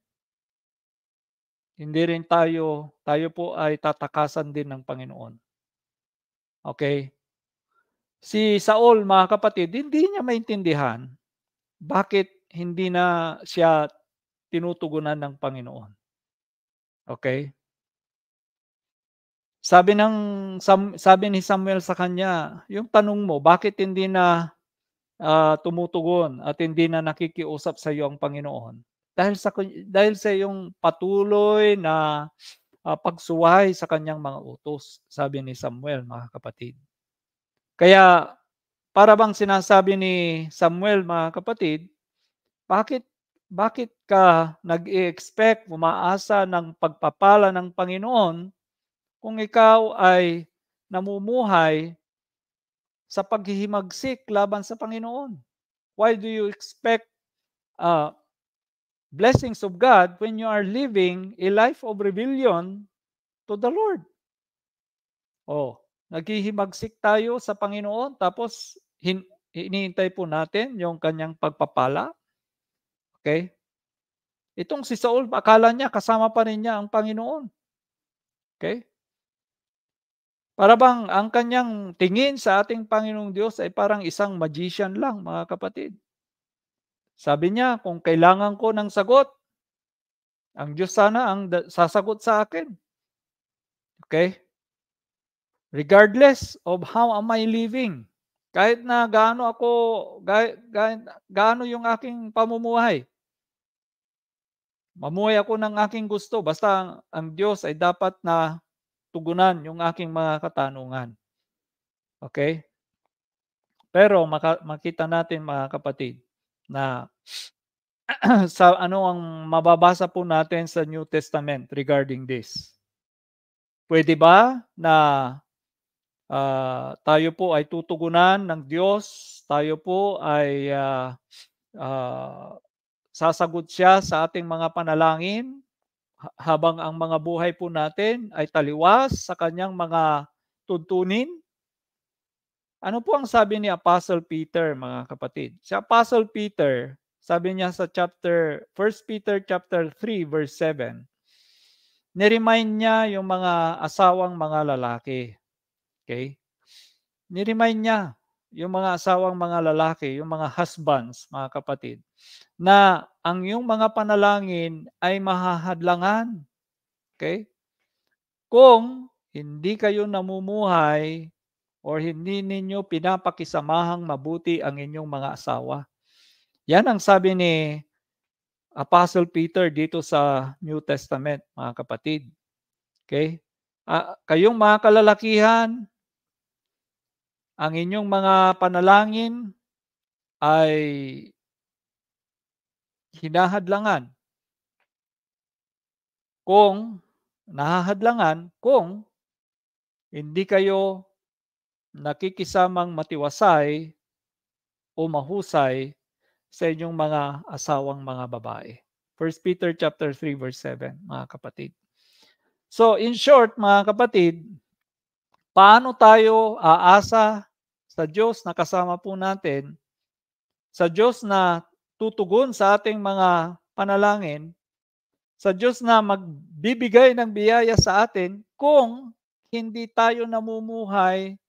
[SPEAKER 2] hindi rin tayo, tayo po ay tatakasan din ng Panginoon. Okay? Si Saul, mga kapatid, hindi niya maintindihan bakit hindi na siya tinutugunan ng Panginoon. Okay? Sabi ng sabi ni Samuel sa kanya, yung tanong mo, bakit hindi na uh, tumutugon at hindi na nakikiusap sa iyo ang Panginoon? Dahil sa dahil sa yung patuloy na uh, pagsuway sa kanyang mga utos, sabi ni Samuel, mga kapatid. Kaya para bang sinasabi ni Samuel, mga kapatid, bakit bakit ka nag-expect, umaasa ng pagpapala ng Panginoon kung ikaw ay namumuhay sa paghihimagsik laban sa Panginoon? Why do you expect uh, blessings of God when you are living a life of rebellion to the Lord? Oh, naghihimagsik tayo sa Panginoon tapos hin hinihintay po natin yung kanyang pagpapala. Okay? Itong si Saul, akala niya kasama pa rin niya ang Panginoon. Okay? Para bang ang kanyang tingin sa ating Panginoong Diyos ay parang isang magician lang, mga kapatid. Sabi niya, kung kailangan ko ng sagot, ang Diyos sana ang sasagot sa akin. Okay? Regardless of how am I living, kahit na gaano ako, gaano yung aking pamumuhay, mamuhay ako ng aking gusto, basta ang Diyos ay dapat na tugunan yung aking mga katanungan. Okay? Pero maka, makita natin mga kapatid na sa ano ang mababasa po natin sa New Testament regarding this. Pwede ba na uh, tayo po ay tutugunan ng Diyos, tayo po ay uh, uh, sasagot siya sa ating mga panalangin, habang ang mga buhay po natin ay taliwas sa kanyang mga tuntunin? Ano po ang sabi ni Apostle Peter, mga kapatid? Si Apostle Peter, sabi niya sa chapter 1 Peter chapter 3 verse 7, ni-remind niya yung mga asawang mga lalaki. Okay? Ni-remind niya yung mga asawang mga lalaki, yung mga husbands, mga kapatid, na ang yung mga panalangin ay mahahadlangan. Okay? Kung hindi kayo namumuhay or hindi ninyo pinapakisamahang mabuti ang inyong mga asawa. Yan ang sabi ni Apostle Peter dito sa New Testament, mga kapatid. Okay? Uh, kayong mga kalalakihan, ang inyong mga panalangin ay hinahadlangan kung nahahadlangan kung hindi kayo nakikisamang matiwasay o mahusay sa inyong mga asawang mga babae. 1 Peter chapter 3 verse 7, mga kapatid. So in short, mga kapatid, Paano tayo aasa sa Diyos na kasama po natin, sa Diyos na tutugon sa ating mga panalangin, sa Diyos na magbibigay ng biyaya sa atin kung hindi tayo namumuhay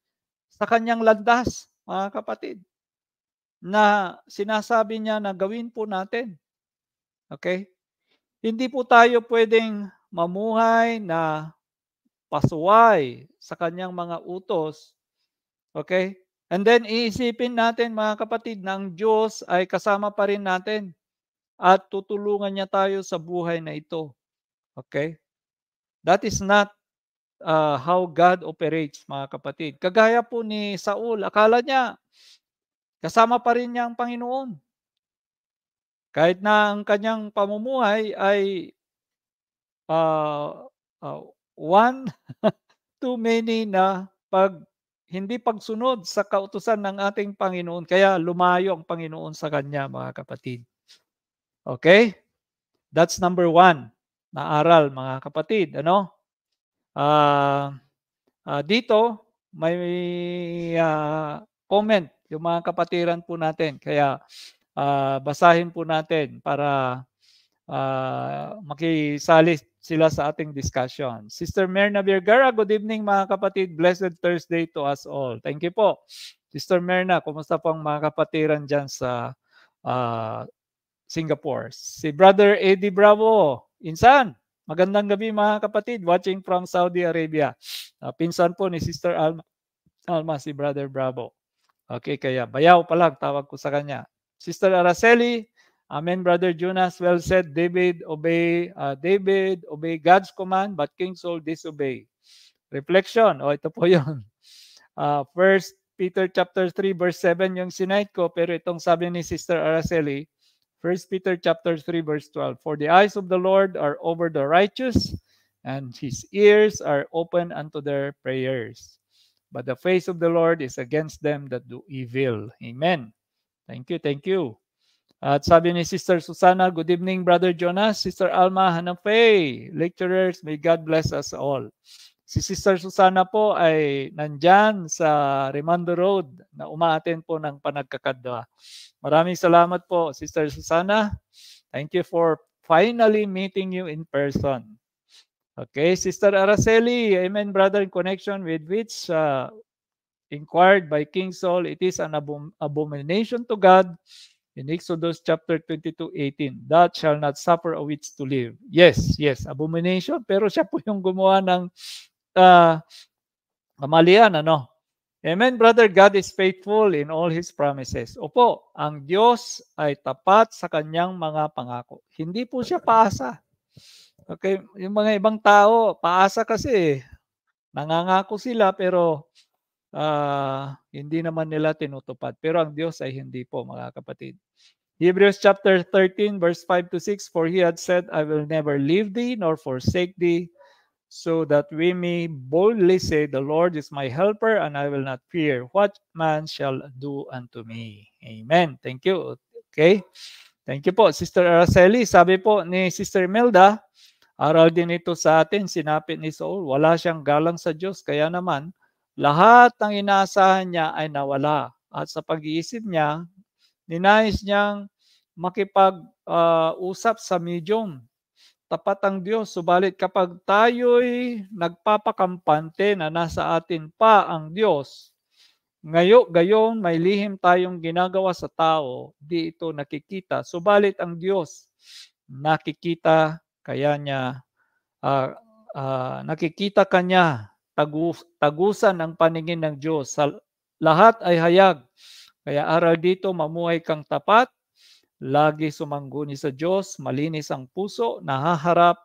[SPEAKER 2] sa kanyang landas, mga kapatid, na sinasabi niya na gawin po natin. Okay? Hindi po tayo pwedeng mamuhay na pasuway sa kanyang mga utos. Okay? And then iisipin natin mga kapatid na ang Diyos ay kasama pa rin natin at tutulungan niya tayo sa buhay na ito. Okay? That is not uh, how God operates mga kapatid. Kagaya po ni Saul, akala niya kasama pa rin niya ang Panginoon. Kahit na ang kanyang pamumuhay ay uh, uh, one too many na pag hindi pagsunod sa kautusan ng ating Panginoon. Kaya lumayo ang Panginoon sa kanya, mga kapatid. Okay? That's number one na aral, mga kapatid. Ano? Uh, uh, dito, may uh, comment yung mga kapatiran po natin. Kaya uh, basahin po natin para uh, makisalit sila sa ating discussion. Sister Merna Vergara, good evening mga kapatid. Blessed Thursday to us all. Thank you po. Sister Merna, kumusta po ang mga kapatiran dyan sa uh, Singapore? Si Brother Eddie Bravo, insan. Magandang gabi mga kapatid, watching from Saudi Arabia. Uh, pinsan po ni Sister Alma, Alma si Brother Bravo. Okay, kaya bayaw pa lang tawag ko sa kanya. Sister Araceli, Amen, Brother Jonas. Well said, David, obey, uh, David, obey God's command, but King Saul disobey. Reflection, o oh, ito po yun. Uh, First Peter chapter 3 verse 7 yung sinight ko, pero itong sabi ni Sister Araceli, First Peter chapter 3 verse 12, For the eyes of the Lord are over the righteous, and his ears are open unto their prayers. But the face of the Lord is against them that do evil. Amen. Thank you, thank you. At sabi ni Sister Susana, Good evening, Brother Jonas, Sister Alma Hanapay, lecturers, may God bless us all. Si Sister Susana po ay nandyan sa Remando Road na umaaten po ng panagkakadwa. Maraming salamat po, Sister Susana. Thank you for finally meeting you in person. Okay, Sister Araceli, Amen, Brother, in connection with which uh, inquired by King Saul, it is an abom abomination to God in Exodus chapter 22:18, that shall not suffer a witch to live. Yes, yes, abomination, pero siya po yung gumawa ng uh, kamalian, ano? Amen, brother. God is faithful in all His promises. Opo, ang Diyos ay tapat sa kanyang mga pangako. Hindi po siya paasa. Okay, yung mga ibang tao, paasa kasi. Nangangako sila pero uh, hindi naman nila tinutupad. Pero ang Diyos ay hindi po, mga kapatid. Hebrews chapter 13 verse 5 to 6 for he had said I will never leave thee nor forsake thee so that we may boldly say the Lord is my helper and I will not fear what man shall do unto me. Amen. Thank you. Okay? Thank you po Sister Araceli. Sabi po ni Sister Melda, aral din ito sa atin sinapit ni Saul, wala siyang galang sa Diyos kaya naman lahat ng inaasahan niya ay nawala. At sa pag-iisip niya, ninais niyang makipag-usap ah, uh, sa medium. Tapat ang Diyos. Subalit kapag tayo'y nagpapakampante na nasa atin pa ang Diyos, ngayo gayon may lihim tayong ginagawa sa tao, di ito nakikita. Subalit ang Diyos nakikita kaya niya uh, uh, nakikita kanya tagus, tagusan ang paningin ng Diyos. Sa lahat ay hayag. Kaya aral dito, mamuhay kang tapat, lagi sumangguni sa Diyos, malinis ang puso, nahaharap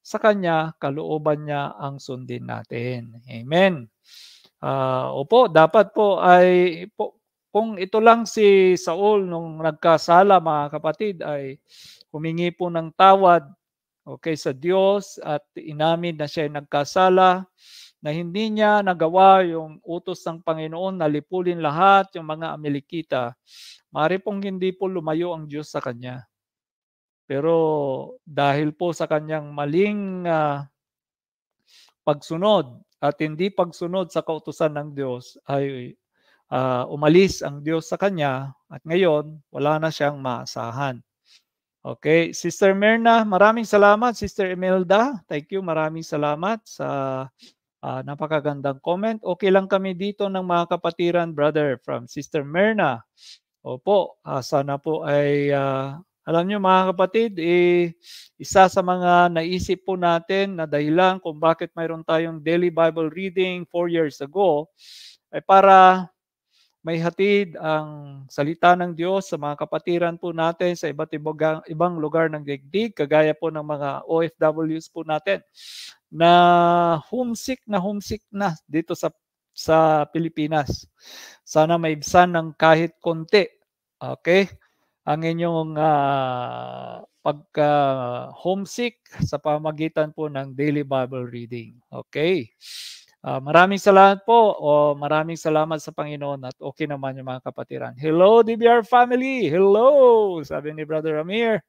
[SPEAKER 2] sa Kanya, kalooban niya ang sundin natin. Amen. Uh, opo, dapat po ay po, kung ito lang si Saul nung nagkasala mga kapatid ay humingi po ng tawad okay sa Diyos at inamin na siya ay nagkasala na hindi niya nagawa yung utos ng Panginoon na lipulin lahat yung mga Amelikita, mari pong hindi po lumayo ang Diyos sa kanya. Pero dahil po sa kanyang maling uh, pagsunod at hindi pagsunod sa kautusan ng Diyos ay uh, umalis ang Diyos sa kanya at ngayon wala na siyang maasahan. Okay, Sister Merna, maraming salamat. Sister Imelda, thank you. Maraming salamat sa Uh, napakagandang comment. Okay lang kami dito ng mga kapatiran, brother, from Sister Merna. Opo, uh, sana po ay uh, alam nyo mga kapatid, eh, isa sa mga naisip po natin na dahilan kung bakit mayroon tayong daily Bible reading four years ago ay para may hatid ang salita ng Diyos sa mga kapatiran po natin sa iba't ibang, ibang lugar ng digdig, kagaya po ng mga OFWs po natin na homesick na homesick na dito sa sa Pilipinas. Sana may maibsan ng kahit konti. Okay? Ang inyong uh, pagka homesick sa pamagitan po ng daily Bible reading. Okay? Uh, maraming salamat po o maraming salamat sa Panginoon at okay naman yung mga kapatiran. Hello DBR family! Hello! Sabi ni Brother Amir,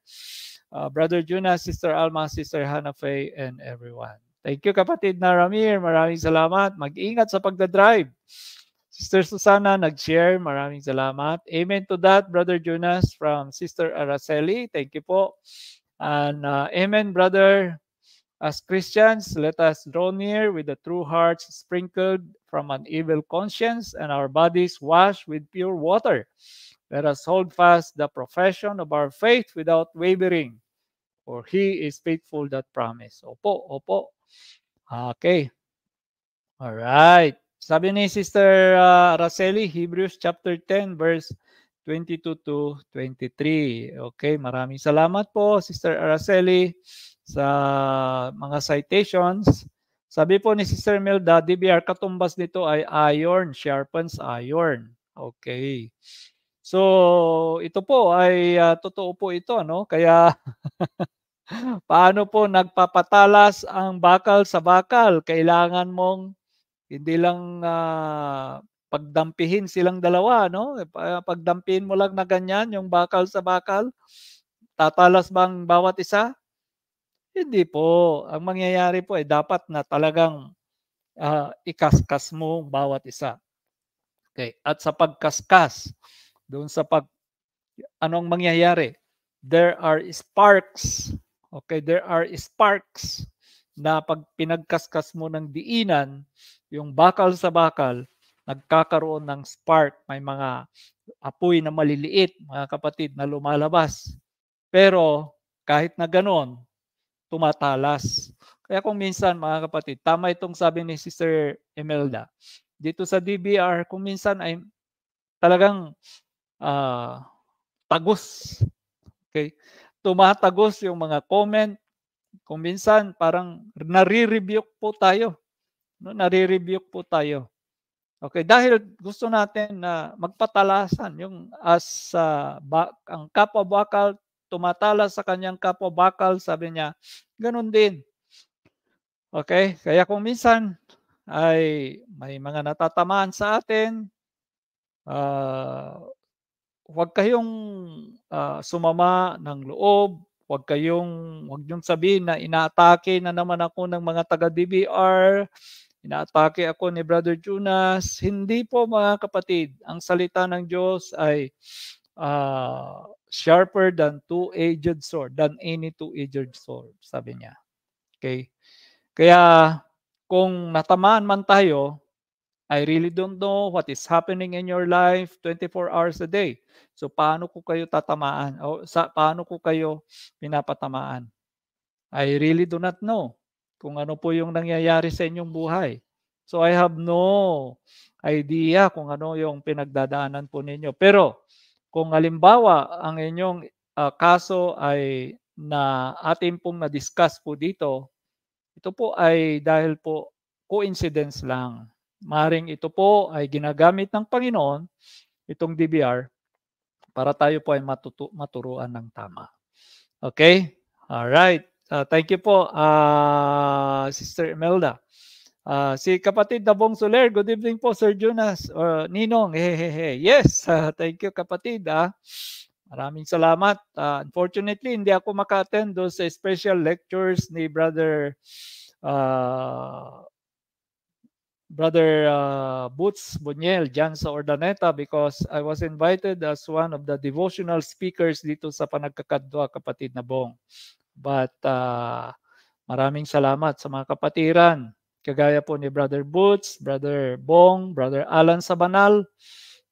[SPEAKER 2] uh, Brother Juna, Sister Alma, Sister Hannah Faye, and everyone. Thank you kapatid na Ramir. Maraming salamat. Mag-ingat sa pagdadrive. Sister Susana nag-share. Maraming salamat. Amen to that, Brother Jonas from Sister Araceli. Thank you po. And uh, amen, Brother As Christians, let us draw near with the true hearts sprinkled from an evil conscience and our bodies washed with pure water. Let us hold fast the profession of our faith without wavering, for He is faithful that promise. Opo, opo. Okay. All right. Sabi ni Sister uh, Araceli, Hebrews chapter 10 verse 22 to 23. Okay, maraming salamat po Sister Araceli. sa mga citations. Sabi po ni Sister Melda, DBR katumbas nito ay iron, sharpens iron. Okay. So, ito po ay uh, totoo po ito, no? Kaya paano po nagpapatalas ang bakal sa bakal? Kailangan mong hindi lang uh, pagdampihin silang dalawa, no? Ah, pagdampihin mo lang na ganyan yung bakal sa bakal, tatalas bang bawat isa? Hindi po. Ang mangyayari po ay eh, dapat na talagang uh, ikaskas mo bawat isa. Okay. At sa pagkaskas, doon sa pag ano ang mangyayari? There are sparks. Okay, there are sparks na pag pinagkaskas mo ng diinan, yung bakal sa bakal, nagkakaroon ng spark. May mga apoy na maliliit, mga kapatid, na lumalabas. Pero kahit na ganoon, tumatalas. Kaya kung minsan mga kapatid, tama itong sabi ni Sister Imelda. Dito sa DBR, kung minsan ay talagang uh, tagos. Okay? Tumatagos yung mga comment. Kung minsan parang nare-rebuke po tayo. No, nare-rebuke po tayo. Okay, dahil gusto natin na magpatalasan yung as uh, ah, bak- ang kapwa bakal tumatala sa kanyang bakal, sabi niya, ganun din. Okay? Kaya kung minsan ay may mga natatamaan sa atin, uh, huwag kayong uh, sumama ng loob, huwag kayong, huwag niyong sabihin na inaatake na naman ako ng mga taga-DBR, inaatake ako ni Brother Jonas. Hindi po mga kapatid, ang salita ng Diyos ay uh, sharper than two-edged sword, than any two-edged sword, sabi niya. Okay? Kaya, kung natamaan man tayo, I really don't know what is happening in your life 24 hours a day. So paano ko kayo tatamaan? O sa paano ko kayo pinapatamaan? I really do not know kung ano po yung nangyayari sa inyong buhay. So I have no idea kung ano yung pinagdadaanan po ninyo. Pero kung halimbawa ang inyong uh, kaso ay na atin pong na-discuss po dito, ito po ay dahil po coincidence lang. Maring ito po ay ginagamit ng Panginoon, itong DBR, para tayo po ay matutu- maturuan ng tama. Okay? All right. Uh, ah, thank you po, uh, Sister Imelda. Uh, si kapatid Dabong Soler, good evening po Sir Jonas or uh, Ninong. Hehehe. Yes, uh, thank you kapatid. Ah. Maraming salamat. Uh, unfortunately, hindi ako makaten doon sa special lectures ni Brother uh, Brother uh, Boots Bunyel dyan sa Ordaneta because I was invited as one of the devotional speakers dito sa Panagkakadwa, kapatid na Bong. But uh, maraming salamat sa mga kapatiran Kagaya po ni Brother Boots, Brother Bong, Brother Alan Sabanal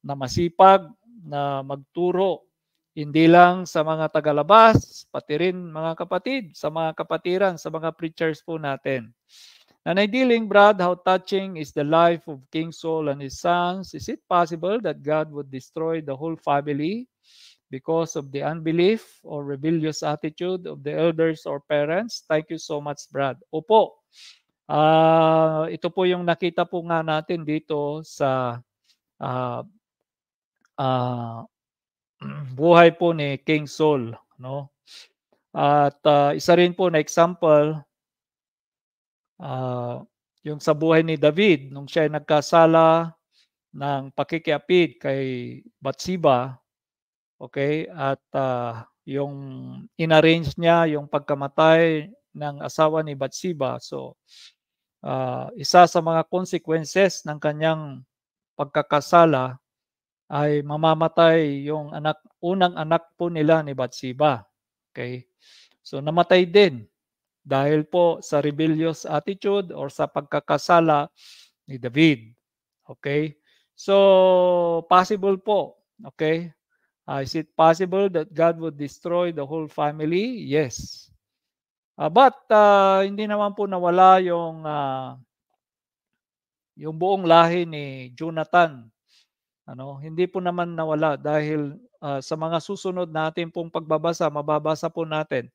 [SPEAKER 2] na masipag na magturo hindi lang sa mga tagalabas, pati rin mga kapatid, sa mga kapatiran, sa mga preachers po natin. Nanay Diling, Brad, how touching is the life of King Saul and his sons? Is it possible that God would destroy the whole family because of the unbelief or rebellious attitude of the elders or parents? Thank you so much, Brad. Opo, Uh, ito po yung nakita po nga natin dito sa uh, uh, buhay po ni King Saul. No? At uh, isa rin po na example, uh, yung sa buhay ni David, nung siya ay nagkasala ng pakikiapid kay Bathsheba, okay, at uh, yung inarrange niya yung pagkamatay ng asawa ni Bathsheba. So, uh, isa sa mga consequences ng kanyang pagkakasala ay mamamatay yung anak unang anak po nila ni Batsiba. Okay? So namatay din dahil po sa rebellious attitude or sa pagkakasala ni David. Okay? So possible po, okay? Uh, is it possible that God would destroy the whole family? Yes. Uh, but uh, hindi naman po nawala yung uh, yung buong lahi ni Jonathan. Ano, hindi po naman nawala dahil uh, sa mga susunod natin pong pagbabasa, mababasa po natin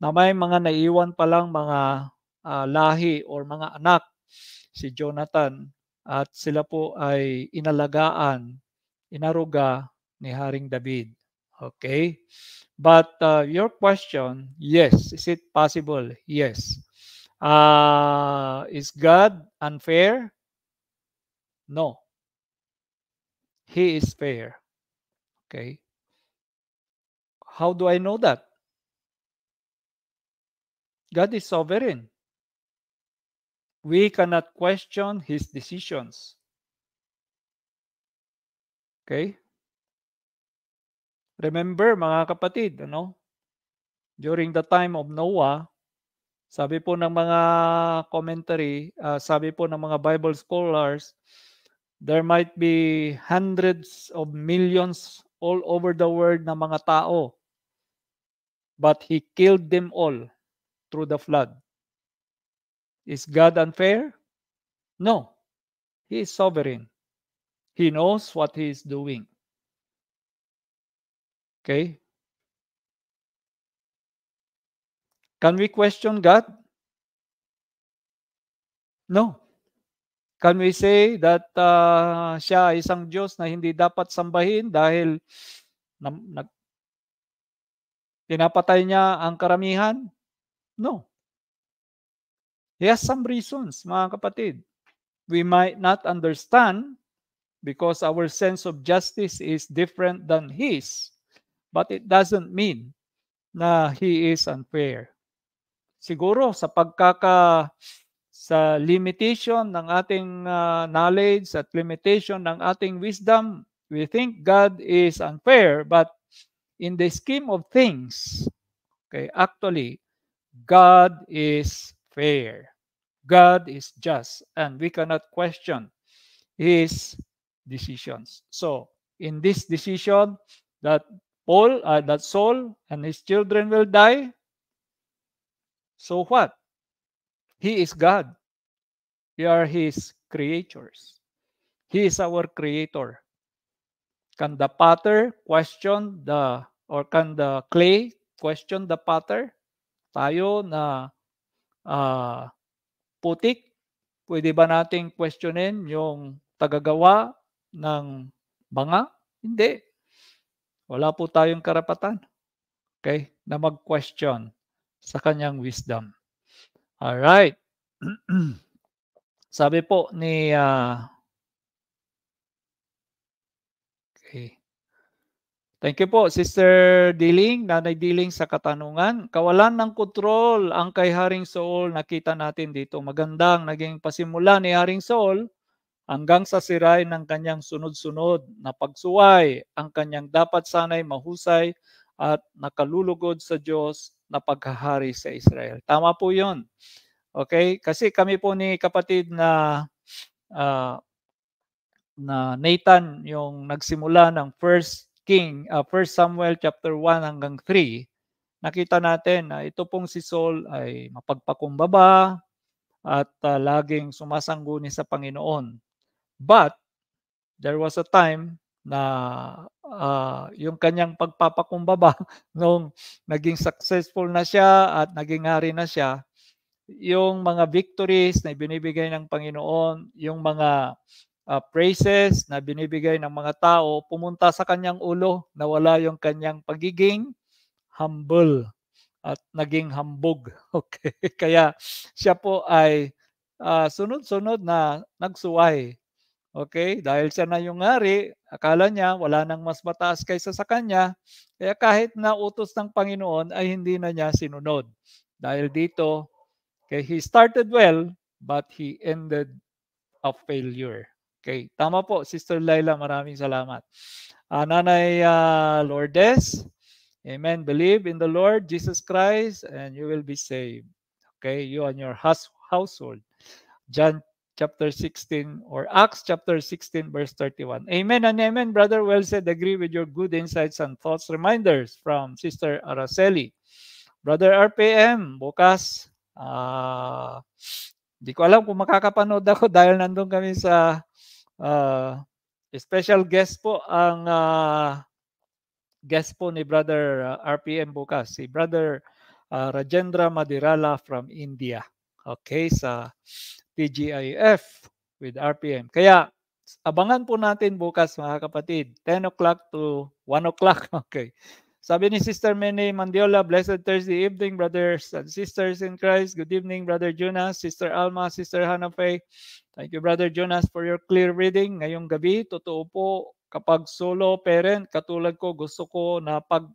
[SPEAKER 2] na may mga naiwan pa lang mga uh, lahi or mga anak si Jonathan at sila po ay inalagaan, inaruga ni Haring David. Okay? But uh, your question, yes. Is it possible? Yes. Uh, is God unfair? No. He is fair. Okay. How do I know that? God is sovereign. We cannot question his decisions. Okay? Remember mga kapatid, ano? During the time of Noah, sabi po ng mga commentary, uh, sabi po ng mga Bible scholars, there might be hundreds of millions all over the world na mga tao. But he killed them all through the flood. Is God unfair? No. He is sovereign. He knows what he is doing. Okay? Can we question God? No. Can we say that uh, siya isang Diyos na hindi dapat sambahin dahil nag tinapatay niya ang karamihan? No. He has some reasons, mga kapatid. We might not understand because our sense of justice is different than his. But it doesn't mean na he is unfair. Siguro sa pagkaka sa limitation ng ating uh, knowledge at limitation ng ating wisdom, we think God is unfair, but in the scheme of things, okay, actually, God is fair. God is just, and we cannot question His decisions. So, in this decision that Paul, uh, that Saul and his children will die, so what? He is God. We are His creatures. He is our creator. Can the potter question the, or can the clay question the potter? Tayo na uh, putik, pwede ba nating questionin yung tagagawa ng banga? Hindi. Wala po tayong karapatan, okay, na mag-question sa kanyang wisdom. All right. Sabi po ni uh, Okay. Thank you po, Sister Diling, Nanay Diling sa katanungan. Kawalan ng kontrol ang kay Haring Soul nakita natin dito. Magandang naging pasimula ni Haring Soul hanggang sa siray ng kanyang sunod-sunod na pagsuway ang kanyang dapat sanay mahusay at nakalulugod sa Diyos na paghahari sa Israel. Tama po yun. Okay? Kasi kami po ni kapatid na uh, na Nathan yung nagsimula ng first King, uh, ah, 1 Samuel chapter 1 hanggang 3, nakita natin na ito pong si Saul ay mapagpakumbaba at uh, laging sumasangguni sa Panginoon. But, there was a time na uh, yung kanyang pagpapakumbaba nung naging successful na siya at naging hari na siya, yung mga victories na binibigay ng Panginoon, yung mga uh, praises na binibigay ng mga tao, pumunta sa kanyang ulo na wala yung kanyang pagiging humble at naging hambog. Okay, kaya siya po ay uh, sunod-sunod na nagsuway Okay? Dahil siya na yung hari, akala niya wala nang mas mataas kaysa sa kanya. Kaya kahit na utos ng Panginoon ay hindi na niya sinunod. Dahil dito, okay, he started well but he ended a failure. Okay, tama po Sister Laila, maraming salamat. Uh, Nanay uh, Lourdes, Amen. Believe in the Lord Jesus Christ and you will be saved. Okay, you and your household. John chapter 16 or Acts chapter 16 verse 31. Amen and amen, Brother Well said. Agree with your good insights and thoughts reminders from Sister Araceli. Brother RPM, bukas, uh, di ko alam kung makakapanood ako dahil nandun kami sa uh, special guest po ang uh, guest po ni Brother uh, RPM bukas, si Brother uh, Rajendra Madirala from India. Okay, sa TGIF with RPM. Kaya abangan po natin bukas mga kapatid, 10 o'clock to 1 o'clock. Okay. Sabi ni Sister Mene Mandiola, Blessed Thursday evening, brothers and sisters in Christ. Good evening, Brother Jonas, Sister Alma, Sister Hannah Faye. Thank you, Brother Jonas, for your clear reading. Ngayong gabi, totoo po, kapag solo parent, katulad ko, gusto ko na pag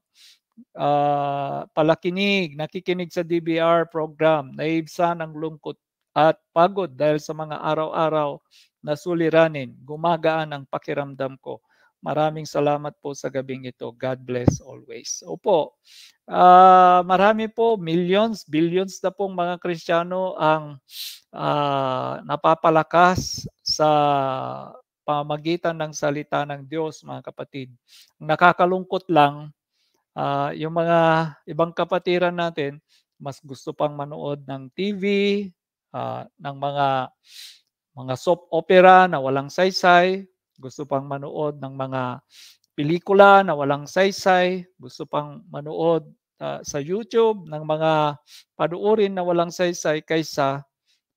[SPEAKER 2] uh, palakinig, nakikinig sa DBR program, naibsan ang lungkot at pagod dahil sa mga araw-araw na suliranin. Gumagaan ang pakiramdam ko. Maraming salamat po sa gabing ito. God bless always. Opo, uh, marami po, millions, billions na pong mga Kristiyano ang uh, napapalakas sa pamagitan ng salita ng Diyos, mga kapatid. Nakakalungkot lang, uh, yung mga ibang kapatiran natin, mas gusto pang manood ng TV, Ah, ng mga mga soap opera na walang saysay, gusto pang manood ng mga pelikula na walang saysay, gusto pang manood uh, sa YouTube ng mga panuorin na walang saysay kaysa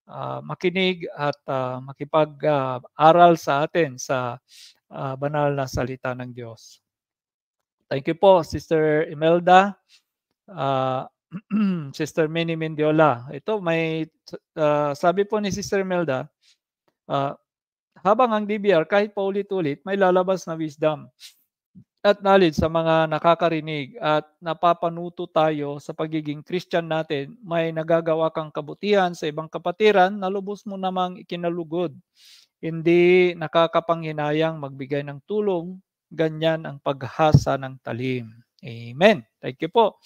[SPEAKER 2] uh, makinig at uh, makipag-aral sa atin sa uh, banal na salita ng Diyos. Thank you po, Sister Imelda. Uh, Sister Minnie Mendiola. Ito may uh, sabi po ni Sister Melda, uh, habang ang DBR kahit paulit-ulit may lalabas na wisdom at knowledge sa mga nakakarinig at napapanuto tayo sa pagiging Christian natin, may nagagawa kang kabutihan sa ibang kapatiran na lubos mo namang ikinalugod. Hindi nakakapanghinayang magbigay ng tulong, ganyan ang paghasa ng talim. Amen. Thank you po.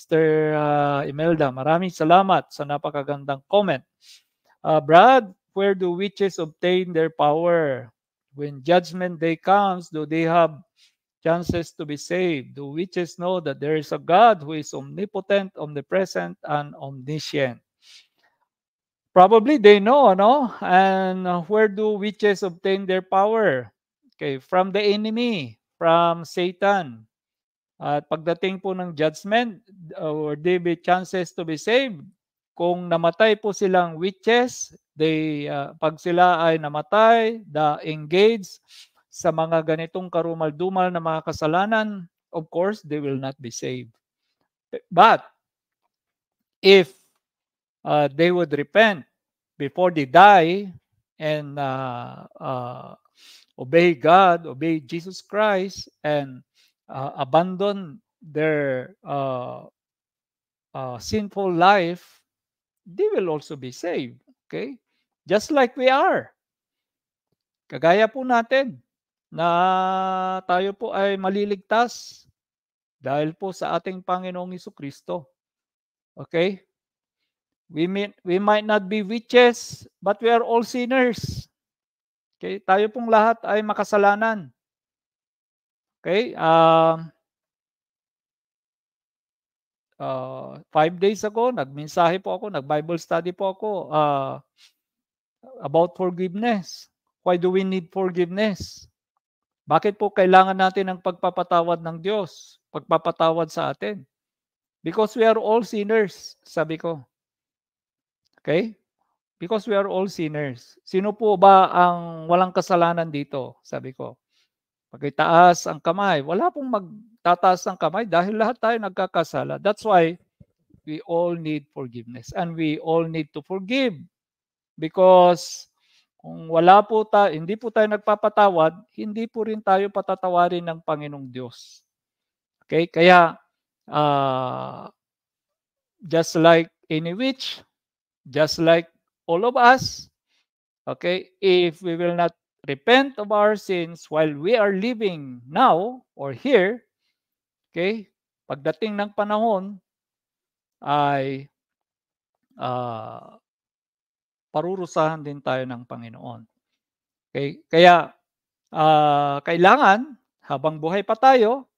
[SPEAKER 2] Mister uh, Imelda. Maraming salamat sa napakagandang comment. Uh, Brad, where do witches obtain their power? When judgment day comes, do they have chances to be saved? Do witches know that there is a God who is omnipotent, omnipresent, and omniscient? Probably they know, no? And where do witches obtain their power? Okay, from the enemy, from Satan. At pagdating po ng judgment, or they be chances to be saved, kung namatay po silang witches, they, uh, pag sila ay namatay, the engaged sa mga ganitong karumal-dumal na mga kasalanan, of course, they will not be saved. But, if uh, they would repent before they die and uh, uh, obey God, obey Jesus Christ, and uh, abandon their uh, uh, sinful life, they will also be saved. Okay? Just like we are. Kagaya po natin na tayo po ay maliligtas dahil po sa ating Panginoong Iso Kristo. Okay? We, mean, we might not be witches, but we are all sinners. Okay? Tayo pong lahat ay makasalanan. Okay? Um, uh, five days ago, nagmensahe po ako, nag-Bible study po ako uh, about forgiveness. Why do we need forgiveness? Bakit po kailangan natin ang pagpapatawad ng Diyos? Pagpapatawad sa atin. Because we are all sinners, sabi ko. Okay? Because we are all sinners. Sino po ba ang walang kasalanan dito? Sabi ko. Pagitaas ang kamay. Wala pong magtataas ng kamay dahil lahat tayo nagkakasala. That's why we all need forgiveness and we all need to forgive because kung wala po ta, hindi po tayo nagpapatawad, hindi po rin tayo patatawarin ng Panginoong Diyos. Okay? Kaya, uh, just like any witch, just like all of us, okay, if we will not repent of our sins while we are living now or here, okay, pagdating ng panahon ay uh, parurusahan din tayo ng Panginoon. Okay? Kaya uh, kailangan habang buhay pa tayo,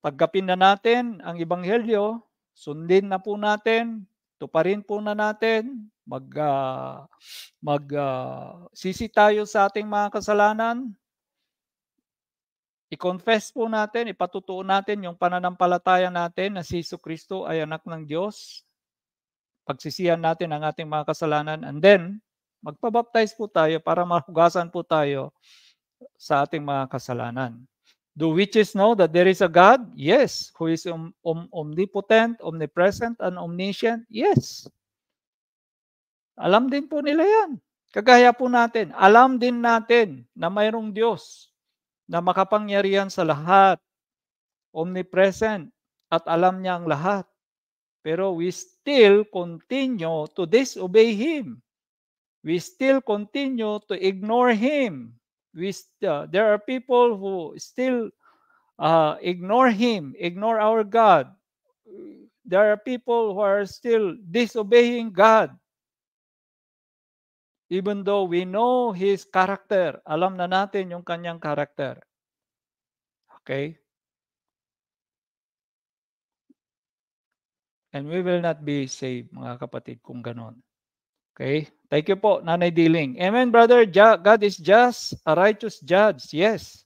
[SPEAKER 2] tanggapin na natin ang ebanghelyo, sundin na po natin, tuparin po na natin mag uh, mag uh, sisi tayo sa ating mga kasalanan. I-confess po natin, ipatutuo natin yung pananampalataya natin na si Yesu Kristo ay anak ng Diyos. Pagsisihan natin ang ating mga kasalanan and then magpabaptize po tayo para mahugasan po tayo sa ating mga kasalanan. Do witches know that there is a God? Yes. Who is um, um, omnipotent, omnipresent, and omniscient? Yes. Alam din po nila yan. Kagaya po natin, alam din natin na mayroong Diyos na makapangyarihan sa lahat, omnipresent, at alam niya ang lahat. Pero we still continue to disobey Him. We still continue to ignore Him. We uh, there are people who still uh, ignore Him, ignore our God. There are people who are still disobeying God even though we know his character. Alam na natin yung kanyang character. Okay? And we will not be saved, mga kapatid, kung ganon. Okay? Thank you po, Nanay Diling. Amen, brother. God is just a righteous judge. Yes.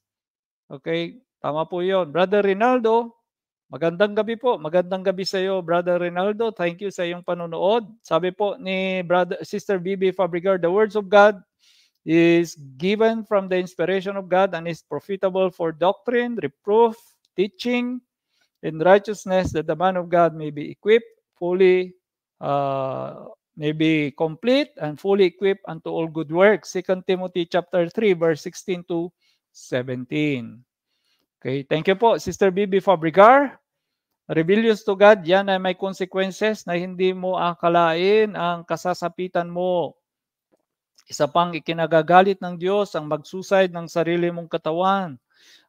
[SPEAKER 2] Okay? Tama po yon. Brother Rinaldo, Magandang gabi po. Magandang gabi sa iyo, Brother Rinaldo. Thank you sa iyong panonood. Sabi po ni Brother Sister BB Fabregar, the words of God is given from the inspiration of God and is profitable for doctrine, reproof, teaching, and righteousness that the man of God may be equipped fully uh, may be complete and fully equipped unto all good works. 2 Timothy chapter 3 verse 16 to 17. Okay, thank you po Sister Bibi Fabricar. Rebellious to God, yan ay may consequences na hindi mo akalain ang kasasapitan mo. Isa pang ikinagagalit ng Diyos ang magsuside ng sarili mong katawan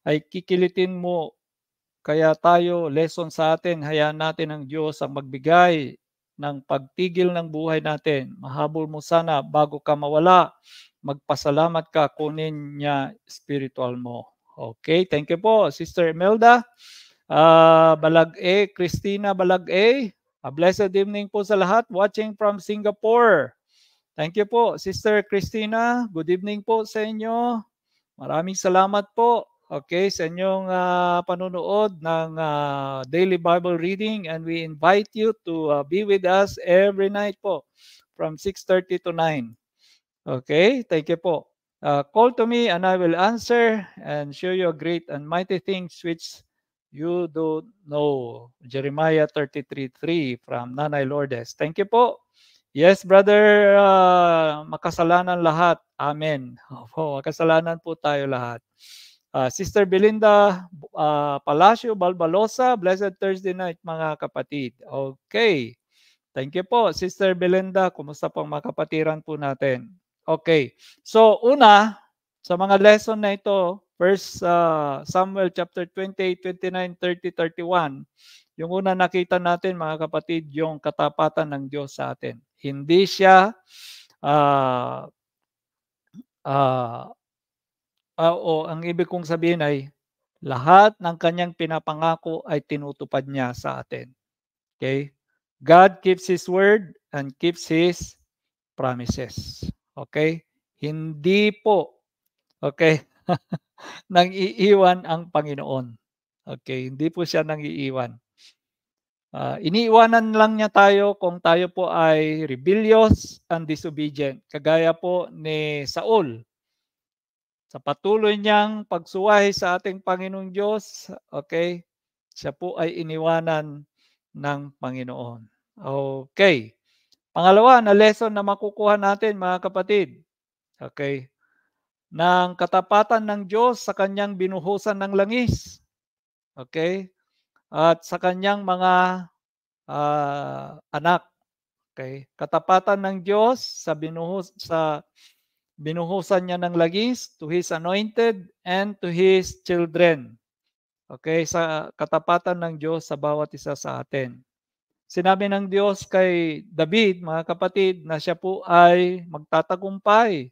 [SPEAKER 2] ay kikilitin mo. Kaya tayo, lesson sa atin, hayaan natin ang Diyos ang magbigay ng pagtigil ng buhay natin. Mahabol mo sana bago ka mawala. Magpasalamat ka, kunin niya spiritual mo. Okay, thank you po. Sister Imelda, uh, balag A, Christina balag A. a blessed evening po sa lahat watching from Singapore. Thank you po, Sister Christina. Good evening po sa inyo. Maraming salamat po. Okay, sa inyong uh, panonood ng uh, Daily Bible Reading and we invite you to uh, be with us every night po from 6.30 to 9. Okay, thank you po. Uh, call to me and I will answer and show you great and mighty things which you do know. Jeremiah 33.3 from Nanay Lourdes. Thank you po. Yes, brother, uh, makasalanan lahat. Amen. Opo, makasalanan po tayo lahat. Uh, Sister Belinda uh, Palacio Balbalosa, Blessed Thursday night mga kapatid. Okay. Thank you po, Sister Belinda. Kumusta po ang mga po natin? Okay. So, una, sa mga lesson na ito, first uh, Samuel chapter 28, 29, 30, 31, yung una nakita natin mga kapatid, yung katapatan ng Diyos sa atin. Hindi siya uh, uh, uh, o ang ibig kong sabihin ay lahat ng kanyang pinapangako ay tinutupad niya sa atin. Okay? God keeps His word and keeps His promises. Okay? Hindi po. Okay? nang iiwan ang Panginoon. Okay? Hindi po siya nang iiwan. Uh, ah, iniiwanan lang niya tayo kung tayo po ay rebellious and disobedient. Kagaya po ni Saul. Sa patuloy niyang pagsuway sa ating Panginoong Diyos, okay, siya po ay iniwanan ng Panginoon. Okay. Pangalawa na lesson na makukuha natin mga kapatid. Okay. Ng katapatan ng Diyos sa kanyang binuhusan ng langis. Okay? At sa kanyang mga uh, anak. Okay? Katapatan ng Diyos sa binuhos sa binuhusan niya ng langis to his anointed and to his children. Okay, sa katapatan ng Diyos sa bawat isa sa atin. Sinabi ng Diyos kay David, mga kapatid, na siya po ay magtatagumpay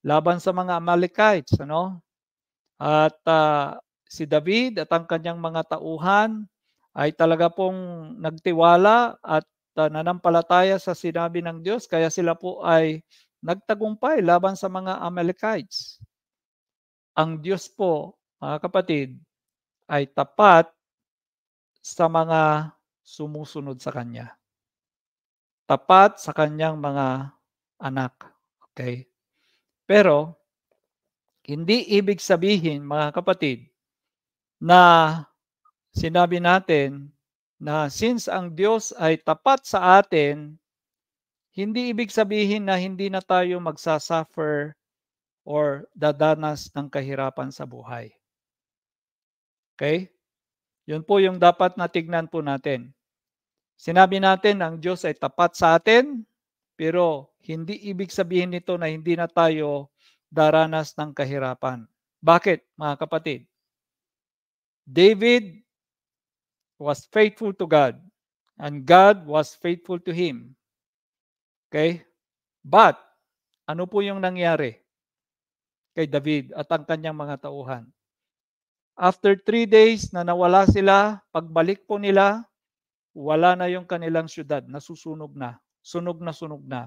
[SPEAKER 2] laban sa mga Amalekites, ano? At uh, si David at ang kanyang mga tauhan ay talaga pong nagtiwala at uh, nanampalataya sa sinabi ng Diyos kaya sila po ay nagtagumpay laban sa mga Amalekites. Ang Diyos po, mga kapatid, ay tapat sa mga sumusunod sa Kanya. Tapat sa Kanyang mga anak. Okay? Pero, hindi ibig sabihin, mga kapatid, na sinabi natin na since ang Diyos ay tapat sa atin, hindi ibig sabihin na hindi na tayo magsasuffer or dadanas ng kahirapan sa buhay. Okay? Yun po yung dapat natignan po natin. Sinabi natin ang Diyos ay tapat sa atin, pero hindi ibig sabihin nito na hindi na tayo daranas ng kahirapan. Bakit, mga kapatid? David was faithful to God and God was faithful to him. Okay? But, ano po yung nangyari kay David at ang kanyang mga tauhan? After three days na nawala sila, pagbalik po nila, wala na yung kanilang syudad, nasusunog na, sunog na sunog na.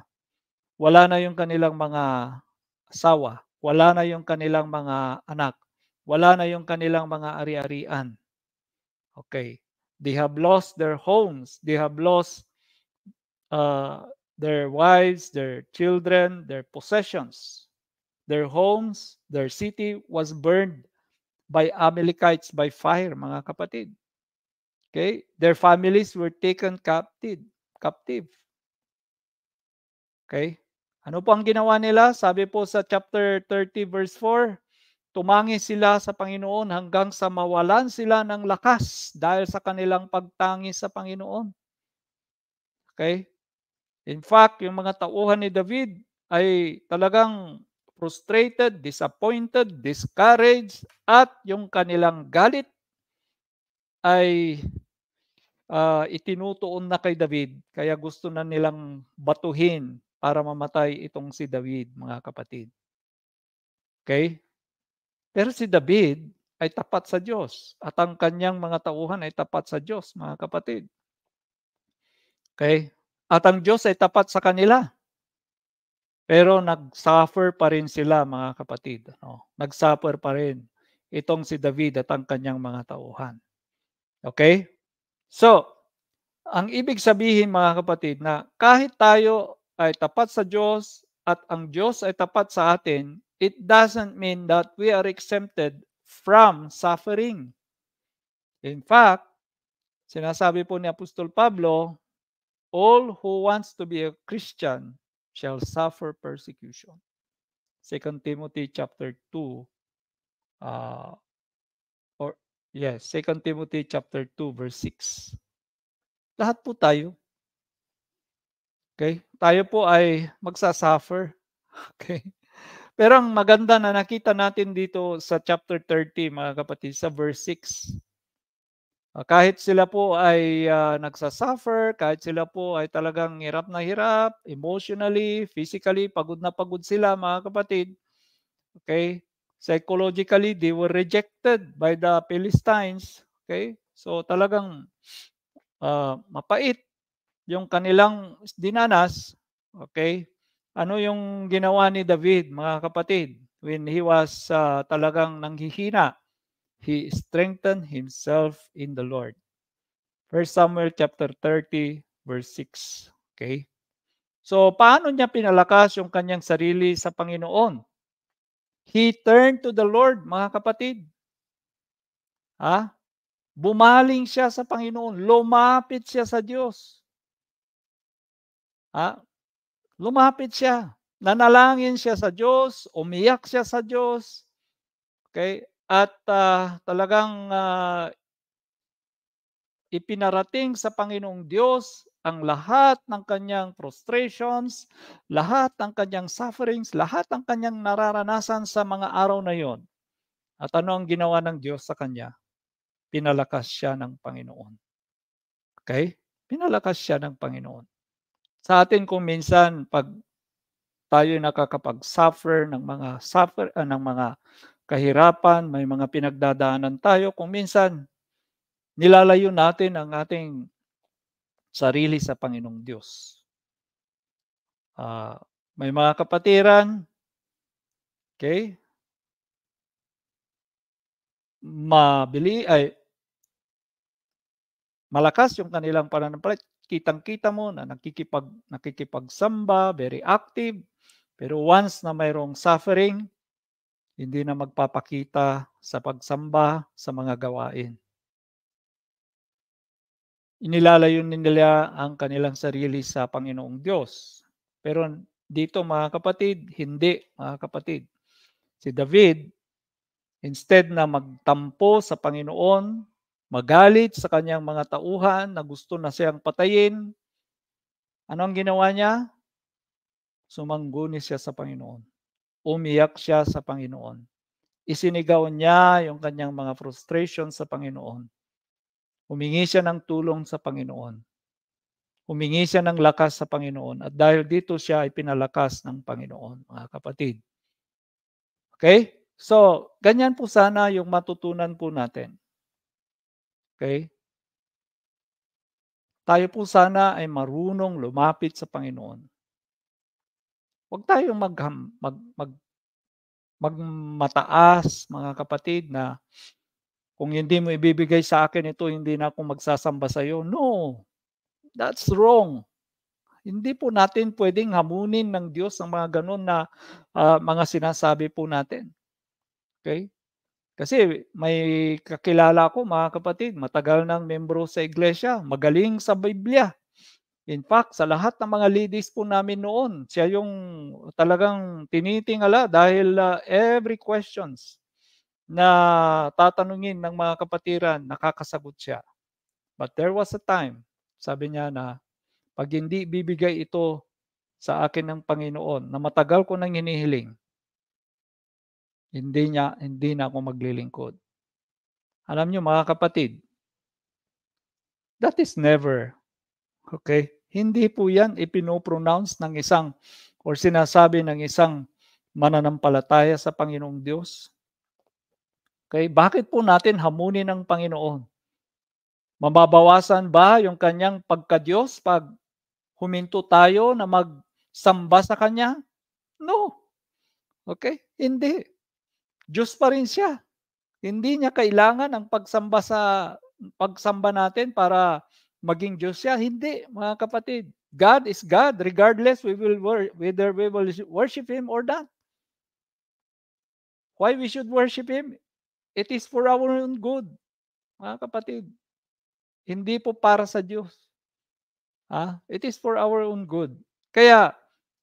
[SPEAKER 2] Wala na yung kanilang mga asawa, wala na yung kanilang mga anak, wala na yung kanilang mga ari-arian. Okay. They have lost their homes, they have lost uh, their wives, their children, their possessions. Their homes, their city was burned by Amalekites by fire, mga kapatid. Okay? Their families were taken captive. captive. Okay? Ano po ang ginawa nila? Sabi po sa chapter 30 verse 4, Tumangi sila sa Panginoon hanggang sa mawalan sila ng lakas dahil sa kanilang pagtangi sa Panginoon. Okay? In fact, yung mga tauhan ni David ay talagang frustrated, disappointed, discouraged, at yung kanilang galit ay uh, itinutuon na kay David, kaya gusto na nilang batuhin para mamatay itong si David, mga kapatid. Okay? Pero si David ay tapat sa Diyos at ang kanyang mga tauhan ay tapat sa Diyos, mga kapatid. Okay? At ang Diyos ay tapat sa kanila. Pero nag-suffer pa rin sila, mga kapatid. No? Nag-suffer pa rin itong si David at ang kanyang mga tauhan. Okay? So, ang ibig sabihin mga kapatid na kahit tayo ay tapat sa Diyos at ang Diyos ay tapat sa atin, it doesn't mean that we are exempted from suffering. In fact, sinasabi po ni Apostol Pablo, all who wants to be a Christian shall suffer persecution. 2 Timothy chapter 2 uh, Yes, 2 Timothy chapter 2 verse 6. Lahat po tayo. Okay? Tayo po ay magsasuffer. Okay? Pero ang maganda na nakita natin dito sa chapter 30, mga kapatid, sa verse 6. Ah, kahit sila po ay uh, nagsasuffer, kahit sila po ay talagang hirap na hirap, emotionally, physically, pagod na pagod sila, mga kapatid. Okay? Psychologically, they were rejected by the Philistines. Okay? So talagang uh, mapait yung kanilang dinanas. Okay? Ano yung ginawa ni David, mga kapatid? When he was uh, talagang nanghihina, he strengthened himself in the Lord. 1 Samuel chapter 30 verse 6. Okay? So paano niya pinalakas yung kanyang sarili sa Panginoon? He turned to the Lord, mga kapatid. Ha? Bumaling siya sa Panginoon. Lumapit siya sa Diyos. Ha? Lumapit siya. Nanalangin siya sa Diyos. Umiyak siya sa Diyos. Okay? At uh, talagang uh, ipinarating sa Panginoong Diyos ang lahat ng kanyang frustrations, lahat ng kanyang sufferings, lahat ng kanyang nararanasan sa mga araw na yon. At ano ang ginawa ng Diyos sa kanya? Pinalakas siya ng Panginoon. Okay? Pinalakas siya ng Panginoon. Sa atin kung minsan pag tayo nakakapag-suffer ng mga suffer uh, ng mga kahirapan, may mga pinagdadaanan tayo, kung minsan nilalayo natin ang ating sarili sa Panginoong Diyos. Uh, may mga kapatiran, okay? Mabili, ay, malakas yung kanilang pananampalataya. Kitang-kita mo na nakikipag, nakikipagsamba, very active. Pero once na mayroong suffering, hindi na magpapakita sa pagsamba sa mga gawain inilalayo nila ang kanilang sarili sa Panginoong Diyos. Pero dito mga kapatid, hindi mga kapatid. Si David, instead na magtampo sa Panginoon, magalit sa kanyang mga tauhan na gusto na siyang patayin, ano ang ginawa niya? Sumangguni siya sa Panginoon. Umiyak siya sa Panginoon. Isinigaw niya yung kanyang mga frustration sa Panginoon. Humingi siya ng tulong sa Panginoon. Humingi siya ng lakas sa Panginoon. At dahil dito siya ay pinalakas ng Panginoon, mga kapatid. Okay? So, ganyan po sana yung matutunan po natin. Okay? Tayo po sana ay marunong lumapit sa Panginoon. Huwag tayong mag, mag, mag, magmataas, mga kapatid, na kung hindi mo ibibigay sa akin ito, hindi na ako magsasamba sa iyo. No, that's wrong. Hindi po natin pwedeng hamunin ng Diyos ang mga ganun na uh, mga sinasabi po natin. Okay? Kasi may kakilala ko mga kapatid, matagal ng membro sa iglesia, magaling sa Biblia. In fact, sa lahat ng mga ladies po namin noon, siya yung talagang tinitingala dahil uh, every questions na tatanungin ng mga kapatiran, nakakasagot siya. But there was a time, sabi niya na, pag hindi bibigay ito sa akin ng Panginoon, na matagal ko nang hinihiling, hindi niya, hindi na ako maglilingkod. Alam niyo mga kapatid, that is never, okay? Hindi po yan ipinopronounce ng isang or sinasabi ng isang mananampalataya sa Panginoong Diyos Okay, bakit po natin hamunin ang Panginoon? Mababawasan ba yung kanyang pagkadiyos pag huminto tayo na magsamba sa kanya? No. Okay? Hindi. Diyos pa rin siya. Hindi niya kailangan ang pagsamba sa pagsamba natin para maging Diyos siya. Hindi, mga kapatid. God is God regardless we will wor- whether we will worship him or not. Why we should worship him? It is for our own good, mga kapatid. Hindi po para sa Diyos. Ha? Ah, it is for our own good. Kaya,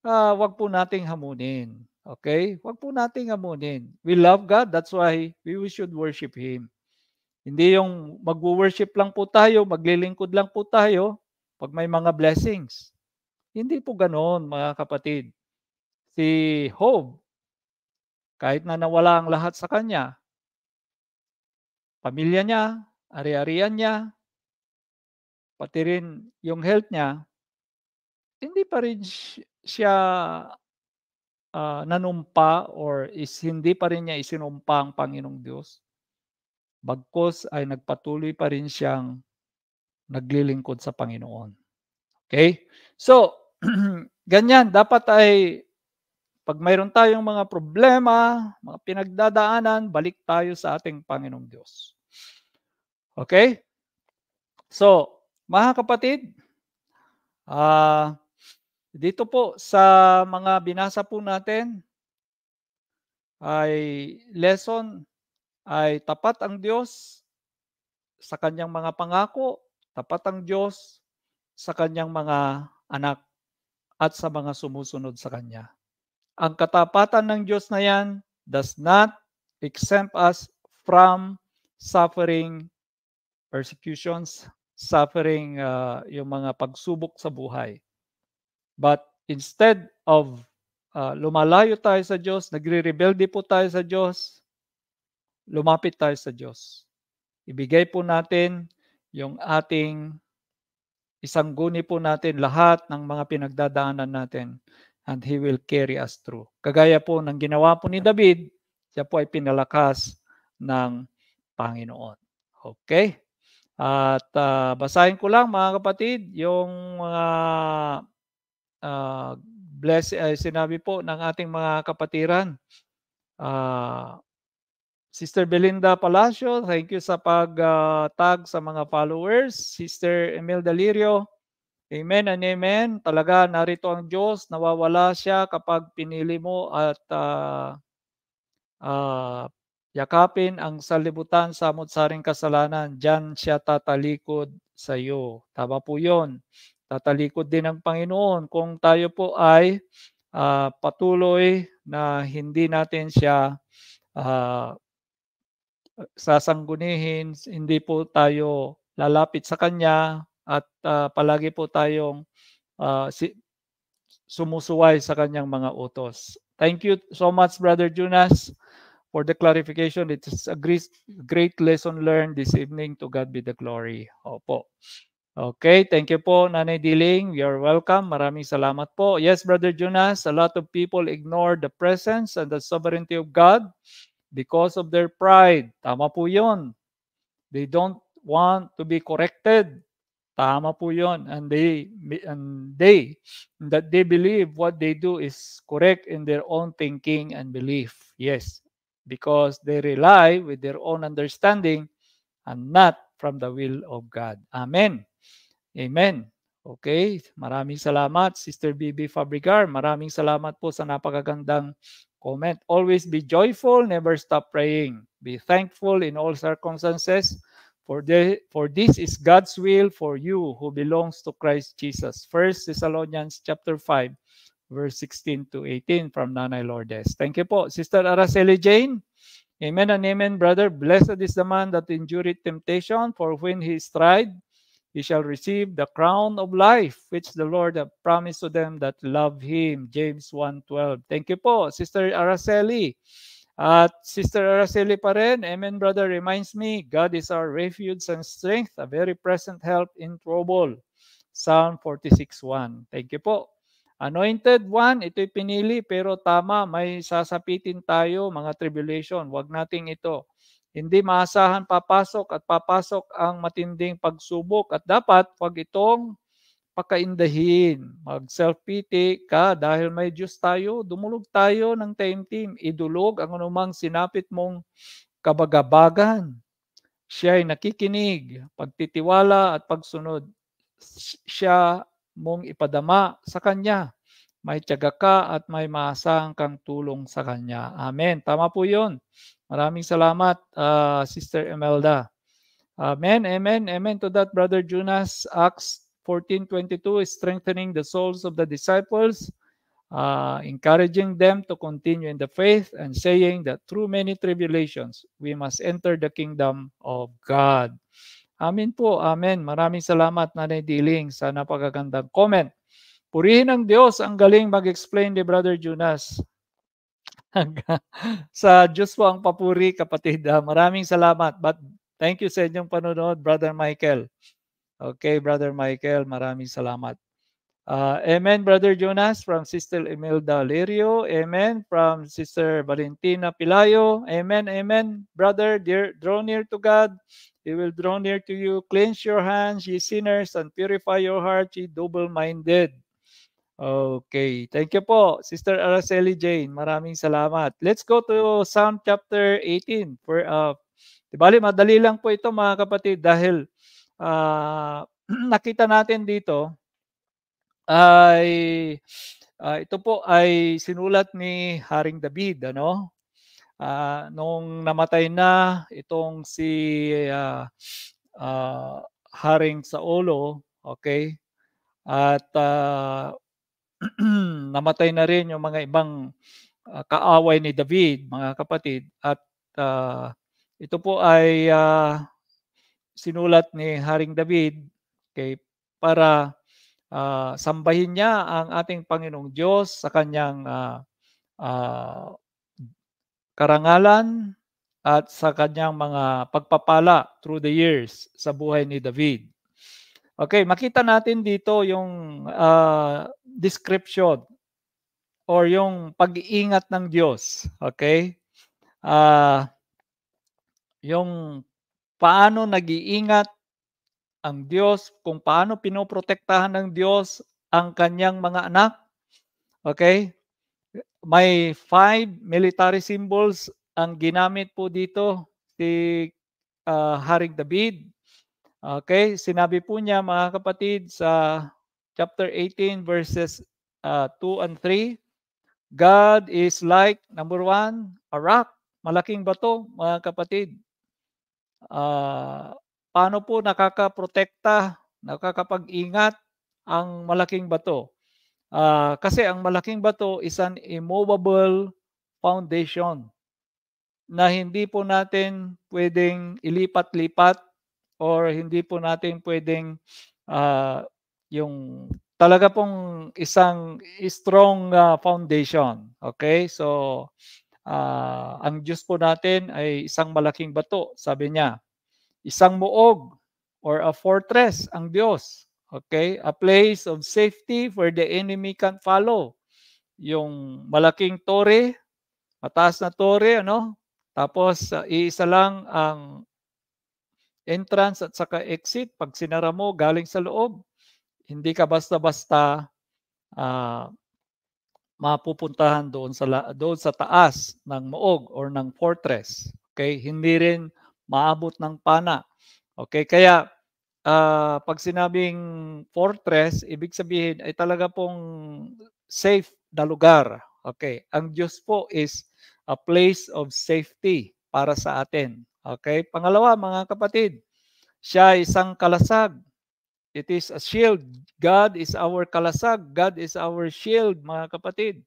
[SPEAKER 2] uh, wag po nating hamunin. Okay? Wag po nating hamunin. We love God, that's why we should worship Him. Hindi yung mag-worship lang po tayo, maglilingkod lang po tayo pag may mga blessings. Hindi po ganoon, mga kapatid. Si Hob, kahit na nawala ang lahat sa kanya, pamilya niya, ari-arian niya, pati rin yung health niya, hindi pa rin siya uh, nanumpa or is hindi pa rin niya isinumpa ang Panginoong Diyos. Bagkos ay nagpatuloy pa rin siyang naglilingkod sa Panginoon. Okay? So, ganyan. Dapat ay pag mayroon tayong mga problema, mga pinagdadaanan, balik tayo sa ating Panginoong Diyos. Okay? So, mga kapatid, uh, dito po sa mga binasa po natin ay lesson ay tapat ang Diyos sa kanyang mga pangako, tapat ang Diyos sa kanyang mga anak at sa mga sumusunod sa kanya. Ang katapatan ng Diyos na yan does not exempt us from suffering persecutions, suffering uh, yung mga pagsubok sa buhay. But instead of uh, lumalayo tayo sa Diyos, nagre-rebelde po tayo sa Diyos, lumapit tayo sa Diyos. Ibigay po natin yung ating isang guni po natin lahat ng mga pinagdadaanan natin and He will carry us through. Kagaya po ng ginawa po ni David, siya po ay pinalakas ng Panginoon. Okay? At uh, basahin ko lang mga kapatid yung mga uh, uh, bless uh, sinabi po ng ating mga kapatiran. Uh, Sister Belinda Palacio, thank you sa pag-tag uh, sa mga followers. Sister Emil Dalirio, amen and amen. Talaga narito ang Diyos, nawawala siya kapag pinili mo at uh, uh, Yakapin ang salibutan sa mutsaring kasalanan, diyan siya tatalikod sa iyo. Tama po yun. Tatalikod din ang Panginoon kung tayo po ay uh, patuloy na hindi natin siya uh, sasanggunihin, hindi po tayo lalapit sa Kanya at uh, palagi po tayong uh, si, sumusuway sa Kanyang mga utos. Thank you so much, Brother Junas. for the clarification. It's a great lesson learned this evening. To God be the glory. Opo. Okay, thank you po, Nanay Diling. You're welcome. Maraming salamat po. Yes, Brother Jonas, a lot of people ignore the presence and the sovereignty of God because of their pride. Tama po yun. They don't want to be corrected. Tama po yun. And they, and they, that they believe what they do is correct in their own thinking and belief. Yes, because they rely with their own understanding and not from the will of God. Amen. Amen. Okay, maraming salamat Sister Bibi Fabrigar. Maraming salamat po sa napakagandang comment. Always be joyful, never stop praying. Be thankful in all circumstances. For, the, for this is God's will for you who belongs to Christ Jesus. First Thessalonians chapter 5 verse 16 to 18 from Nanay Lourdes. Thank you po. Sister Araceli Jane, Amen and amen, brother. Blessed is the man that endureth temptation, for when he is tried, he shall receive the crown of life, which the Lord have promised to them that love him. James 1.12. Thank you po, Sister Araceli. At Sister Araceli pa rin, Amen, brother, reminds me, God is our refuge and strength, a very present help in trouble. Psalm 46.1. Thank you po. Anointed one, ito'y pinili pero tama, may sasapitin tayo mga tribulation. Huwag nating ito. Hindi maasahan papasok at papasok ang matinding pagsubok at dapat huwag itong pakaindahin. Mag self-pity ka dahil may Diyos tayo. Dumulog tayo ng taimtim. Idulog ang anumang sinapit mong kabagabagan. Siya ay nakikinig, pagtitiwala at pagsunod. Siya mong ipadama sa Kanya. May tiyaga ka at may masang kang tulong sa Kanya. Amen. Tama po yun. Maraming salamat, uh, Sister Imelda. Amen, amen, amen to that, Brother Jonas. Acts 14.22, strengthening the souls of the disciples, uh, encouraging them to continue in the faith and saying that through many tribulations, we must enter the kingdom of God. Amin po. Amen. Maraming salamat na Diling sa napakagandang comment. Purihin ng Diyos. Ang galing mag-explain ni Brother Jonas. sa Diyos po ang papuri, kapatid. Ah, maraming salamat. But thank you sa inyong panonood, Brother Michael. Okay, Brother Michael, maraming salamat. Uh, amen, Brother Jonas from Sister Emil Lirio. Amen from Sister Valentina Pilayo. Amen, amen. Brother, dear, draw near to God. He will draw near to you. Cleanse your hands, ye sinners, and purify your heart, ye double-minded. Okay. Thank you po, Sister Araceli Jane. Maraming salamat. Let's go to Psalm chapter 18. For, uh, di bali, madali lang po ito mga kapatid dahil uh, nakita natin dito ay uh, ito po ay sinulat ni Haring David ano uh, nung namatay na itong si uh, uh, Haring Saulo okay at uh, namatay na rin yung mga ibang uh, kaaway ni David mga kapatid at uh, ito po ay uh, sinulat ni Haring David kay para uh, sambahin niya ang ating Panginoong Diyos sa kanyang uh, uh, karangalan at sa kanyang mga pagpapala through the years sa buhay ni David. Okay, makita natin dito yung uh, description or yung pag-iingat ng Diyos. Okay? Uh, yung paano nag-iingat ang Diyos, kung paano pinoprotektahan ng Diyos ang kanyang mga anak. Okay? May five military symbols ang ginamit po dito si uh, Haring David. Okay, sinabi po niya mga kapatid sa chapter 18 verses uh, ah, 2 and 3, God is like, number one, a rock, malaking bato mga kapatid. Uh, paano po nakakaprotekta, nakakapag-ingat ang malaking bato? Uh, kasi ang malaking bato is an immovable foundation na hindi po natin pwedeng ilipat-lipat or hindi po natin pwedeng uh, yung talaga pong isang strong uh, foundation. Okay? So, uh, ang Diyos po natin ay isang malaking bato, sabi niya. Isang muog or a fortress ang Diyos. Okay? A place of safety where the enemy can follow. Yung malaking tore, mataas na tore, ano? Tapos, uh, iisa lang ang entrance at saka exit. Pag sinara mo, galing sa loob, hindi ka basta-basta uh, mapupuntahan doon sa doon sa taas ng muog or ng fortress. Okay? Hindi rin maabot ng pana. Okay, kaya uh, pag sinabing fortress, ibig sabihin ay talaga pong safe na lugar. Okay, ang Diyos po is a place of safety para sa atin. Okay, pangalawa mga kapatid, siya ay isang kalasag. It is a shield. God is our kalasag. God is our shield, mga kapatid.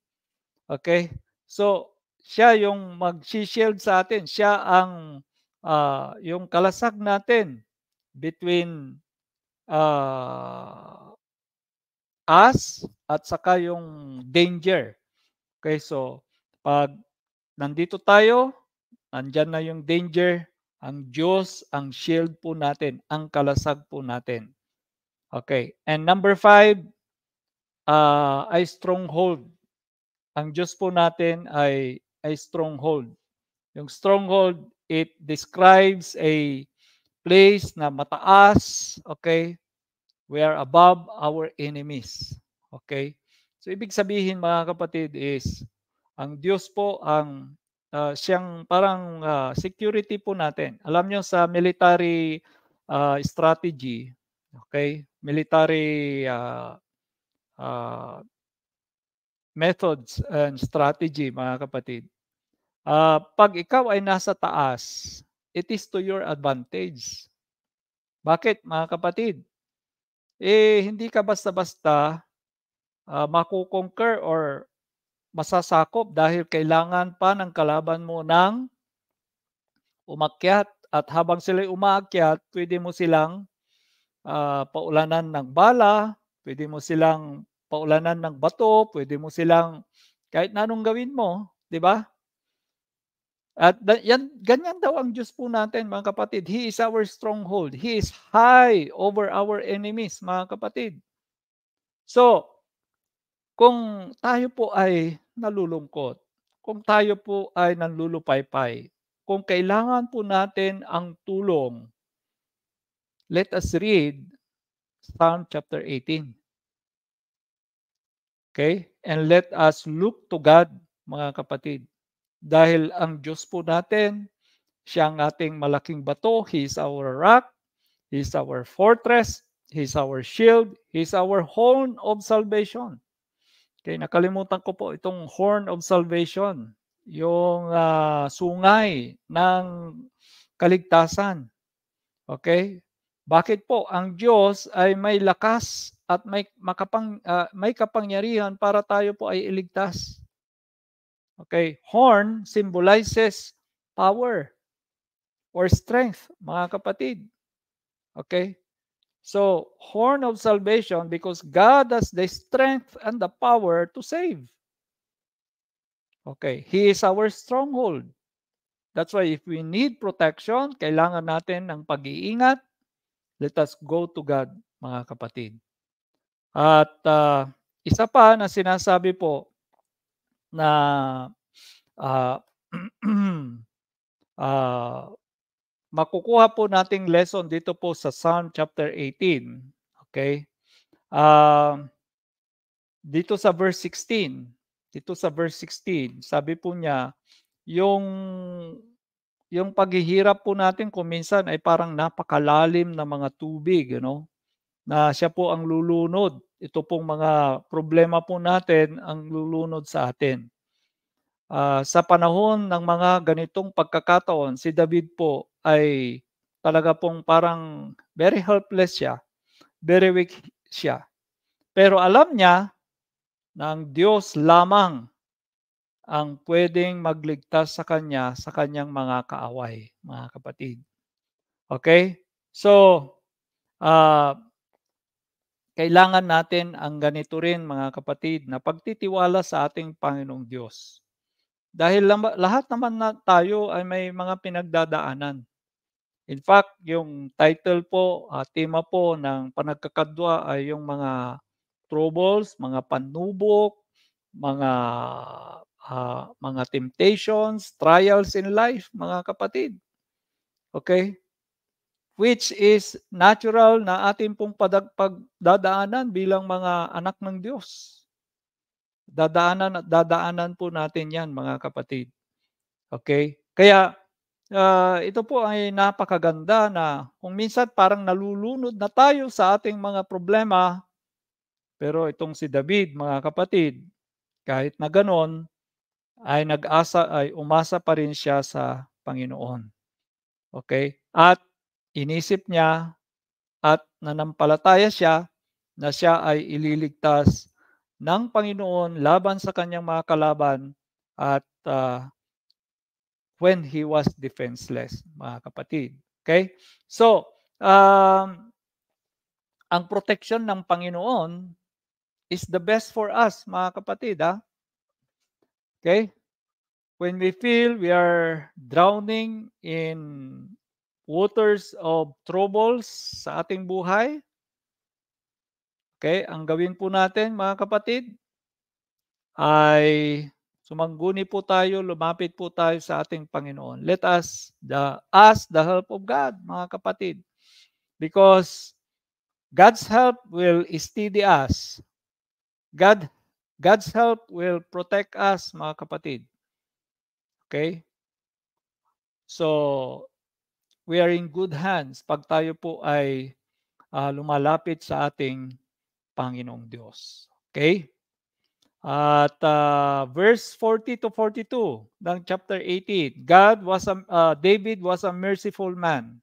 [SPEAKER 2] Okay? So, siya yung mag-shield sa atin. Siya ang uh, yung kalasag natin between uh, ah, us at saka yung danger. Okay, so pag nandito tayo, andyan na yung danger, ang Diyos, ang shield po natin, ang kalasag po natin. Okay, and number five, uh, ay stronghold. Ang Diyos po natin ay ay stronghold. Yung stronghold It describes a place na mataas, okay? We are above our enemies. Okay? So ibig sabihin mga kapatid is ang Diyos po ang uh, siyang parang uh, security po natin. Alam niyo sa military uh, strategy, okay? Military uh, uh, methods and strategy mga kapatid uh, pag ikaw ay nasa taas, it is to your advantage. Bakit, mga kapatid? Eh, hindi ka basta-basta uh, makukonquer or masasakop dahil kailangan pa ng kalaban mo ng umakyat. At habang sila'y umaakyat, pwede mo silang uh, paulanan ng bala, pwede mo silang paulanan ng bato, pwede mo silang kahit na anong gawin mo, 'di ba? At yan, ganyan daw ang Diyos po natin, mga kapatid. He is our stronghold. He is high over our enemies, mga kapatid. So, kung tayo po ay nalulungkot, kung tayo po ay nanlulupaypay, kung kailangan po natin ang tulong, let us read Psalm chapter 18. Okay? And let us look to God, mga kapatid. Dahil ang Diyos po natin, siya ang ating malaking bato. He is our rock. He is our fortress. He is our shield. He is our horn of salvation. Okay, nakalimutan ko po itong horn of salvation. Yung uh, sungay ng kaligtasan. Okay? Bakit po ang Diyos ay may lakas at may makapang uh, may kapangyarihan para tayo po ay iligtas? Okay, horn symbolizes power or strength, mga kapatid. Okay? So, horn of salvation because God has the strength and the power to save. Okay, He is our stronghold. That's why if we need protection, kailangan natin ng pag-iingat. Let us go to God, mga kapatid. At uh, isa pa na sinasabi po na uh, uh, makukuha po nating lesson dito po sa Psalm chapter 18. Okay? Uh, dito sa verse 16, dito sa verse 16, sabi po niya, yung yung paghihirap po natin minsan ay parang napakalalim na mga tubig, you know, na siya po ang lulunod ito pong mga problema po natin ang lulunod sa atin. Uh, sa panahon ng mga ganitong pagkakataon, si David po ay talaga pong parang very helpless siya, very weak siya. Pero alam niya na ang Diyos lamang ang pwedeng magligtas sa kanya sa kanyang mga kaaway, mga kapatid. Okay? So, uh, kailangan natin ang ganito rin mga kapatid na pagtitiwala sa ating Panginoong Diyos. Dahil lahat naman na tayo ay may mga pinagdadaanan. In fact, yung title po, uh, tema po ng panagkakadwa ay yung mga troubles, mga panubok, mga uh, mga temptations, trials in life, mga kapatid. Okay? which is natural na atin pong pagdadaanan bilang mga anak ng Diyos. Dadaanan at dadaanan po natin yan mga kapatid. Okay? Kaya uh, ito po ay napakaganda na kung minsan parang nalulunod na tayo sa ating mga problema, pero itong si David mga kapatid, kahit na ganon, ay nag-asa ay umasa pa rin siya sa Panginoon. Okay? At Inisip niya at nanampalataya siya na siya ay ililigtas ng Panginoon laban sa kanyang mga kalaban at uh, when he was defenseless, mga kapatid. Okay? So, um, ang protection ng Panginoon is the best for us, mga kapatid. Ha? Ah. Okay? When we feel we are drowning in waters of troubles sa ating buhay. Okay, ang gawin po natin mga kapatid ay sumangguni po tayo, lumapit po tayo sa ating Panginoon. Let us the, ask the help of God mga kapatid because God's help will steady us. God God's help will protect us mga kapatid. Okay? So, we are in good hands pag tayo po ay uh, lumalapit sa ating Panginoong Diyos. Okay? At uh, verse 40 to 42 ng chapter 18, God was a, uh, David was a merciful man.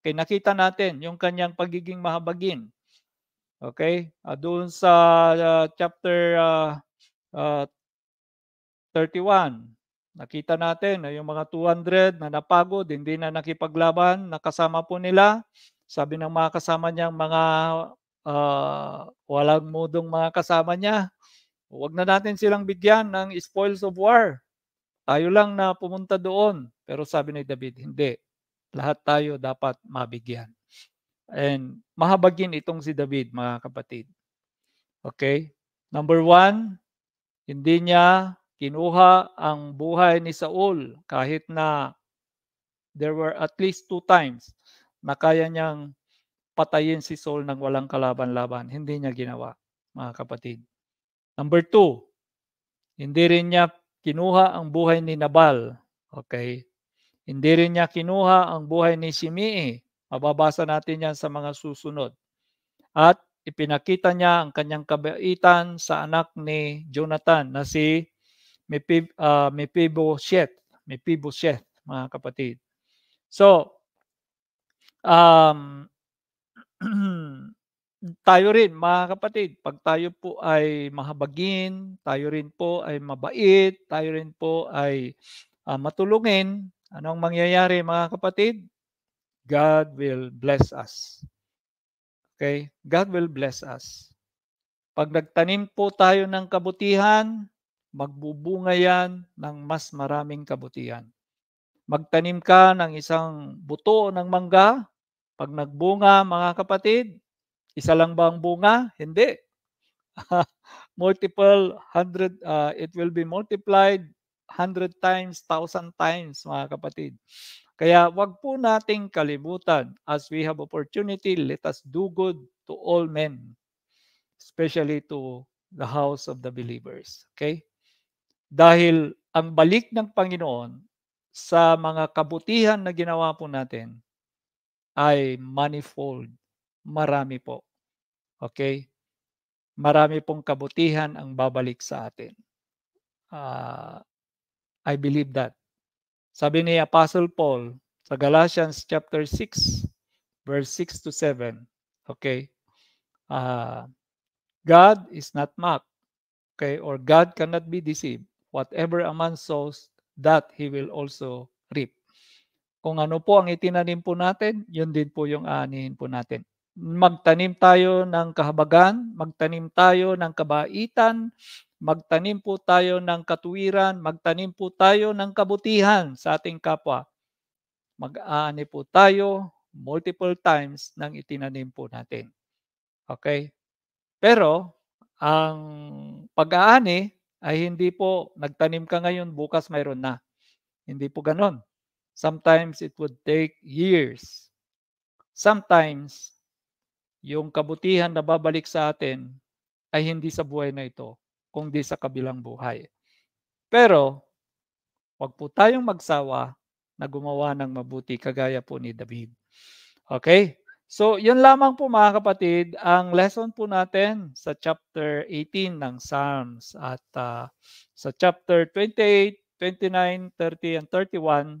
[SPEAKER 2] Okay, nakita natin yung kanyang pagiging mahabagin. Okay? Uh, doon sa uh, chapter uh, uh, 31, Nakita natin na yung mga 200 na napagod, hindi na nakipaglaban, nakasama po nila. Sabi ng mga kasama niyang mga uh, walang mudong mga kasama niya, huwag na natin silang bigyan ng spoils of war. Tayo lang na pumunta doon. Pero sabi ni David, hindi. Lahat tayo dapat mabigyan. And mahabagin itong si David, mga kapatid. Okay? Number one, hindi niya kinuha ang buhay ni Saul kahit na there were at least two times na kaya niyang patayin si Saul ng walang kalaban-laban. Hindi niya ginawa, mga kapatid. Number two, hindi rin niya kinuha ang buhay ni Nabal. Okay? Hindi rin niya kinuha ang buhay ni Shimei. Mababasa natin yan sa mga susunod. At ipinakita niya ang kanyang kabaitan sa anak ni Jonathan na si uh, ah, Mephibosheth, Mephibosheth, mga kapatid. So, um, tayo rin, mga kapatid, pag tayo po ay mahabagin, tayo rin po ay mabait, tayo rin po ay uh, matulungin, anong mangyayari, mga kapatid? God will bless us. Okay? God will bless us. Pag nagtanim po tayo ng kabutihan, magbubunga yan ng mas maraming kabutihan. Magtanim ka ng isang buto ng mangga, pag nagbunga, mga kapatid, isa lang ba ang bunga? Hindi. Multiple hundred, uh, it will be multiplied hundred times, thousand times, mga kapatid. Kaya wag po nating kalimutan, as we have opportunity, let us do good to all men, especially to the house of the believers. Okay? Dahil ang balik ng Panginoon sa mga kabutihan na ginawa po natin ay manifold. Marami po. Okay? Marami pong kabutihan ang babalik sa atin. Uh, I believe that. Sabi ni Apostle Paul sa Galatians chapter 6 verse 6 to 7. Okay? Uh, God is not mocked. Okay? Or God cannot be deceived whatever a man sows, that he will also reap. Kung ano po ang itinanim po natin, yun din po yung aanihin po natin. Magtanim tayo ng kahabagan, magtanim tayo ng kabaitan, magtanim po tayo ng katuwiran, magtanim po tayo ng kabutihan sa ating kapwa. Mag-aani po tayo multiple times ng itinanim po natin. Okay? Pero, ang pag-aani, ay hindi po nagtanim ka ngayon, bukas mayroon na. Hindi po ganon. Sometimes it would take years. Sometimes, yung kabutihan na babalik sa atin ay hindi sa buhay na ito, kundi sa kabilang buhay. Pero, wag po tayong magsawa na gumawa ng mabuti kagaya po ni David. Okay? So, yun lamang po mga kapatid, ang lesson po natin sa chapter 18 ng Psalms at uh, sa chapter 28, 29, 30, and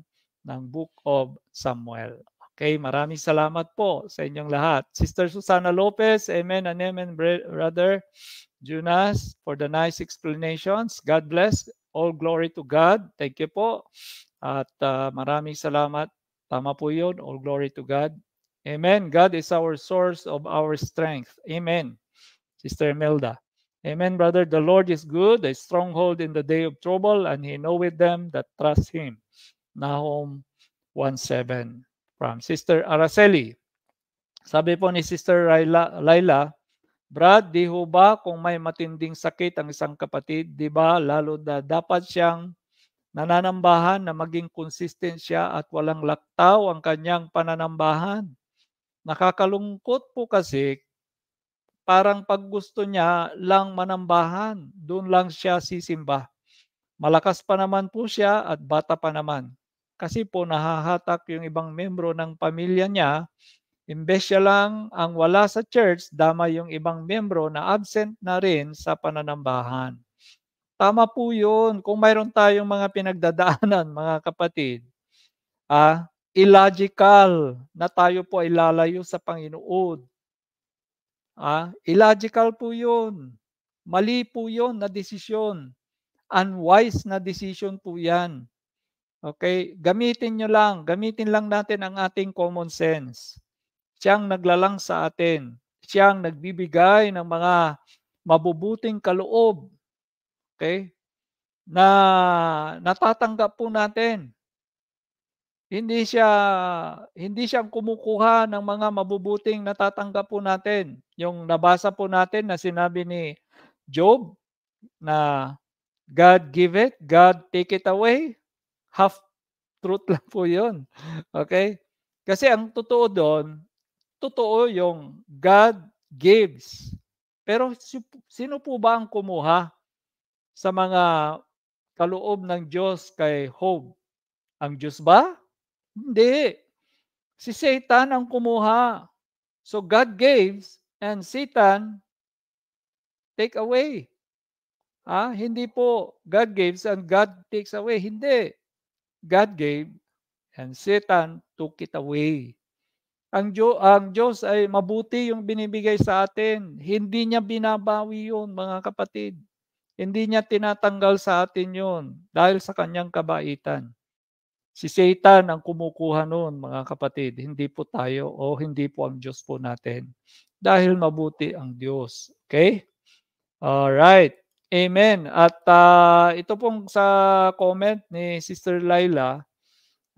[SPEAKER 2] 31 ng Book of Samuel. Okay, maraming salamat po sa inyong lahat. Sister Susana Lopez, amen and amen, brother Junas, for the nice explanations. God bless. All glory to God. Thank you po. At uh, maraming salamat. Tama po yun. All glory to God. Amen. God is our source of our strength. Amen. Sister Imelda. Amen, brother. The Lord is good, a stronghold in the day of trouble, and he knoweth them that trust him. Nahum 1.7 from Sister Araceli. Sabi po ni Sister Laila, Brad, di ho ba kung may matinding sakit ang isang kapatid, di ba lalo na dapat siyang nananambahan na maging consistent siya at walang laktaw ang kanyang pananambahan? Nakakalungkot po kasi parang pag gusto niya lang manambahan, doon lang siya sisimba. Malakas pa naman po siya at bata pa naman. Kasi po nahahatak yung ibang membro ng pamilya niya Imbes siya lang ang wala sa church, dama yung ibang membro na absent na rin sa pananambahan. Tama po yun. Kung mayroon tayong mga pinagdadaanan, mga kapatid, ah, illogical na tayo po ay lalayo sa Panginoon. Ah, illogical po 'yun. Mali po 'yun na desisyon. Unwise na decision po 'yan. Okay, gamitin nyo lang, gamitin lang natin ang ating common sense. Siyang naglalang sa atin. Siyang nagbibigay ng mga mabubuting kaloob. Okay? Na natatanggap po natin. Hindi siya hindi siya kumukuha ng mga mabubuting natatanggap po natin. Yung nabasa po natin na sinabi ni Job na God give it, God take it away. Half truth lang po 'yon. Okay? Kasi ang totoo doon, totoo yung God gives. Pero sino po ba ang kumuha sa mga kaloob ng Diyos kay Job? Ang Diyos ba? Hindi. Si Satan ang kumuha. So God gives and Satan take away. Ha? hindi po God gives and God takes away. Hindi. God gave and Satan took it away. Ang, Diyo, ang Diyos ay mabuti yung binibigay sa atin. Hindi niya binabawi yun, mga kapatid. Hindi niya tinatanggal sa atin yun dahil sa kanyang kabaitan. Si Satan ang kumukuha noon, mga kapatid. Hindi po tayo o hindi po ang Diyos po natin. Dahil mabuti ang Diyos. Okay? All right. Amen. At uh, ito pong sa comment ni Sister Laila,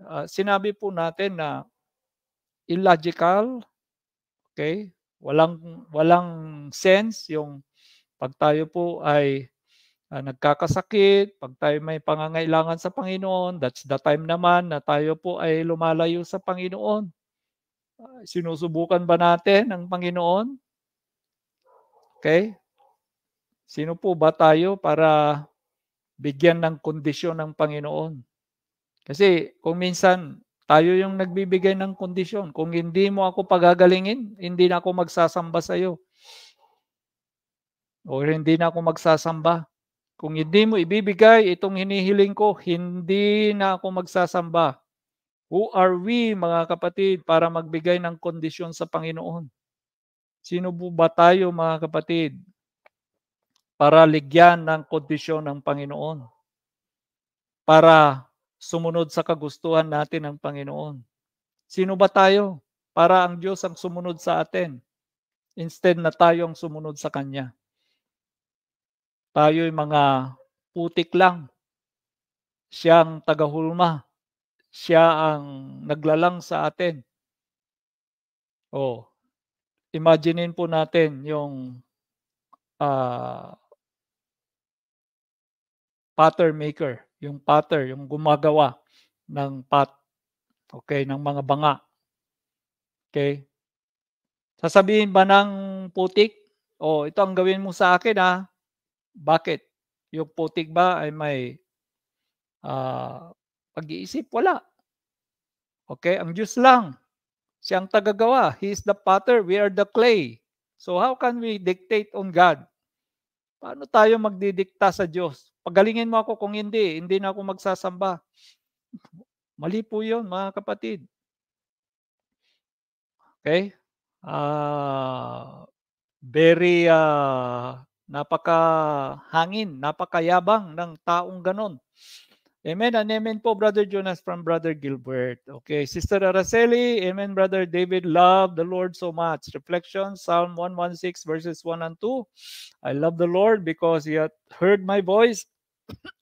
[SPEAKER 2] uh, sinabi po natin na illogical, okay? Walang walang sense yung pag tayo po ay uh, nagkakasakit, pag tayo may pangangailangan sa Panginoon, that's the time naman na tayo po ay lumalayo sa Panginoon. Uh, sinusubukan ba natin ang Panginoon? Okay? Sino po ba tayo para bigyan ng kondisyon ng Panginoon? Kasi kung minsan tayo yung nagbibigay ng kondisyon. Kung hindi mo ako pagagalingin, hindi na ako magsasamba sa iyo. O hindi na ako magsasamba. Kung hindi mo ibibigay itong hinihiling ko, hindi na ako magsasamba. Who are we, mga kapatid, para magbigay ng kondisyon sa Panginoon? Sino po ba tayo, mga kapatid, para ligyan ng kondisyon ng Panginoon? Para sumunod sa kagustuhan natin ng Panginoon? Sino ba tayo para ang Diyos ang sumunod sa atin instead na tayong sumunod sa Kanya? Tayo'y mga putik lang. Siya ang tagahulma. Siya ang naglalang sa atin. Oh, imaginein po natin yung uh, pattern maker, yung pattern, yung gumagawa ng pat, okay, ng mga banga. Okay? Sasabihin ba ng putik, oh, ito ang gawin mo sa akin ha, ah. Bakit? Yung putik ba ay may uh, pag-iisip? Wala. Okay, ang Diyos lang. Siya ang tagagawa. He is the potter. We are the clay. So how can we dictate on God? Paano tayo magdidikta sa Diyos? Pagalingin mo ako kung hindi, hindi na ako magsasamba. Mali po yun, mga kapatid. Okay? Uh, very uh, Napakahangin, napakayabang ng taong ganon. Amen and amen po, Brother Jonas from Brother Gilbert. Okay, Sister Araceli, amen, Brother David, love the Lord so much. Reflection, Psalm 116 verses 1 and 2. I love the Lord because he hath heard my voice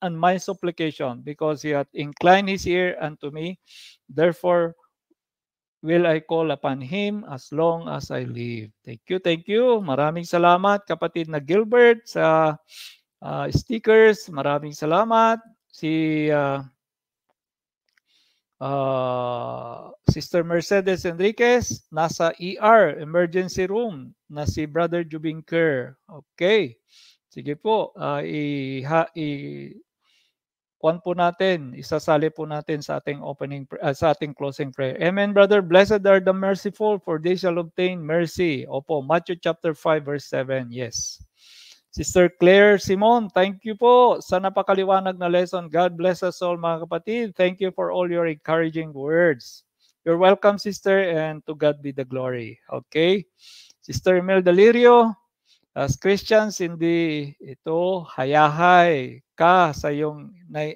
[SPEAKER 2] and my supplication, because he hath inclined his ear unto me. Therefore, will I call upon him as long as I mm. live. Thank you, thank you. Maraming salamat kapatid na Gilbert sa uh, stickers. Maraming salamat. Si uh, uh, Sister Mercedes Enriquez nasa ER, emergency room na si Brother Jubin Kerr. Okay. Sige po, uh, i, ha, i kuan po natin, isasali po natin sa ating opening uh, sa ating closing prayer. Amen, brother. Blessed are the merciful, for they shall obtain mercy. Opo, Matthew chapter 5 verse 7. Yes. Sister Claire Simon, thank you po sa napakaliwanag na lesson. God bless us all mga kapatid. Thank you for all your encouraging words. You're welcome, sister, and to God be the glory. Okay? Sister Mel Delirio, as Christians, hindi ito hayahay ka sa iyong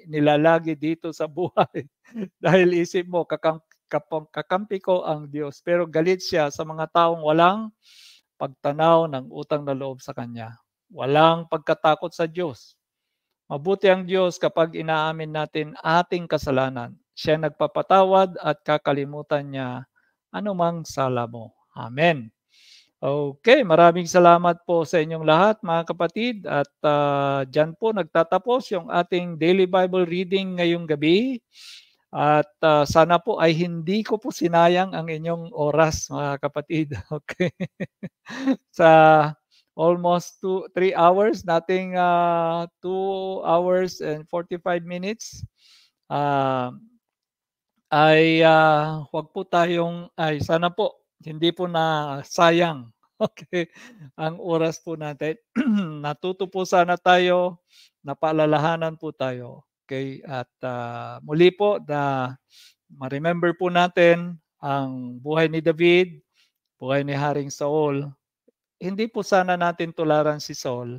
[SPEAKER 2] nilalagi dito sa buhay. Dahil isip mo, kakam, kapam, kakampi ko ang Diyos. Pero galit siya sa mga taong walang pagtanaw ng utang na loob sa Kanya. Walang pagkatakot sa Diyos. Mabuti ang Diyos kapag inaamin natin ating kasalanan. Siya nagpapatawad at kakalimutan niya anumang sala mo. Amen. Okay, maraming salamat po sa inyong lahat mga kapatid at uh, dyan po nagtatapos yung ating daily Bible reading ngayong gabi. At uh, sana po ay hindi ko po sinayang ang inyong oras mga kapatid. Okay. sa almost 2 3 hours, nating uh, ah, 2 hours and 45 minutes. Uh, ay uh, wag po tayong ay sana po hindi po na sayang Okay. Ang oras po natin. Natuto po sana tayo. Napaalalahanan po tayo. Okay. At uh, muli po the, ma-remember po natin ang buhay ni David, buhay ni Haring Saul. Hindi po sana natin tularan si Saul.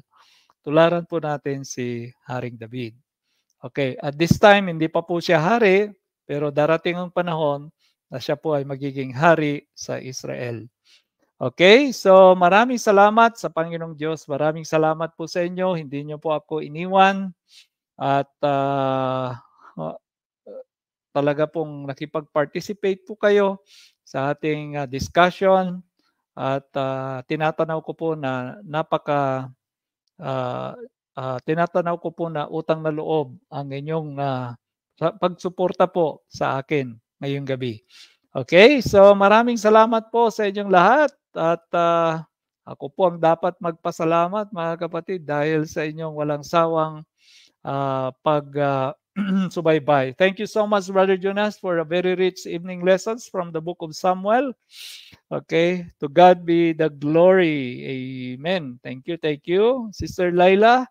[SPEAKER 2] Tularan po natin si Haring David. Okay, at this time, hindi pa po siya hari, pero darating ang panahon na siya po ay magiging hari sa Israel. Okay, so maraming salamat sa Panginoong Diyos. Maraming salamat po sa inyo. Hindi niyo po ako iniwan. At uh, talaga pong nakipag-participate po kayo sa ating uh, discussion. At uh, tinatanaw ko po na napaka uh, uh, tinatanaw ko po na utang na loob ang inyong uh, pagsuporta po sa akin ngayong gabi. Okay, so maraming salamat po sa inyong lahat at uh, ako po ang dapat magpasalamat mga kapatid dahil sa inyong walang sawang uh, pag uh, subaybay. Thank you so much, Brother Jonas, for a very rich evening lessons from the book of Samuel. Okay, to God be the glory. Amen. Thank you, thank you. Sister Laila,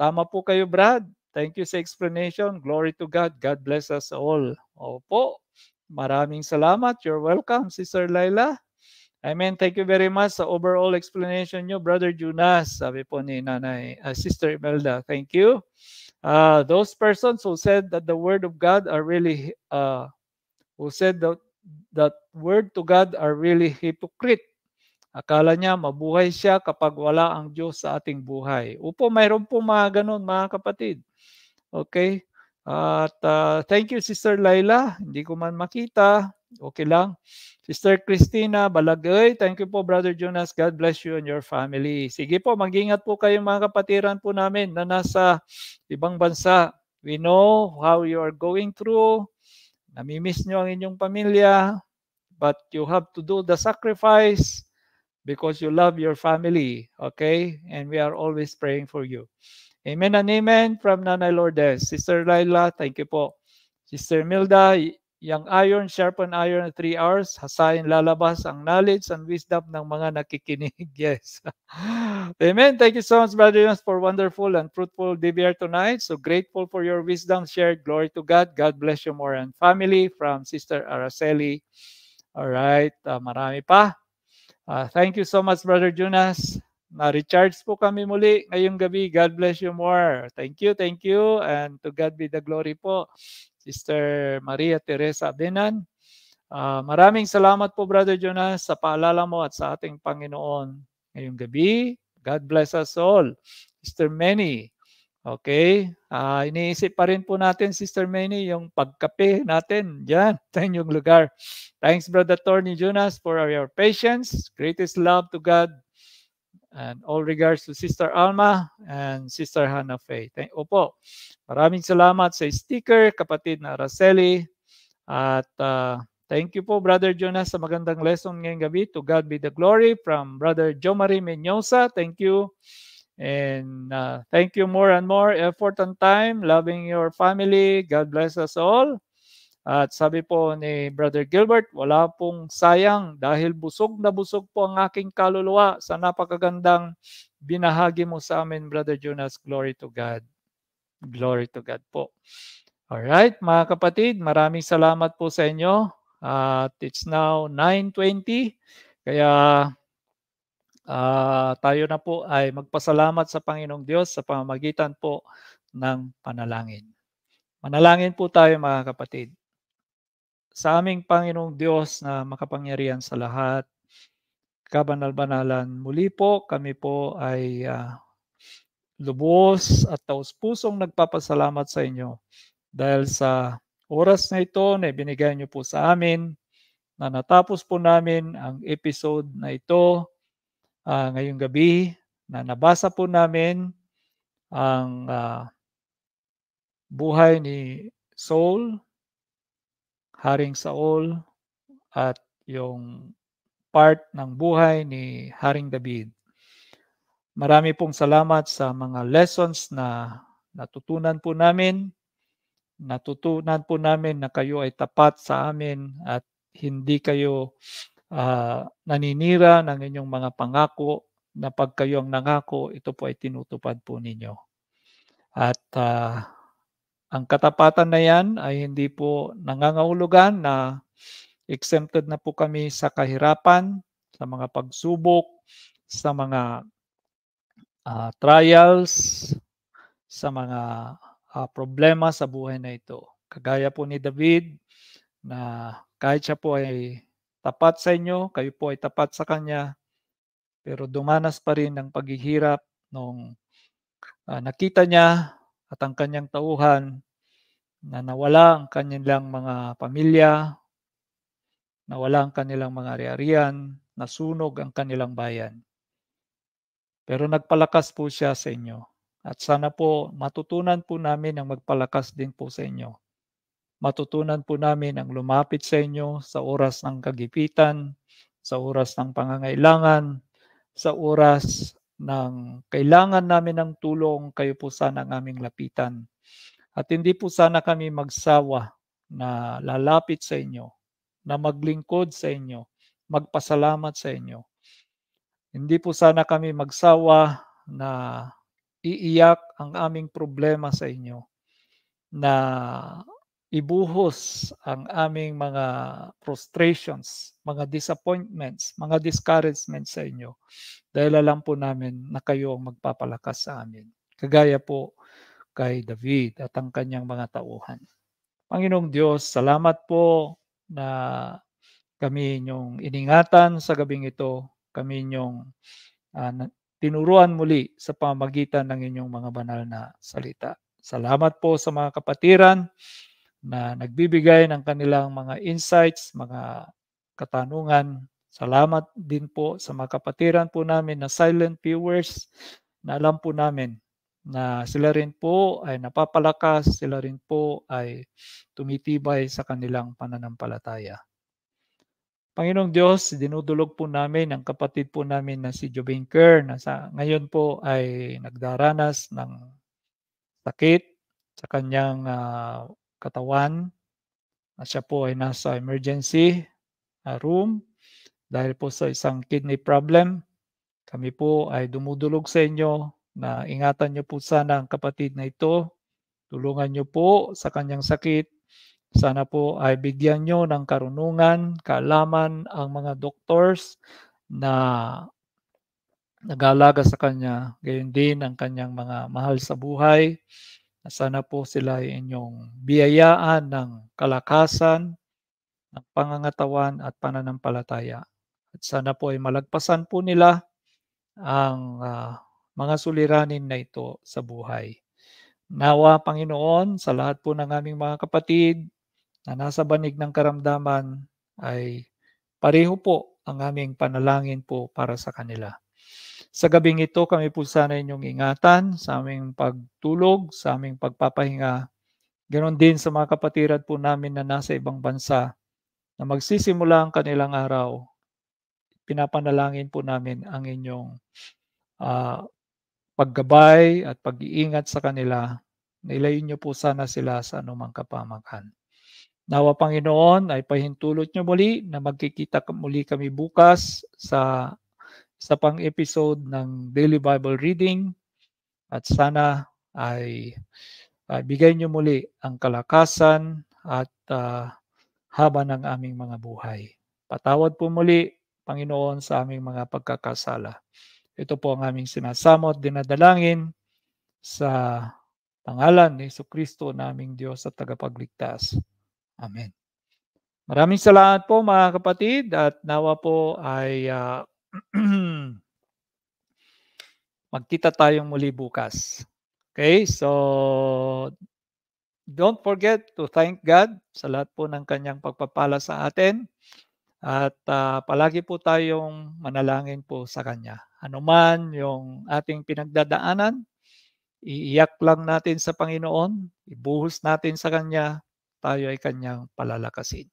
[SPEAKER 2] tama po kayo, Brad. Thank you sa explanation. Glory to God. God bless us all. Opo. Maraming salamat. You're welcome, Sister Laila. Amen. Thank you very much sa overall explanation nyo, Brother Junas. Sabi po ni Nanay, uh, Sister Imelda. Thank you. Uh, those persons who said that the Word of God are really, uh, who said that, that Word to God are really hypocrite. Akala niya mabuhay siya kapag wala ang Diyos sa ating buhay. Upo, mayroon po mga ganun, mga kapatid. Okay? At uh, thank you, Sister Laila. Hindi ko man makita. Okay lang? Sister Christina Balagoy, thank you po Brother Jonas. God bless you and your family. Sige po, mag-ingat po kayong mga kapatiran po namin na nasa ibang bansa. We know how you are going through. Namimiss nyo ang inyong pamilya. But you have to do the sacrifice because you love your family. Okay? And we are always praying for you. Amen and amen from Nanay Lourdes. Sister Laila, thank you po. Sister Milda, Yang iron sharpen iron in 3 hours, hasain lalabas ang knowledge and wisdom ng mga nakikinig. Yes. Amen. Thank you so much, Brother Jones, for wonderful and fruitful DBR tonight. So grateful for your wisdom shared. Glory to God. God bless you more and family from Sister Araceli. All right. Uh, marami pa. Uh, thank you so much, Brother Jonas. Na-recharge po kami muli ngayong gabi. God bless you more. Thank you, thank you. And to God be the glory po. Sister Maria Teresa Benan. Uh, ah, maraming salamat po, Brother Jonas, sa paalala mo at sa ating Panginoon ngayong gabi. God bless us all. Sister Manny, okay? Uh, iniisip pa rin po natin, Sister Manny, yung pagkape natin dyan sa inyong lugar. Thanks, Brother Tony Jonas, for your patience. Greatest love to God And all regards to Sister Alma and Sister Hannah Faye. Thank, opo, maraming salamat sa sticker, kapatid na Araceli. At uh, thank you po, Brother Jonas, sa magandang lesson ngayong gabi. To God be the glory from Brother Jomari Menyosa. Thank you. And uh, thank you more and more effort and time, loving your family. God bless us all. At sabi po ni Brother Gilbert, wala pong sayang dahil busog na busog po ang aking kaluluwa sa napakagandang binahagi mo sa amin, Brother Jonas. Glory to God. Glory to God po. All right, mga kapatid, maraming salamat po sa inyo. At uh, it's now 9.20. Kaya uh, tayo na po ay magpasalamat sa Panginoong Diyos sa pamamagitan po ng panalangin. Manalangin po tayo mga kapatid sa aming Panginoong Diyos na makapangyarihan sa lahat. Kabanal-banalan muli po, kami po ay uh, lubos at taos pusong nagpapasalamat sa inyo dahil sa oras na ito na binigay niyo po sa amin na natapos po namin ang episode na ito uh, ngayong gabi na nabasa po namin ang uh, buhay ni Saul Haring Saul at yung part ng buhay ni Haring David. Marami pong salamat sa mga lessons na natutunan po namin. Natutunan po namin na kayo ay tapat sa amin at hindi kayo uh, naninira ng inyong mga pangako na pag kayo ang nangako, ito po ay tinutupad po ninyo. At uh, ang katapatan na yan ay hindi po nangangahulugan na exempted na po kami sa kahirapan, sa mga pagsubok, sa mga uh, trials, sa mga uh, problema sa buhay na ito. Kagaya po ni David na kahit siya po ay tapat sa inyo, kayo po ay tapat sa kanya, pero dumanas pa rin ng paghihirap nung uh, nakita niya at ang kanyang tauhan na nawala ang kanilang mga pamilya, nawala ang kanilang mga ari-arian, nasunog ang kanilang bayan. Pero nagpalakas po siya sa inyo. At sana po matutunan po namin ang magpalakas din po sa inyo. Matutunan po namin ang lumapit sa inyo sa oras ng kagipitan, sa oras ng pangangailangan, sa oras ng kailangan namin ng tulong, kayo po sana ang aming lapitan. At hindi po sana kami magsawa na lalapit sa inyo, na maglingkod sa inyo, magpasalamat sa inyo. Hindi po sana kami magsawa na iiyak ang aming problema sa inyo, na ibuhos ang aming mga frustrations, mga disappointments, mga discouragements sa inyo. Dahil alam po namin na kayo ang magpapalakas sa amin. Kagaya po kay David at ang kanyang mga tauhan. Panginoong Diyos, salamat po na kami inyong iningatan sa gabing ito. Kami inyong uh, tinuruan muli sa pamagitan ng inyong mga banal na salita. Salamat po sa mga kapatiran na nagbibigay ng kanilang mga insights, mga katanungan. Salamat din po sa mga kapatiran po namin na silent viewers na alam po namin na sila rin po ay napapalakas, sila rin po ay tumitibay sa kanilang pananampalataya. Panginoong Diyos, dinudulog po namin ang kapatid po namin na si Jobin Kerr na sa, ngayon po ay nagdaranas ng sakit sa kanyang uh, katawan. At siya po ay nasa emergency ah, room dahil po sa isang kidney problem. Kami po ay dumudulog sa inyo na ingatan niyo po sana ang kapatid na ito. Tulungan niyo po sa kanyang sakit. Sana po ay bigyan niyo ng karunungan, kaalaman ang mga doctors na nag-aalaga sa kanya, gayon din ang kanyang mga mahal sa buhay sana po sila ay inyong biyayaan ng kalakasan, ng pangangatawan at pananampalataya. At sana po ay malagpasan po nila ang uh, mga suliranin na ito sa buhay. Nawa, Panginoon, sa lahat po ng aming mga kapatid na nasa banig ng karamdaman ay pareho po ang aming panalangin po para sa kanila. Sa gabing ito, kami po sana inyong ingatan sa aming pagtulog, sa aming pagpapahinga. Ganon din sa mga kapatiran po namin na nasa ibang bansa na magsisimula ang kanilang araw. Pinapanalangin po namin ang inyong uh, paggabay at pag-iingat sa kanila. Nilayin niyo po sana sila sa anumang kapamakan. Nawa Panginoon ay pahintulot niyo muli na magkikita muli kami bukas sa sa pang episode ng Daily Bible Reading at sana ay uh, bigay niyo muli ang kalakasan at uh, haba ng aming mga buhay. Patawad po muli, Panginoon, sa aming mga pagkakasala. Ito po ang aming sinasamo at dinadalangin sa pangalan ni Yesu Kristo naming Diyos at tagapagligtas. Amen. Maraming salamat po mga kapatid at nawa po ay uh, Magkita tayong muli bukas. Okay? So, don't forget to thank God sa lahat po ng kanyang pagpapala sa atin. At uh, palagi po tayong manalangin po sa Kanya. Ano man yung ating pinagdadaanan, iiyak lang natin sa Panginoon, ibuhos natin sa Kanya, tayo ay Kanyang palalakasin.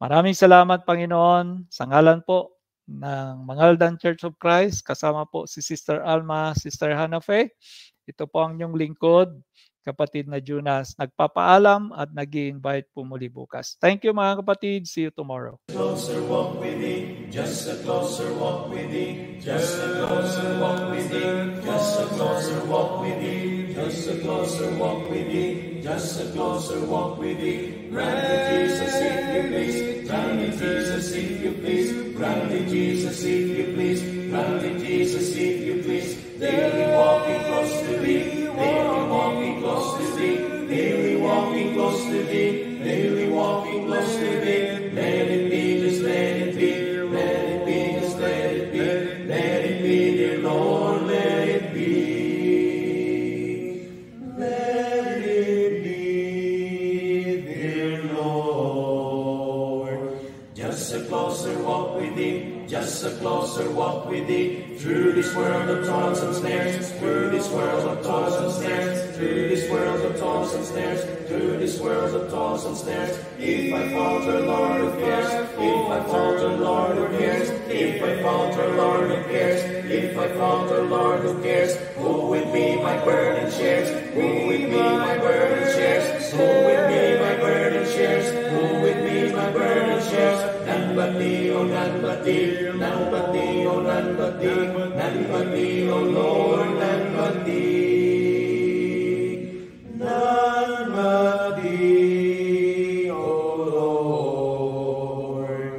[SPEAKER 2] Maraming salamat Panginoon, sa ngalan po ng Mangaldan Church of Christ. Kasama po si Sister Alma, Sister Hanafe. Ito po ang inyong lingkod, kapatid na Jonas. Nagpapaalam at nag invite po muli bukas. Thank you mga kapatid. See you tomorrow.
[SPEAKER 1] Closer walk with thee, just a closer walk with thee, just a closer walk with thee, just a closer walk with thee, just a closer walk with thee. Just a closer walk with thee. Grant in Jesus if you please. Grant in Jesus if you please. Grant in Jesus if you please. Grant in Jesus if you please. Daily walking close to thee. Daily walking close to thee. Daily walking close to thee. Daily walking close Through this world of toils and snares, through this world of toils and snares, through this world of toils and snares, through this world of toils and snares. If I falter, Lord cares? If I falter, Lord cares? If I falter, Lord cares? If I falter, Lord cares? Who will be my burden shares? Who will be my burden shares? Who will be my burden shares? Who will be my burden shares? Nanpati, O Nanpati, Nanpati, O Nanpati, Nanpati, O Lord, Nanpati. Nanpati, O Lord.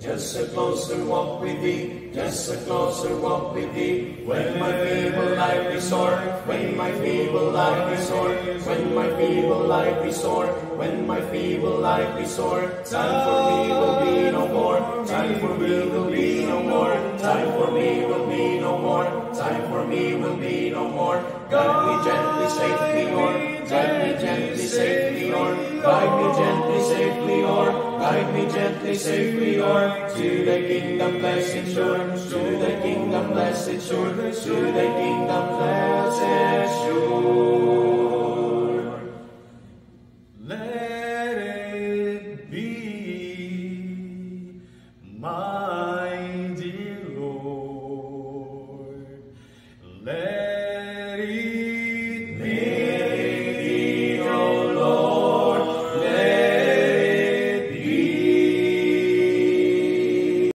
[SPEAKER 1] Just a closer walk with thee, just a closer walk with thee. When my feeble life is sore, when my feeble life is sore, when my feeble life is sore, when my feeble life is sore, time for me will be no more, time for me will be no more, time for me will be no more, time for me will be no more. God, me gently shake guide me gently, safely o'er to the kingdom blessed shore, to the kingdom blessed shore, to the kingdom blessed shore.